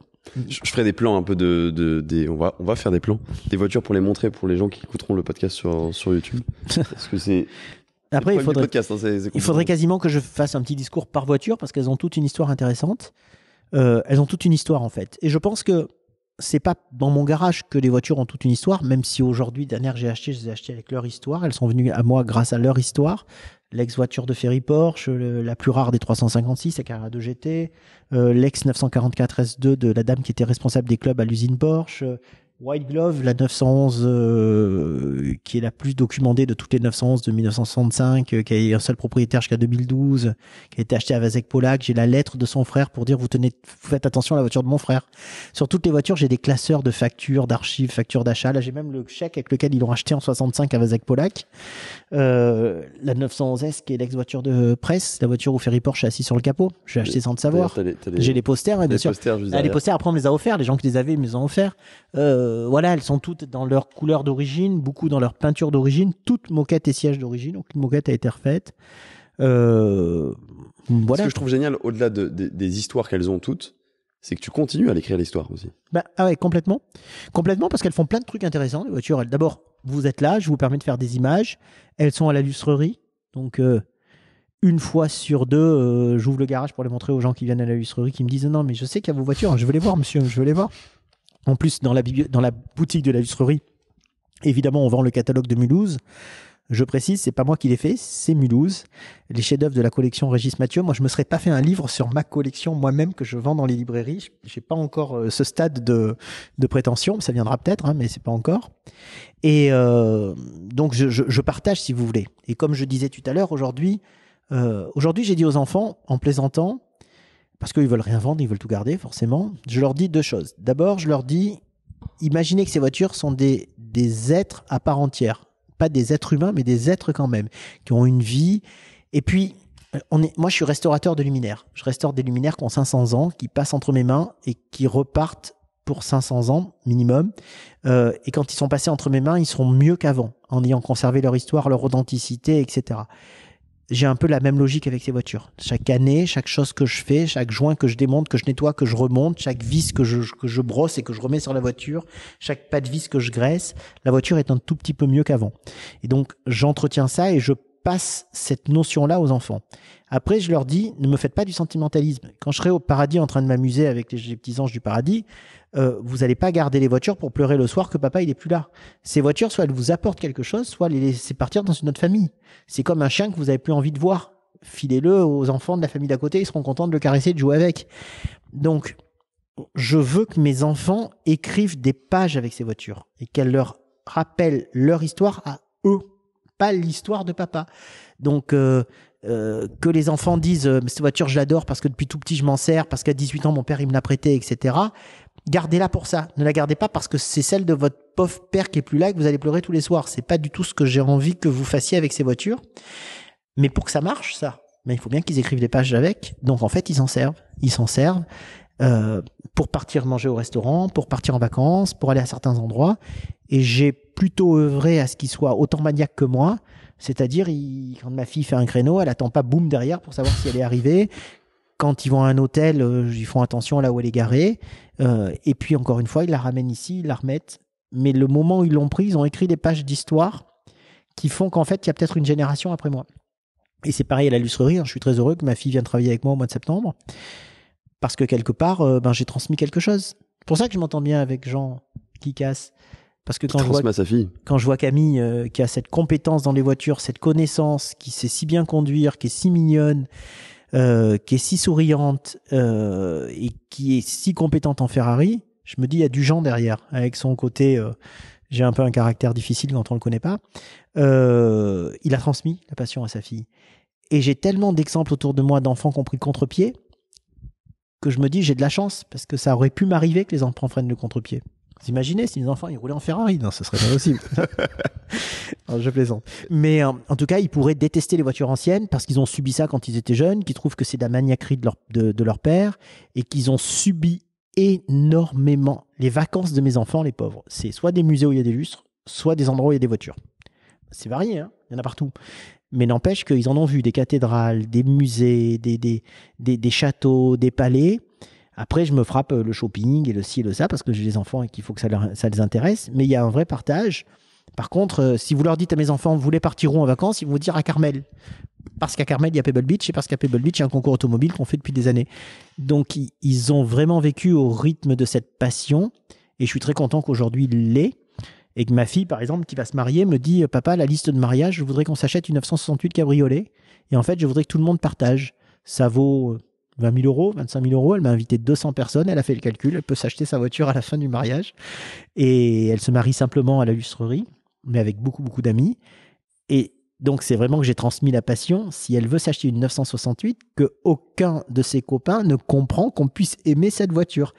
Je, ferai des plans un peu de, des, on va, on va faire des plans des voitures pour les montrer pour les gens qui écouteront le podcast sur, sur YouTube. parce que c'est, après, hein, il faudrait, quasiment que je fasse un petit discours par voiture parce qu'elles ont toute une histoire intéressante. Euh, elles ont toute une histoire en fait. Et je pense que c'est pas dans mon garage que les voitures ont toute une histoire, même si aujourd'hui, dernière, j'ai acheté, je les ai achetées avec leur histoire. Elles sont venues à moi grâce à leur histoire. L'ex-voiture de Ferry Porsche, la plus rare des 356, la Carrera 2 GT, l'ex-944 S2 de la dame qui était responsable des clubs à l'usine Porsche, White Glove, la 911, euh, qui est la plus documentée de toutes les 911 de 1965, euh, qui a eu un seul propriétaire jusqu'à 2012, qui a été achetée à Vasek Polak. J'ai la lettre de son frère pour dire vous tenez, faites attention à la voiture de mon frère. Sur toutes les voitures, j'ai des classeurs de factures, d'archives, factures d'achat. Là, j'ai même le chèque avec lequel ils l'ont acheté en 65 à Vasek Polak. Euh, la 911S, qui est l'ex-voiture de presse, la voiture où Ferry Porsche est assis sur le capot. Je l'ai acheté sans le savoir. J'ai les posters, hein, bien sûr. Posters, ah, les posters, après, on les a offerts. Les gens qui les avaient, ils me les ont offerts. Euh, euh, voilà, elles sont toutes dans leur couleur d'origine, beaucoup dans leur peinture d'origine, toutes moquettes et sièges d'origine. donc une moquette a été refaite. Euh, Ce que je trouve génial, au-delà des histoires qu'elles ont toutes, c'est que tu continues à l'écrire l'histoire aussi. Bah, ah ouais, complètement. Complètement, parce qu'elles font plein de trucs intéressants, les voitures. D'abord, vous êtes là, je vous permets de faire des images. Elles sont à la lustrerie. Donc, euh, une fois sur deux, j'ouvre le garage pour les montrer aux gens qui viennent à la lustrerie, qui me disent Non, mais je sais qu'il y a vos voitures, je veux les voir, monsieur, je veux les voir. En plus, dans la, dans la boutique de la lustrerie, évidemment, on vend le catalogue de Mulhouse. Je précise, c'est pas moi qui l'ai fait, c'est Mulhouse. Les chefs-d'œuvre de la collection Régis Mathieu. Moi, je me serais pas fait un livre sur ma collection moi-même que je vends dans les librairies. J'ai pas encore euh, ce stade de, prétention. Ça viendra peut-être, hein, mais c'est pas encore. Et euh, donc, je, partage si vous voulez. Et comme je disais tout à l'heure, aujourd'hui, euh, aujourd'hui, j'ai dit aux enfants, en plaisantant, parce qu'ils veulent rien vendre, ils veulent tout garder, forcément, je leur dis deux choses. D'abord, je leur dis, imaginez que ces voitures sont des, êtres à part entière. Pas des êtres humains, mais des êtres quand même, qui ont une vie. Et puis, euh, moi, je suis restaurateur de luminaires. Je restaure des luminaires qui ont 500 ans, qui passent entre mes mains et qui repartent pour 500 ans minimum. Euh, et quand ils sont passés entre mes mains, ils seront mieux qu'avant, en ayant conservé leur histoire, leur authenticité, etc j'ai un peu la même logique avec ces voitures. Chaque année, chaque chose que je fais, chaque joint que je démonte, que je nettoie, que je remonte, chaque vis que je, brosse et que je remets sur la voiture, chaque pas de vis que je graisse, la voiture est un tout petit peu mieux qu'avant. Et donc, j'entretiens ça et je passe cette notion-là aux enfants. Après, je leur dis, ne me faites pas du sentimentalisme. Quand je serai au paradis en train de m'amuser avec les petits anges du paradis, euh, vous n'allez pas garder les voitures pour pleurer le soir que papa il est plus là. Ces voitures, soit elles vous apportent quelque chose, soit les laisser partir dans une autre famille. C'est comme un chien que vous avez plus envie de voir. Filez-le aux enfants de la famille d'à côté, ils seront contents de le caresser, de jouer avec. Donc, je veux que mes enfants écrivent des pages avec ces voitures et qu'elles leur rappellent leur histoire à eux, pas l'histoire de papa. Donc, euh, euh, que les enfants disent cette voiture je l'adore parce que depuis tout petit je m'en sers parce qu'à 18 ans mon père il me l'a prêtée etc gardez-la pour ça. Ne la gardez pas parce que c'est celle de votre pauvre père qui est plus là et que vous allez pleurer tous les soirs. C'est pas du tout ce que j'ai envie que vous fassiez avec ces voitures. Mais pour que ça marche, ça, mais il faut bien qu'ils écrivent des pages avec. Donc en fait, ils s'en servent. Ils s'en servent euh, pour partir manger au restaurant, pour partir en vacances, pour aller à certains endroits. Et j'ai plutôt œuvré à ce qu'ils soient autant maniaques que moi. C'est-à-dire, quand ma fille fait un créneau, elle attend pas boum derrière pour savoir si elle est arrivée quand ils vont à un hôtel, euh, ils font attention là où elle est garée. Euh, et puis encore une fois, ils la ramènent ici, ils la remettent. Mais le moment où ils l'ont prise, ils ont écrit des pages d'histoire qui font qu'en fait, il y a peut-être une génération après moi. Et c'est pareil à la lustrerie. Hein. Je suis très heureux que ma fille vienne travailler avec moi au mois de septembre. Parce que quelque part, euh, ben, j'ai transmis quelque chose. C'est pour ça que je m'entends bien avec Jean qui casse. Parce que quand je, vois, sa fille. quand je vois Camille qui a cette compétence dans les voitures, cette connaissance, qui sait si bien conduire, qui est si mignonne, euh, qui est si souriante euh, et qui est si compétente en Ferrari, je me dis il y a du genre derrière, avec son côté euh, j'ai un peu un caractère difficile quand on le connaît pas. il a transmis la passion à sa fille. Et j'ai tellement d'exemples autour de moi d'enfants qui ont pris le contre-pied que je me dis j'ai de la chance parce que ça aurait pu m'arriver que les enfants prennent le contre-pied. Vous imaginez si les enfants ils roulaient en Ferrari Non, ce serait pas possible. je plaisante. Mais euh, en tout cas, ils pourraient détester les voitures anciennes parce qu'ils ont subi ça quand ils étaient jeunes, qu'ils trouvent que c'est de la maniaquerie de leur, de, leur père et qu'ils ont subi énormément les vacances de mes enfants, les pauvres. C'est soit des musées où il y a des lustres, soit des endroits où il y a des voitures. C'est varié, hein. il y en a partout. Mais n'empêche qu'ils en ont vu des cathédrales, des musées, des, des châteaux, des palais. Après, je me frappe euh, le shopping et le ci et le ça parce que j'ai des enfants et qu'il faut que ça, les intéresse. Mais il y a un vrai partage. Par contre, euh, si vous leur dites à mes enfants, vous voulez partir en vacances, ils vont vous dire à Carmel. Parce qu'à Carmel, il y a Pebble Beach et parce qu'à Pebble Beach, il y a un concours automobile qu'on fait depuis des années. Donc, ils ont vraiment vécu au rythme de cette passion et je suis très content qu'aujourd'hui, il Et que ma fille, par exemple, qui va se marier, me dit euh, Papa, la liste de mariage, je voudrais qu'on s'achète une 968 cabriolet. Et en fait, je voudrais que tout le monde partage. Ça vaut 20 000 euros, 25 000 euros. Elle m'a invité 200 personnes. Elle a fait le calcul. Elle peut s'acheter sa voiture à la fin du mariage. Et elle se marie simplement à la lustrerie, mais avec beaucoup, beaucoup d'amis. Et donc, c'est vraiment que j'ai transmis la passion. Si elle veut s'acheter une 968, que aucun de ses copains ne comprend qu'on puisse aimer cette voiture.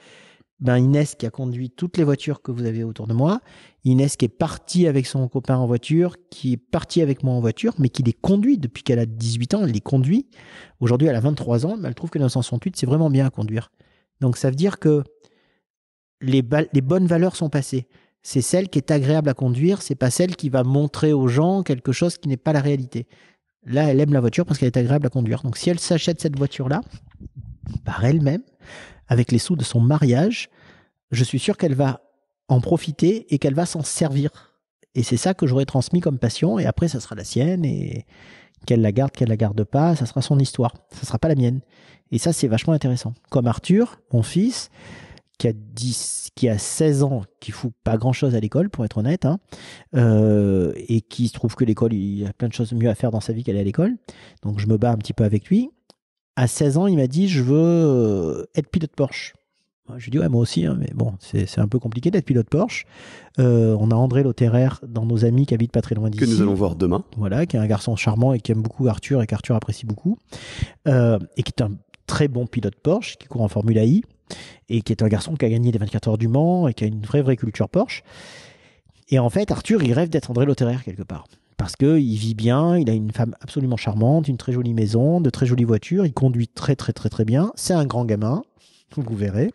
Ben, Inès qui a conduit toutes les voitures que vous avez autour de moi, Inès qui est partie avec son copain en voiture, qui est partie avec moi en voiture, mais qui les conduit depuis qu'elle a 18 ans, elle les conduit. Aujourd'hui, elle a 23 ans, mais elle trouve que 968, c'est vraiment bien à conduire. Donc ça veut dire que les, les bonnes valeurs sont passées. C'est celle qui est agréable à conduire, c'est pas celle qui va montrer aux gens quelque chose qui n'est pas la réalité. Là, elle aime la voiture parce qu'elle est agréable à conduire. Donc si elle s'achète cette voiture-là, par elle-même, avec les sous de son mariage, je suis sûr qu'elle va en profiter et qu'elle va s'en servir. Et c'est ça que j'aurais transmis comme passion, et après, ça sera la sienne, et qu'elle la garde, qu'elle la garde pas, ça sera son histoire, ça sera pas la mienne. Et ça, c'est vachement intéressant. Comme Arthur, mon fils, qui a, 10, qui a 16 ans, qui fout pas grand chose à l'école, pour être honnête, hein, euh, et qui se trouve que l'école, il y a plein de choses mieux à faire dans sa vie qu'aller à l'école. Donc je me bats un petit peu avec lui à 16 ans, il m'a dit Je veux euh, être pilote Porsche. Je lui ai dit, ouais, moi aussi, hein, mais bon, c'est un peu compliqué d'être pilote Porsche. Euh, on a André Lotterer dans nos amis qui habitent pas très loin d'ici. Que nous allons voir demain. Voilà, qui est un garçon charmant et qui aime beaucoup Arthur et qu'Arthur apprécie beaucoup. Euh, et qui est un très bon pilote Porsche, qui court en Formule I et qui est un garçon qui a gagné les 24 heures du Mans et qui a une vraie, vraie culture Porsche. Et en fait, Arthur, il rêve d'être André Lotterer quelque part parce qu'il vit bien, il a une femme absolument charmante, une très jolie maison, de très jolies voitures, il conduit très très très très bien, c'est un grand gamin, vous verrez.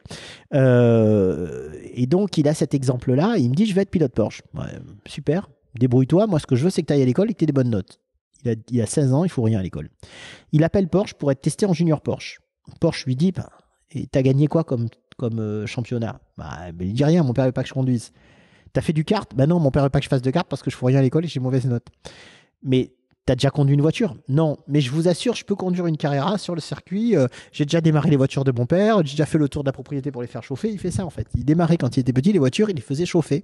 Euh, et donc il a cet exemple-là, il me dit je vais être pilote Porsche. super, débrouille-toi, moi ce que je veux c'est que tu ailles à l'école et que tu aies des bonnes notes. Il a, il a 16 ans, il faut rien à l'école. Il appelle Porsche pour être testé en junior Porsche. Porsche lui dit, bah, et t'as gagné quoi comme, comme euh, championnat bah, Il dit rien, mon père veut pas que je conduise. T'as fait du kart Ben non, mon père veut pas que je fasse de kart parce que je fous rien à l'école et j'ai mauvaise note. Mais T'as déjà conduit une voiture Non, mais je vous assure, je peux conduire une Carrera sur le circuit. Euh, j'ai déjà démarré les voitures de mon père, j'ai déjà fait le tour de la propriété pour les faire chauffer. Il fait ça en fait. Il démarrait quand il était petit les voitures, il les faisait chauffer.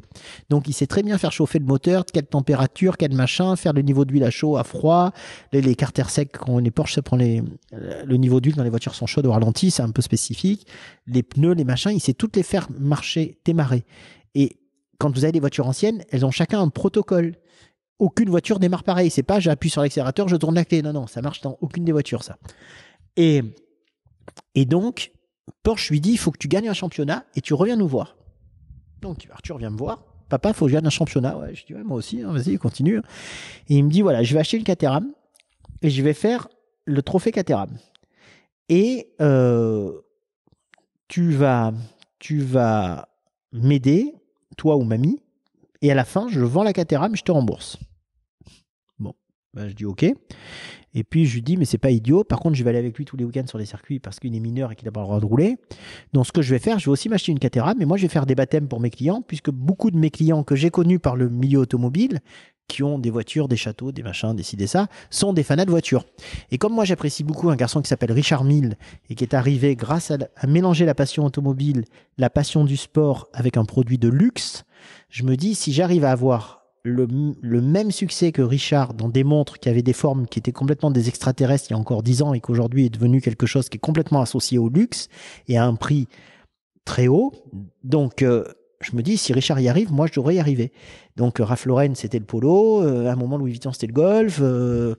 Donc il sait très bien faire chauffer le moteur, quelle température, quel machin, faire le niveau d'huile à chaud, à froid. Les, carters secs, quand les Porsche ça prend les, euh, le niveau d'huile dans les voitures sont chaudes au ralenti, c'est un peu spécifique. Les pneus, les machins, il sait toutes les faire marcher, démarrer. Et quand vous avez des voitures anciennes, elles ont chacun un protocole. Aucune voiture démarre pareil. C'est pas j'appuie sur l'accélérateur, je tourne la clé. Non, non, ça marche dans aucune des voitures, ça. Et, et donc, Porsche lui dit il faut que tu gagnes un championnat et tu reviens nous voir. Donc, Arthur vient me voir. Papa, il faut que je gagne un championnat. je dis moi aussi, hein, vas-y, continue. Et il me dit voilà, je vais acheter le Caterham et je vais faire le trophée Caterham. Et euh, tu vas, tu vas m'aider toi ou mamie, et à la fin, je vends la catéra, mais je te rembourse. Bon, ben, je dis ok. Et puis je lui dis, mais c'est pas idiot. Par contre, je vais aller avec lui tous les week-ends sur les circuits parce qu'il est mineur et qu'il n'a pas le droit de rouler. Donc, ce que je vais faire, je vais aussi m'acheter une catéra, mais moi, je vais faire des baptêmes pour mes clients, puisque beaucoup de mes clients que j'ai connus par le milieu automobile, qui ont des voitures, des châteaux, des machins, des ça, sont des fanats de voitures. Et comme moi j'apprécie beaucoup un garçon qui s'appelle Richard Mill et qui est arrivé grâce à, mélanger la passion automobile, la passion du sport avec un produit de luxe, je me dis si j'arrive à avoir le, même succès que Richard dans des montres qui avaient des formes qui étaient complètement des extraterrestres il y a encore dix ans et qu'aujourd'hui est devenu quelque chose qui est complètement associé au luxe et à un prix très haut. Donc euh, je me dis, si Richard y arrive, moi, je devrais y arriver. Donc, euh, Raph Lauren, c'était le polo. Euh, à un moment, Louis Vuitton, c'était le golf. Euh,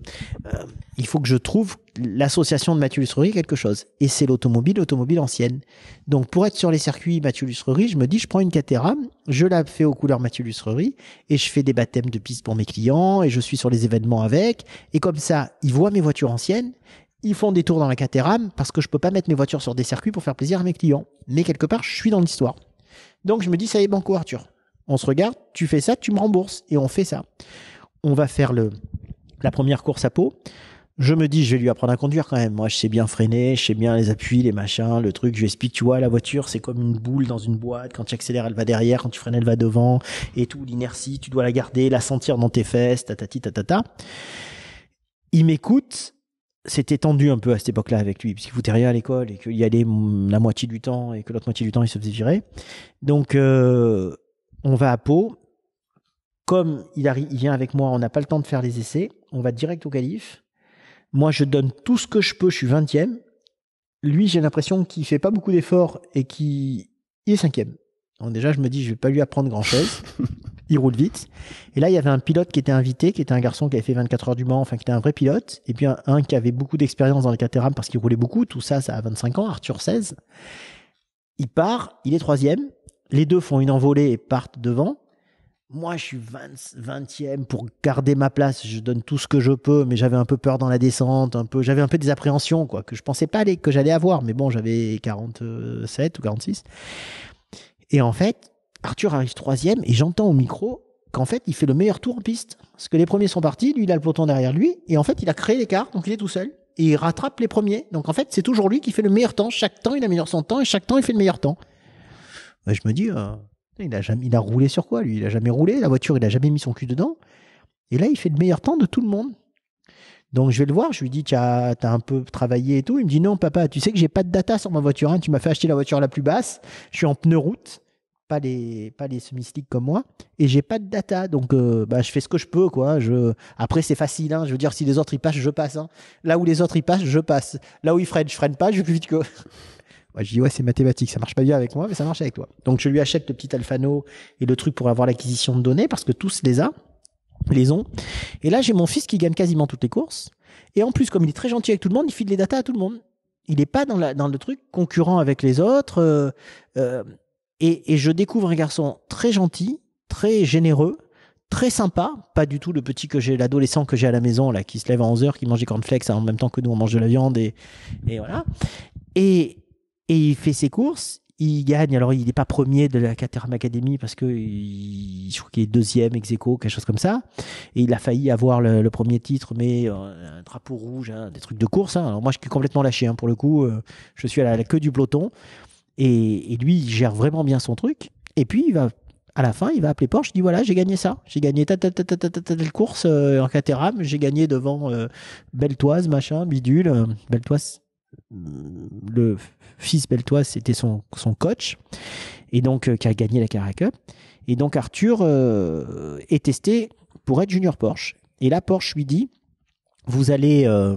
il faut que je trouve l'association de Mathieu Lussrerie quelque chose. Et c'est l'automobile, l'automobile ancienne. Donc, pour être sur les circuits Mathieu Lussrerie, je me dis, je prends une Caterham, je la fais aux couleurs Mathieu Lussrerie, et je fais des baptêmes de pistes pour mes clients, et je suis sur les événements avec. Et comme ça, ils voient mes voitures anciennes, ils font des tours dans la Caterham, parce que je peux pas mettre mes voitures sur des circuits pour faire plaisir à mes clients. Mais quelque part, je suis dans l'histoire. Donc je me dis, ça y est, banco Arthur. On se regarde, tu fais ça, tu me rembourses. Et on fait ça. On va faire le, la première course à peau. Je me dis, je vais lui apprendre à conduire quand même. Moi, je sais bien freiner, je sais bien les appuis, les machins, le truc. Je lui explique, tu vois, la voiture, c'est comme une boule dans une boîte. Quand tu accélères, elle va derrière. Quand tu freines, elle va devant. Et tout, l'inertie, tu dois la garder, la sentir dans tes fesses, ta ta Il m'écoute c'était tendu un peu à cette époque-là avec lui, puisqu'il foutait rien à l'école et qu'il y allait la moitié du temps et que l'autre moitié du temps il se faisait virer. Donc euh, on va à Pau. Comme il, arrive, il vient avec moi, on n'a pas le temps de faire les essais. On va direct au calife. Moi, je donne tout ce que je peux. Je suis 20 Lui, j'ai l'impression qu'il fait pas beaucoup d'efforts et qu'il est 5 déjà, je me dis, je vais pas lui apprendre grand-chose. il roule vite. Et là, il y avait un pilote qui était invité, qui était un garçon qui avait fait 24 heures du Mans, enfin qui était un vrai pilote, et puis un, qui avait beaucoup d'expérience dans les Caterham parce qu'il roulait beaucoup, tout ça, ça a 25 ans, Arthur 16. Il part, il est troisième, les deux font une envolée et partent devant. Moi, je suis 20, e pour garder ma place. Je donne tout ce que je peux, mais j'avais un peu peur dans la descente, un peu, j'avais un peu des appréhensions, quoi, que je pensais pas aller, que j'allais avoir. Mais bon, j'avais 47 ou 46. Et en fait, Arthur arrive troisième et j'entends au micro qu'en fait, il fait le meilleur tour en piste. Parce que les premiers sont partis, lui, il a le peloton derrière lui, et en fait, il a créé l'écart, donc il est tout seul. Et il rattrape les premiers. Donc en fait, c'est toujours lui qui fait le meilleur temps. Chaque temps, il améliore son temps, et chaque temps, il fait le meilleur temps. je me dis, euh, il, a jamais, il a roulé sur quoi, lui Il a jamais roulé, la voiture, il a jamais mis son cul dedans. Et là, il fait le meilleur temps de tout le monde. Donc je vais le voir, je lui dis t'as as un peu travaillé et tout. Il me dit non papa, tu sais que j'ai pas de data sur ma voiture, hein. tu m'as fait acheter la voiture la plus basse, je suis en pneu route pas les pas semi slicks comme moi et j'ai pas de data donc euh, bah, je fais ce que je peux quoi hein, je après c'est facile hein. je veux dire si les autres ils passent je passe hein. là où les autres ils passent je passe là où ils freinent je freine pas je vais plus vite que moi je dis ouais c'est mathématique ça marche pas bien avec moi mais ça marche avec toi donc je lui achète le petit Alfano et le truc pour avoir l'acquisition de données parce que tous les a les ont et là j'ai mon fils qui gagne quasiment toutes les courses et en plus comme il est très gentil avec tout le monde il file les datas à tout le monde il n'est pas dans, la, dans le truc concurrent avec les autres. Euh, euh, et, je découvre un garçon très gentil, très généreux, très sympa, pas du tout le petit que j'ai, l'adolescent que j'ai à la maison, là, qui se lève à 11h, qui mange des cornflakes hein, en même temps que nous, on mange de la viande, et, voilà. Et, il fait ses courses, il gagne. Alors, il n'est pas premier de la Caterham Academy parce que il, je crois qu'il est deuxième ex aequo, quelque chose comme ça. Et il a failli avoir le, premier titre, mais euh, un drapeau rouge, hein, des trucs de course. Hein. Alors, moi, je suis complètement lâché pour le coup. Euh, je suis à la, à la, queue du peloton. Et, lui, il gère vraiment bien son truc. Et puis, il va, à la fin, il va appeler Porsche, il dit voilà, j'ai gagné ça. J'ai gagné ta ta, ta, ta, ta, course euh, en Caterham, j'ai gagné devant euh, Beltoise, machin, bidule. Euh, Beltoise, le fils Beltoise, c'était son, coach, et donc qui a gagné la Carrera Cup. Et donc, Arthur est testé pour être junior Porsche. Et là, Porsche lui dit vous allez, euh,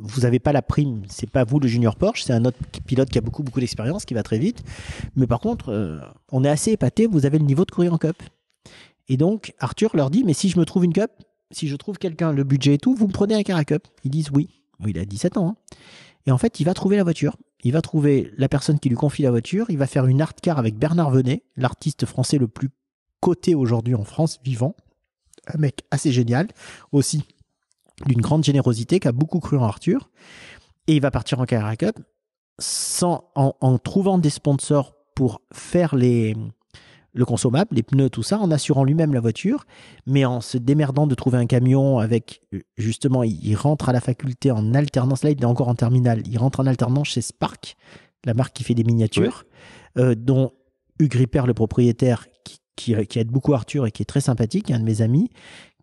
vous n'avez pas la prime. C'est pas vous le junior Porsche, c'est un autre pilote qui a beaucoup beaucoup d'expérience, qui va très vite. Mais par contre, euh, on est assez épaté. Vous avez le niveau de courir en cup. Et donc Arthur leur dit, mais si je me trouve une cup, si je trouve quelqu'un, le budget et tout, vous me prenez un car à cup. Ils disent oui. Il a 17 ans. Hein. Et en fait, il va trouver la voiture. Il va trouver la personne qui lui confie la voiture. Il va faire une art car avec Bernard Venet, l'artiste français le plus coté aujourd'hui en France, vivant. Un mec assez génial. Aussi, d'une grande générosité, qui a beaucoup cru en Arthur. Et il va partir en Carrera sans, en, trouvant des sponsors pour faire les, le consommable, les pneus, tout ça, en assurant lui-même la voiture, mais en se démerdant de trouver un camion avec, euh, justement, il, rentre à la faculté en alternance, là il est encore en terminale, il rentre en alternance chez Spark, la marque qui fait des miniatures, euh, dont Hugues Ripper, le propriétaire, qui, qui, qui, aide beaucoup Arthur et qui est très sympathique, un de mes amis,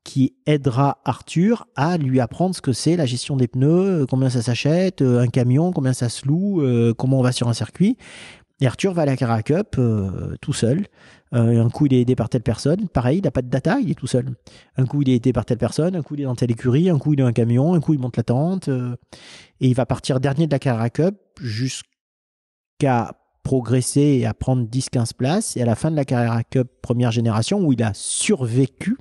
qui aidera Arthur à lui apprendre ce que c'est la gestion des pneus, euh, combien ça s'achète, euh, un camion, combien ça se loue, euh, comment on va sur un circuit. Et Arthur va à la caracup Cup tout seul. un coup, il est aidé par telle personne. Pareil, il n'a pas de data, il est tout seul. Un coup, il est aidé par telle personne. Un coup, il est dans telle écurie. Un coup, il est dans un camion. Un coup, il monte la tente. et il va partir dernier de la caracup Cup jusqu'à progresser et à prendre 10-15 places. Et à la fin de la caracup Cup première génération, où il a survécu,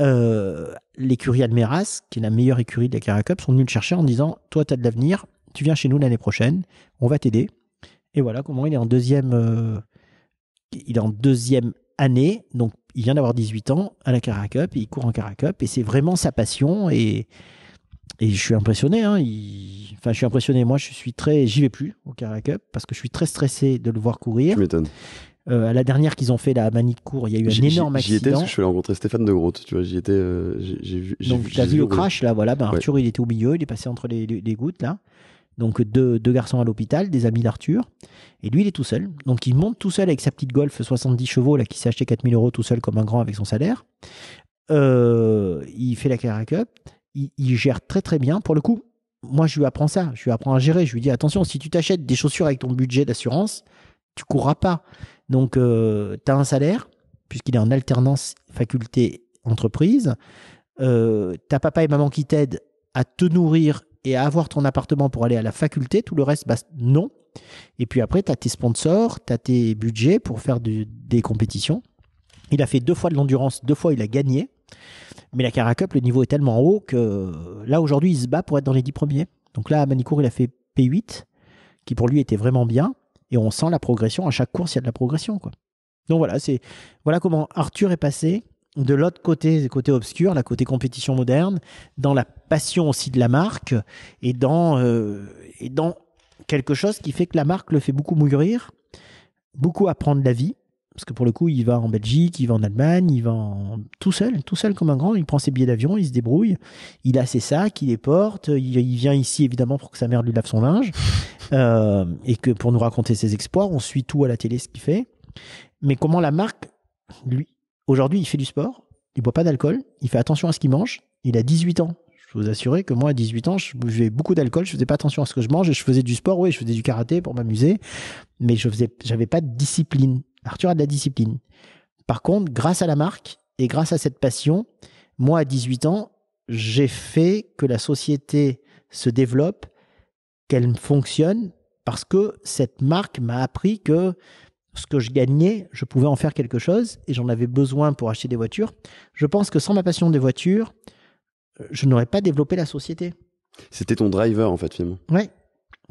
euh, l'écurie Admeras, qui est la meilleure écurie de la Caracup, sont venus le chercher en disant Toi, tu as de l'avenir, tu viens chez nous l'année prochaine, on va t'aider. Et voilà comment il est en deuxième, euh, il est en deuxième année, donc il vient d'avoir 18 ans à la Caracup. il court en Caracup et c'est vraiment sa passion. Et, et je suis impressionné. Hein. Enfin, je suis impressionné. Moi, je suis très. J'y vais plus au Caracup parce que je suis très stressé de le voir courir. Tu m'étonnes. Euh, à la dernière qu'ils ont fait la manie de cours, il y a eu un énorme accident. J'y étais je suis allé rencontrer Stéphane de Groot, tu vois, j'y étais. Euh, j'ai vu. Donc tu as vu le crash là, voilà. Ben, Arthur, il était au milieu, il est passé entre les, gouttes là. Donc deux, garçons à l'hôpital, des amis d'Arthur. Et lui, il est tout seul. Donc il monte tout seul avec sa petite Golf 70 chevaux, là, qui s'est acheté 4000 euros tout seul comme un grand avec son salaire. Euh, il fait la Carrera Cup. Il, il, gère très très bien. Pour le coup, moi, je lui apprends ça. Je lui apprends à gérer. Je lui dis, attention, si tu t'achètes des chaussures avec ton budget d'assurance, tu courras pas. Donc, euh, tu as un salaire, puisqu'il est en alternance faculté-entreprise. Euh, t'as papa et maman qui t'aident à te nourrir et à avoir ton appartement pour aller à la faculté. Tout le reste, bah, non. Et puis après, tu as tes sponsors, tu as tes budgets pour faire des compétitions. Il a fait deux fois de l'endurance, deux fois il a gagné. Mais la Caracup, le niveau est tellement haut que là, aujourd'hui, il se bat pour être dans les dix premiers. Donc là, à Manicourt, il a fait P8, qui pour lui était vraiment bien et on sent la progression. À chaque course, il y a de la progression. Quoi. Donc voilà, c'est voilà comment Arthur est passé de l'autre côté, côté obscur, la côté compétition moderne, dans la passion aussi de la marque et dans, euh, et dans quelque chose qui fait que la marque le fait beaucoup mûrir, beaucoup apprendre la vie parce que pour le coup, il va en Belgique, il va en Allemagne, il va tout seul, tout seul comme un grand. Il prend ses billets d'avion, il se débrouille, il a ses sacs, il les porte, il, vient ici évidemment pour que sa mère lui lave son linge euh, et que pour nous raconter ses exploits, on suit tout à la télé ce qu'il fait. Mais comment la marque, lui, aujourd'hui, il fait du sport, il boit pas d'alcool, il fait attention à ce qu'il mange. Il a 18 ans. Je vous assurer que moi, à 18 ans, je buvais beaucoup d'alcool, je faisais pas attention à ce que je mange, et je faisais du sport, oui, je faisais du karaté pour m'amuser, mais je faisais, j'avais pas de discipline. Arthur a de la discipline. Par contre, grâce à la marque et grâce à cette passion, moi, à 18 ans, j'ai fait que la société se développe, qu'elle fonctionne, parce que cette marque m'a appris que ce que je gagnais, je pouvais en faire quelque chose et j'en avais besoin pour acheter des voitures. Je pense que sans ma passion des voitures, euh, je n'aurais pas développé la société. C'était ton driver en fait, finalement. Oui,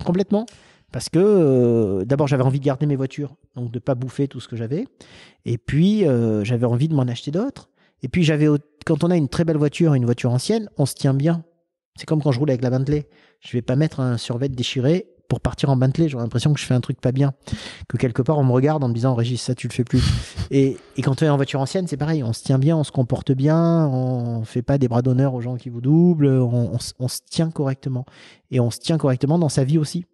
complètement. Parce que euh, d'abord, j'avais envie de garder mes voitures, donc de pas bouffer tout ce que j'avais. Et puis, euh, j'avais envie de m'en acheter d'autres. Et puis, j'avais, quand on a une très belle voiture, une voiture ancienne, on se tient bien. C'est comme quand je roule avec la Bentley. Je vais pas mettre un survêt déchiré pour partir en Bentley. j'ai l'impression que je fais un truc pas bien. Que quelque part, on me regarde en me disant, Régis, ça, tu le fais plus. Et, quand on est en voiture ancienne, c'est pareil. On se tient bien, on se comporte bien, on fait pas des bras d'honneur aux gens qui vous doublent, on se tient correctement. Et on se tient correctement dans sa vie aussi.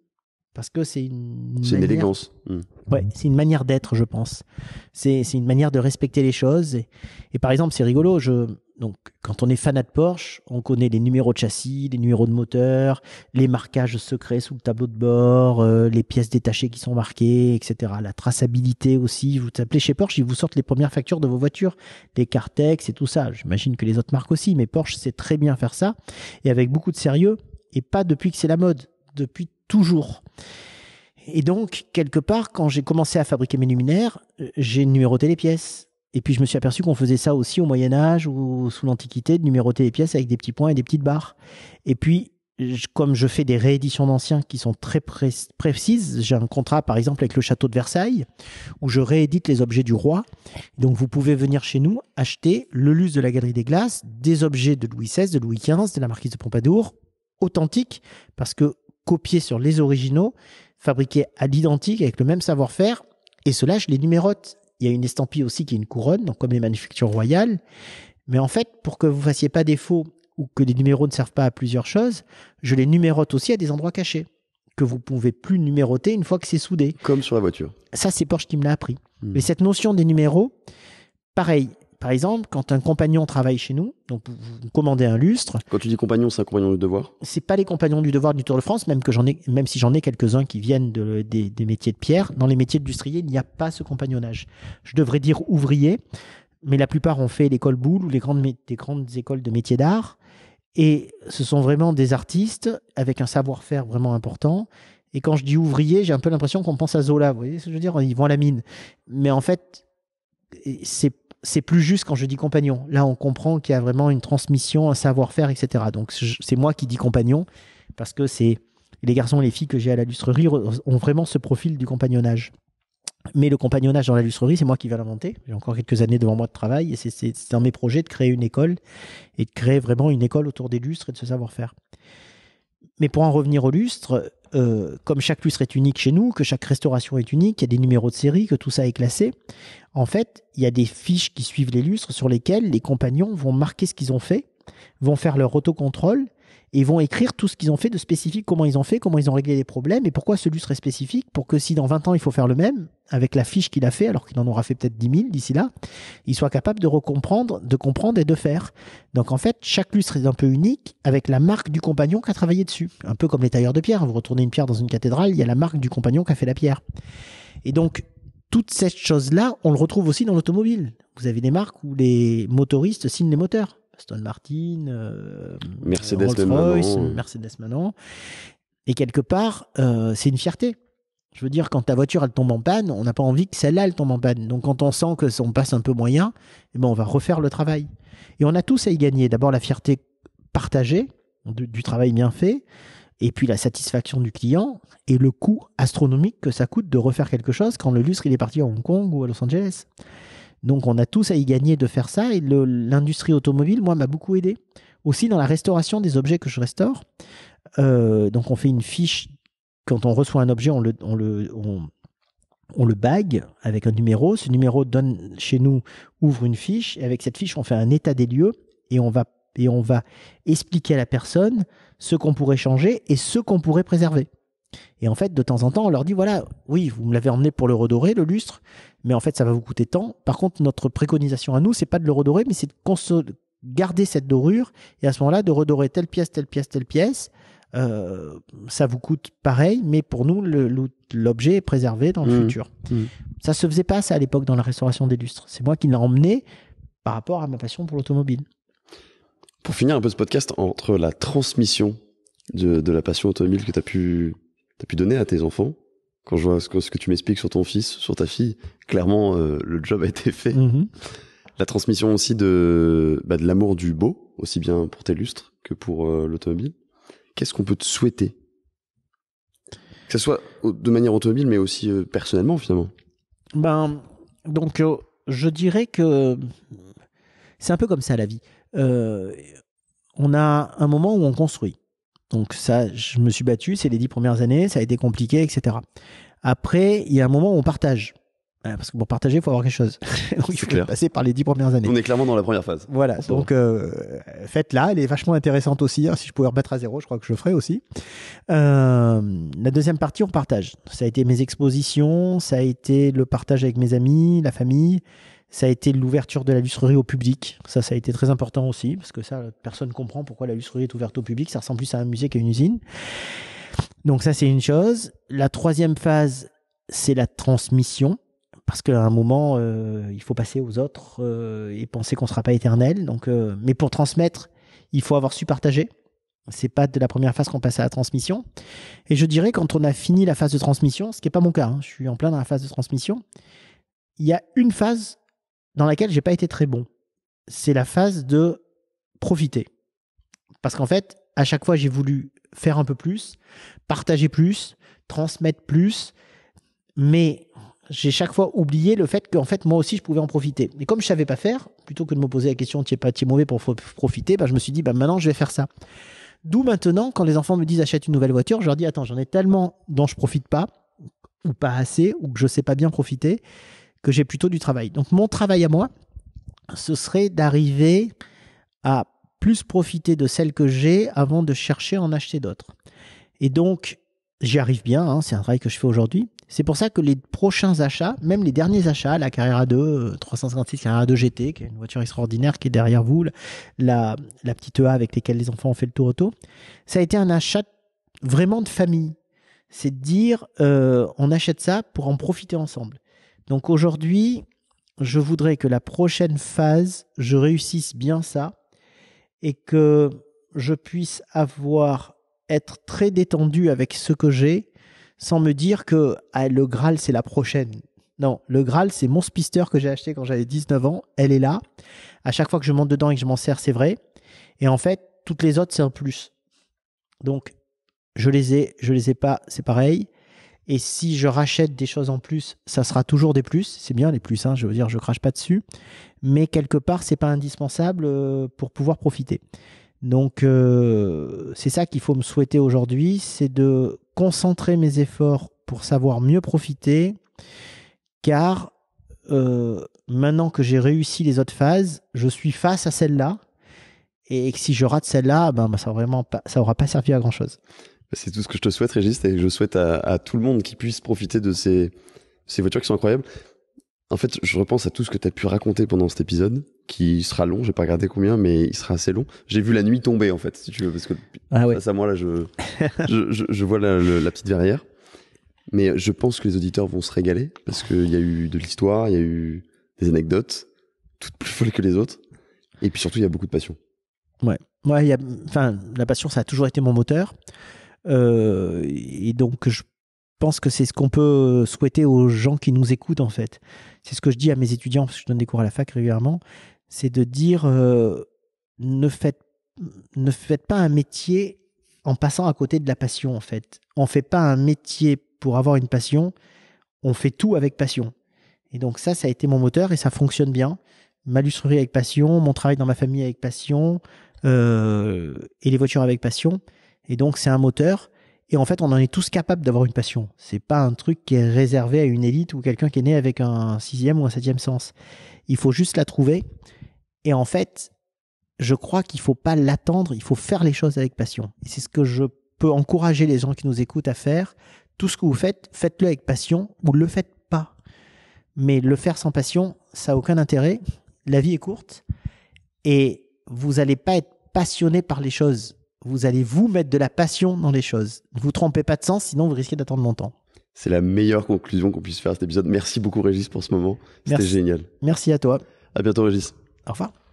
Parce que c'est une. C'est une élégance. Hmm. Ouais, c'est une manière d'être, je pense. C'est une manière de respecter les choses. Et, par exemple, c'est rigolo. Je, donc, quand on est fanat de Porsche, on connaît les numéros de châssis, les numéros de moteur, les marquages secrets sous le tableau de bord, euh, les pièces détachées qui sont marquées, etc. La traçabilité aussi. Vous appelez chez Porsche, ils vous sortent les premières factures de vos voitures, les Cartex et tout ça. J'imagine que les autres marques aussi, mais Porsche sait très bien faire ça et avec beaucoup de sérieux et pas depuis que c'est la mode, depuis toujours. Et donc, quelque part, quand j'ai commencé à fabriquer mes luminaires, euh, j'ai numéroté les pièces. Et puis je me suis aperçu qu'on faisait ça aussi au Moyen Âge ou sous l'Antiquité, de numéroter les pièces avec des petits points et des petites barres. Et puis, comme je fais des rééditions d'anciens qui sont très précises, j'ai un contrat par exemple avec le château de Versailles, où je réédite les objets du roi. Donc vous pouvez venir chez nous acheter le luxe de la Galerie des Glaces, des objets de Louis XVI, de Louis XV, de la marquise de Pompadour, authentiques, parce que Copié sur les originaux, fabriqués à l'identique avec le même savoir-faire. Et cela, je les numérote. Il y a une estampille aussi qui est une couronne, comme les manufactures royales. Mais en fait, pour que vous fassiez pas défaut ou que les numéros ne servent pas à plusieurs choses, je les numérote aussi à des endroits cachés que vous ne pouvez plus numéroter une fois que c'est soudé. Comme sur la voiture. Ça, c'est Porsche qui me l'a appris. Hmm. Mais cette notion des numéros, pareil, par exemple, quand un compagnon travaille chez nous, donc vous commandez un lustre. Quand tu dis compagnon, c'est un compagnon du devoir C'est pas les compagnons du devoir du Tour de France, même que ai, même si j'en ai quelques-uns qui viennent des, métiers de pierre. Dans les métiers industriels, il n'y a pas ce compagnonnage. Je devrais dire ouvrier, mais la plupart ont fait l'école Boulle ou les grandes, des grandes écoles de métiers d'art. Et ce sont vraiment des artistes avec un savoir-faire vraiment important. Et quand je dis ouvrier, j'ai un peu l'impression qu'on pense à Zola. Vous voyez ce que je veux dire Ils vont à la mine. Mais en fait, c'est c'est plus juste quand je dis compagnon. Là, on comprend qu'il y a vraiment une transmission, un savoir-faire, etc. Donc, c'est moi qui dis compagnon parce que c'est les garçons et les filles que j'ai à la lustrerie ont vraiment ce profil du compagnonnage. Mais le compagnonnage dans la lustrerie, c'est moi qui vais l'inventer. J'ai encore quelques années devant moi de travail et c'est dans mes projets de créer une école et de créer vraiment une école autour des lustres et de ce savoir-faire. Mais pour en revenir au lustre, euh, comme chaque lustre est unique chez nous, que chaque restauration est unique, il y a des numéros de série, que tout ça est classé, en fait, il y a des fiches qui suivent les lustres sur lesquelles les compagnons vont marquer ce qu'ils ont fait, vont faire leur autocontrôle ils vont écrire tout ce qu'ils ont fait de spécifique, comment ils ont fait, comment ils ont réglé les problèmes et pourquoi lustre serait spécifique pour que si dans 20 ans il faut faire le même, avec la fiche qu'il a fait, alors qu'il en aura fait peut-être 10 000 d'ici là, il soit capable de de comprendre et de faire. Donc en fait, chaque lustre est un peu unique avec la marque du compagnon qui a travaillé dessus. Un peu comme les tailleurs de pierre. Hein. Vous retournez une pierre dans une cathédrale, il y a la marque du compagnon qui a fait la pierre. Et donc, toutes ces choses là on le retrouve aussi dans l'automobile. Vous avez des marques où les motoristes signent les moteurs stone Martin, euh, Mercedes Rolls-Royce, oh. Mercedes maintenant. Et quelque part, euh, c'est une fierté. Je veux dire, quand ta voiture elle tombe en panne, on n'a pas envie que celle-là elle tombe en panne. Donc quand on sent que on passe un peu moyen, eh ben, on va refaire le travail. Et on a tous à y gagner. D'abord la fierté partagée du, travail bien fait, et puis la satisfaction du client et le coût astronomique que ça coûte de refaire quelque chose quand le lustre il est parti à Hong Kong ou à Los Angeles. Donc on a tous à y gagner de faire ça et l'industrie automobile, moi, m'a beaucoup aidé. Aussi dans la restauration des objets que je restaure. Euh, donc on fait une fiche, quand on reçoit un objet, on le, bague avec un numéro. Ce numéro donne chez nous, ouvre une fiche avec cette fiche, on fait un état des lieux et on va, et on va expliquer à la personne ce qu'on pourrait changer et ce qu'on pourrait préserver. Et en fait, de temps en temps, on leur dit voilà, oui, vous me l'avez emmené pour le redorer, le lustre, mais en fait, ça va vous coûter tant. Par contre, notre préconisation à nous, c'est pas de le redorer, mais c'est de garder cette dorure et à ce moment-là, de redorer telle pièce, telle pièce, telle pièce. Euh, ça vous coûte pareil, mais pour nous, l'objet est préservé dans le mmh. futur. Ça mmh. Ça se faisait pas, ça, à l'époque, dans la restauration des lustres. C'est moi qui l'ai emmené par rapport à ma passion pour l'automobile. Pour finir un peu ce podcast, entre la transmission de, de la passion automobile que tu as pu t'as pu donner à tes enfants Quand je vois ce que, tu m'expliques sur ton fils, sur ta fille, clairement, euh, le job a été fait. Mhm. La transmission aussi de, bah, de l'amour du beau, aussi bien pour tes lustres que pour euh, l'automobile. Qu'est-ce qu'on peut te souhaiter Que ce soit de manière automobile, mais aussi euh, personnellement, finalement. Ben, donc, je dirais que c'est un peu comme ça la vie. on a un moment où on construit donc ça, je me suis battu, c'est les dix premières années, ça a été compliqué, etc. Après, il y a un moment où on partage. Euh, parce que pour partager, il faut avoir quelque chose. donc, il faut passer par les dix premières années. On est clairement dans la première phase. Voilà. Donc, euh, faites-la. Elle est vachement intéressante aussi. Hein. Si je pouvais rebattre à zéro, je crois que je le ferais aussi. Euh, la deuxième partie, on partage. Ça a été mes expositions, ça a été le partage avec mes amis, la famille. Ça a été l'ouverture de la lustrerie au public. Ça, ça a été très important aussi, parce que ça, personne ne comprend pourquoi la lustrerie est ouverte au public. Ça ressemble plus à un musée qu'à une usine. Donc ça, c'est une chose. La troisième phase, c'est la transmission parce qu'à un moment, euh, il faut passer aux autres euh, et penser qu'on ne sera pas éternel. Donc, euh, mais pour transmettre, il faut avoir su partager. C'est pas de la première phase qu'on passe à la transmission. Et je dirais quand on a fini la phase de transmission, ce qui n'est pas mon cas, hein, je suis en plein dans la phase de transmission, il y a une phase dans laquelle j'ai pas été très bon. C'est la phase de profiter. Parce qu'en fait, à chaque fois, j'ai voulu faire un peu plus, partager plus, transmettre plus, mais j'ai chaque fois oublié le fait qu'en fait moi aussi je pouvais en profiter. Mais comme je savais pas faire, plutôt que de me poser la question tu es pas mauvais pour profiter, bah, je me suis dit bah maintenant je vais faire ça. D'où maintenant quand les enfants me disent achète une nouvelle voiture, je leur dis attends j'en ai tellement dont je profite pas ou pas assez ou que je sais pas bien profiter que j'ai plutôt du travail. Donc mon travail à moi, ce serait d'arriver à plus profiter de celle que j'ai avant de chercher à en acheter d'autres. Et donc, j'y arrive bien, hein, c'est un travail que je fais aujourd'hui. C'est pour ça que les prochains achats, même les derniers achats, la Carrera 2, 356 euh, Carrera 2 GT, qui est une voiture extraordinaire qui est derrière vous, la, petite EA avec lesquelles les enfants ont fait le tour auto, ça a été un achat vraiment de famille. C'est de dire, euh, on achète ça pour en profiter ensemble. Donc aujourd'hui, je voudrais que la prochaine phase, je réussisse bien ça et que je puisse avoir être très détendu avec ce que j'ai sans me dire que ah, le Graal c'est la prochaine. Non, le Graal c'est mon spister que j'ai acheté quand j'avais 19 ans, elle est là. À chaque fois que je monte dedans et que je m'en sers, c'est vrai. Et en fait, toutes les autres c'est un plus. Donc je les ai, je les ai pas, c'est pareil. Et si je rachète des choses en plus, ça sera toujours des plus. C'est bien les plus, hein, je veux dire, je crache pas dessus. Mais quelque part, c'est pas indispensable euh, pour pouvoir profiter. Donc euh, c'est ça qu'il faut me souhaiter aujourd'hui, c'est de concentrer mes efforts pour savoir mieux profiter, car euh, maintenant que j'ai réussi les autres phases, je suis face à celle-là, et si je rate celle-là, ben, ben ça n'aura vraiment ça aura pas servi à grand-chose. C'est tout ce que je te souhaite, Régis, et je souhaite à, tout le monde qui puisse profiter de ces, ces voitures qui sont incroyables. En fait, je repense à tout ce que tu as pu raconter pendant cet épisode, qui sera long, j'ai pas regardé combien, mais il sera assez long. J'ai vu la nuit tomber, en fait, si tu veux, parce que ça, ah face à moi, là, je, je, vois la, petite verrière. Mais je pense que les auditeurs vont se régaler, parce qu'il y a eu de l'histoire, il y a eu des anecdotes, toutes plus folles que les autres. Et puis surtout, il y a beaucoup de passion. Ouais, ouais la passion, ça a toujours été mon moteur. Euh, et donc, je pense que c'est ce qu'on peut euh, souhaiter aux gens qui nous écoutent, en fait. C'est ce que je dis à mes étudiants, parce que je donne des cours à la fac régulièrement, c'est de dire euh, ne faites, ne faites pas un métier en passant à côté de la passion, en fait. On fait pas un métier pour avoir une passion, on fait tout avec passion. Et donc ça, ça a été mon moteur et ça fonctionne bien. Ma lustrerie avec passion, mon travail dans ma famille avec passion, et les voitures avec passion. Et donc, c'est un moteur. Et en fait, on en est tous capables d'avoir une passion. C'est pas un truc qui est réservé à une élite ou quelqu'un qui est né avec un sixième ou un septième sens. Il faut juste la trouver. Et en fait, je crois qu'il faut pas l'attendre. Il faut faire les choses avec passion. Et c'est ce que je peux encourager les gens qui nous écoutent à faire. Tout ce que vous faites, faites-le avec passion ou le faites pas. Mais le faire sans passion, ça a aucun intérêt. La vie est courte et vous n'allez pas être passionné par les choses vous allez vous mettre de la passion dans les choses. Ne vous trompez pas de sens, sinon vous risquez d'attendre longtemps. C'est la meilleure conclusion qu'on puisse faire à cet épisode. Merci beaucoup Régis pour ce moment. C'était génial. Merci à toi. À bientôt Régis. Au revoir.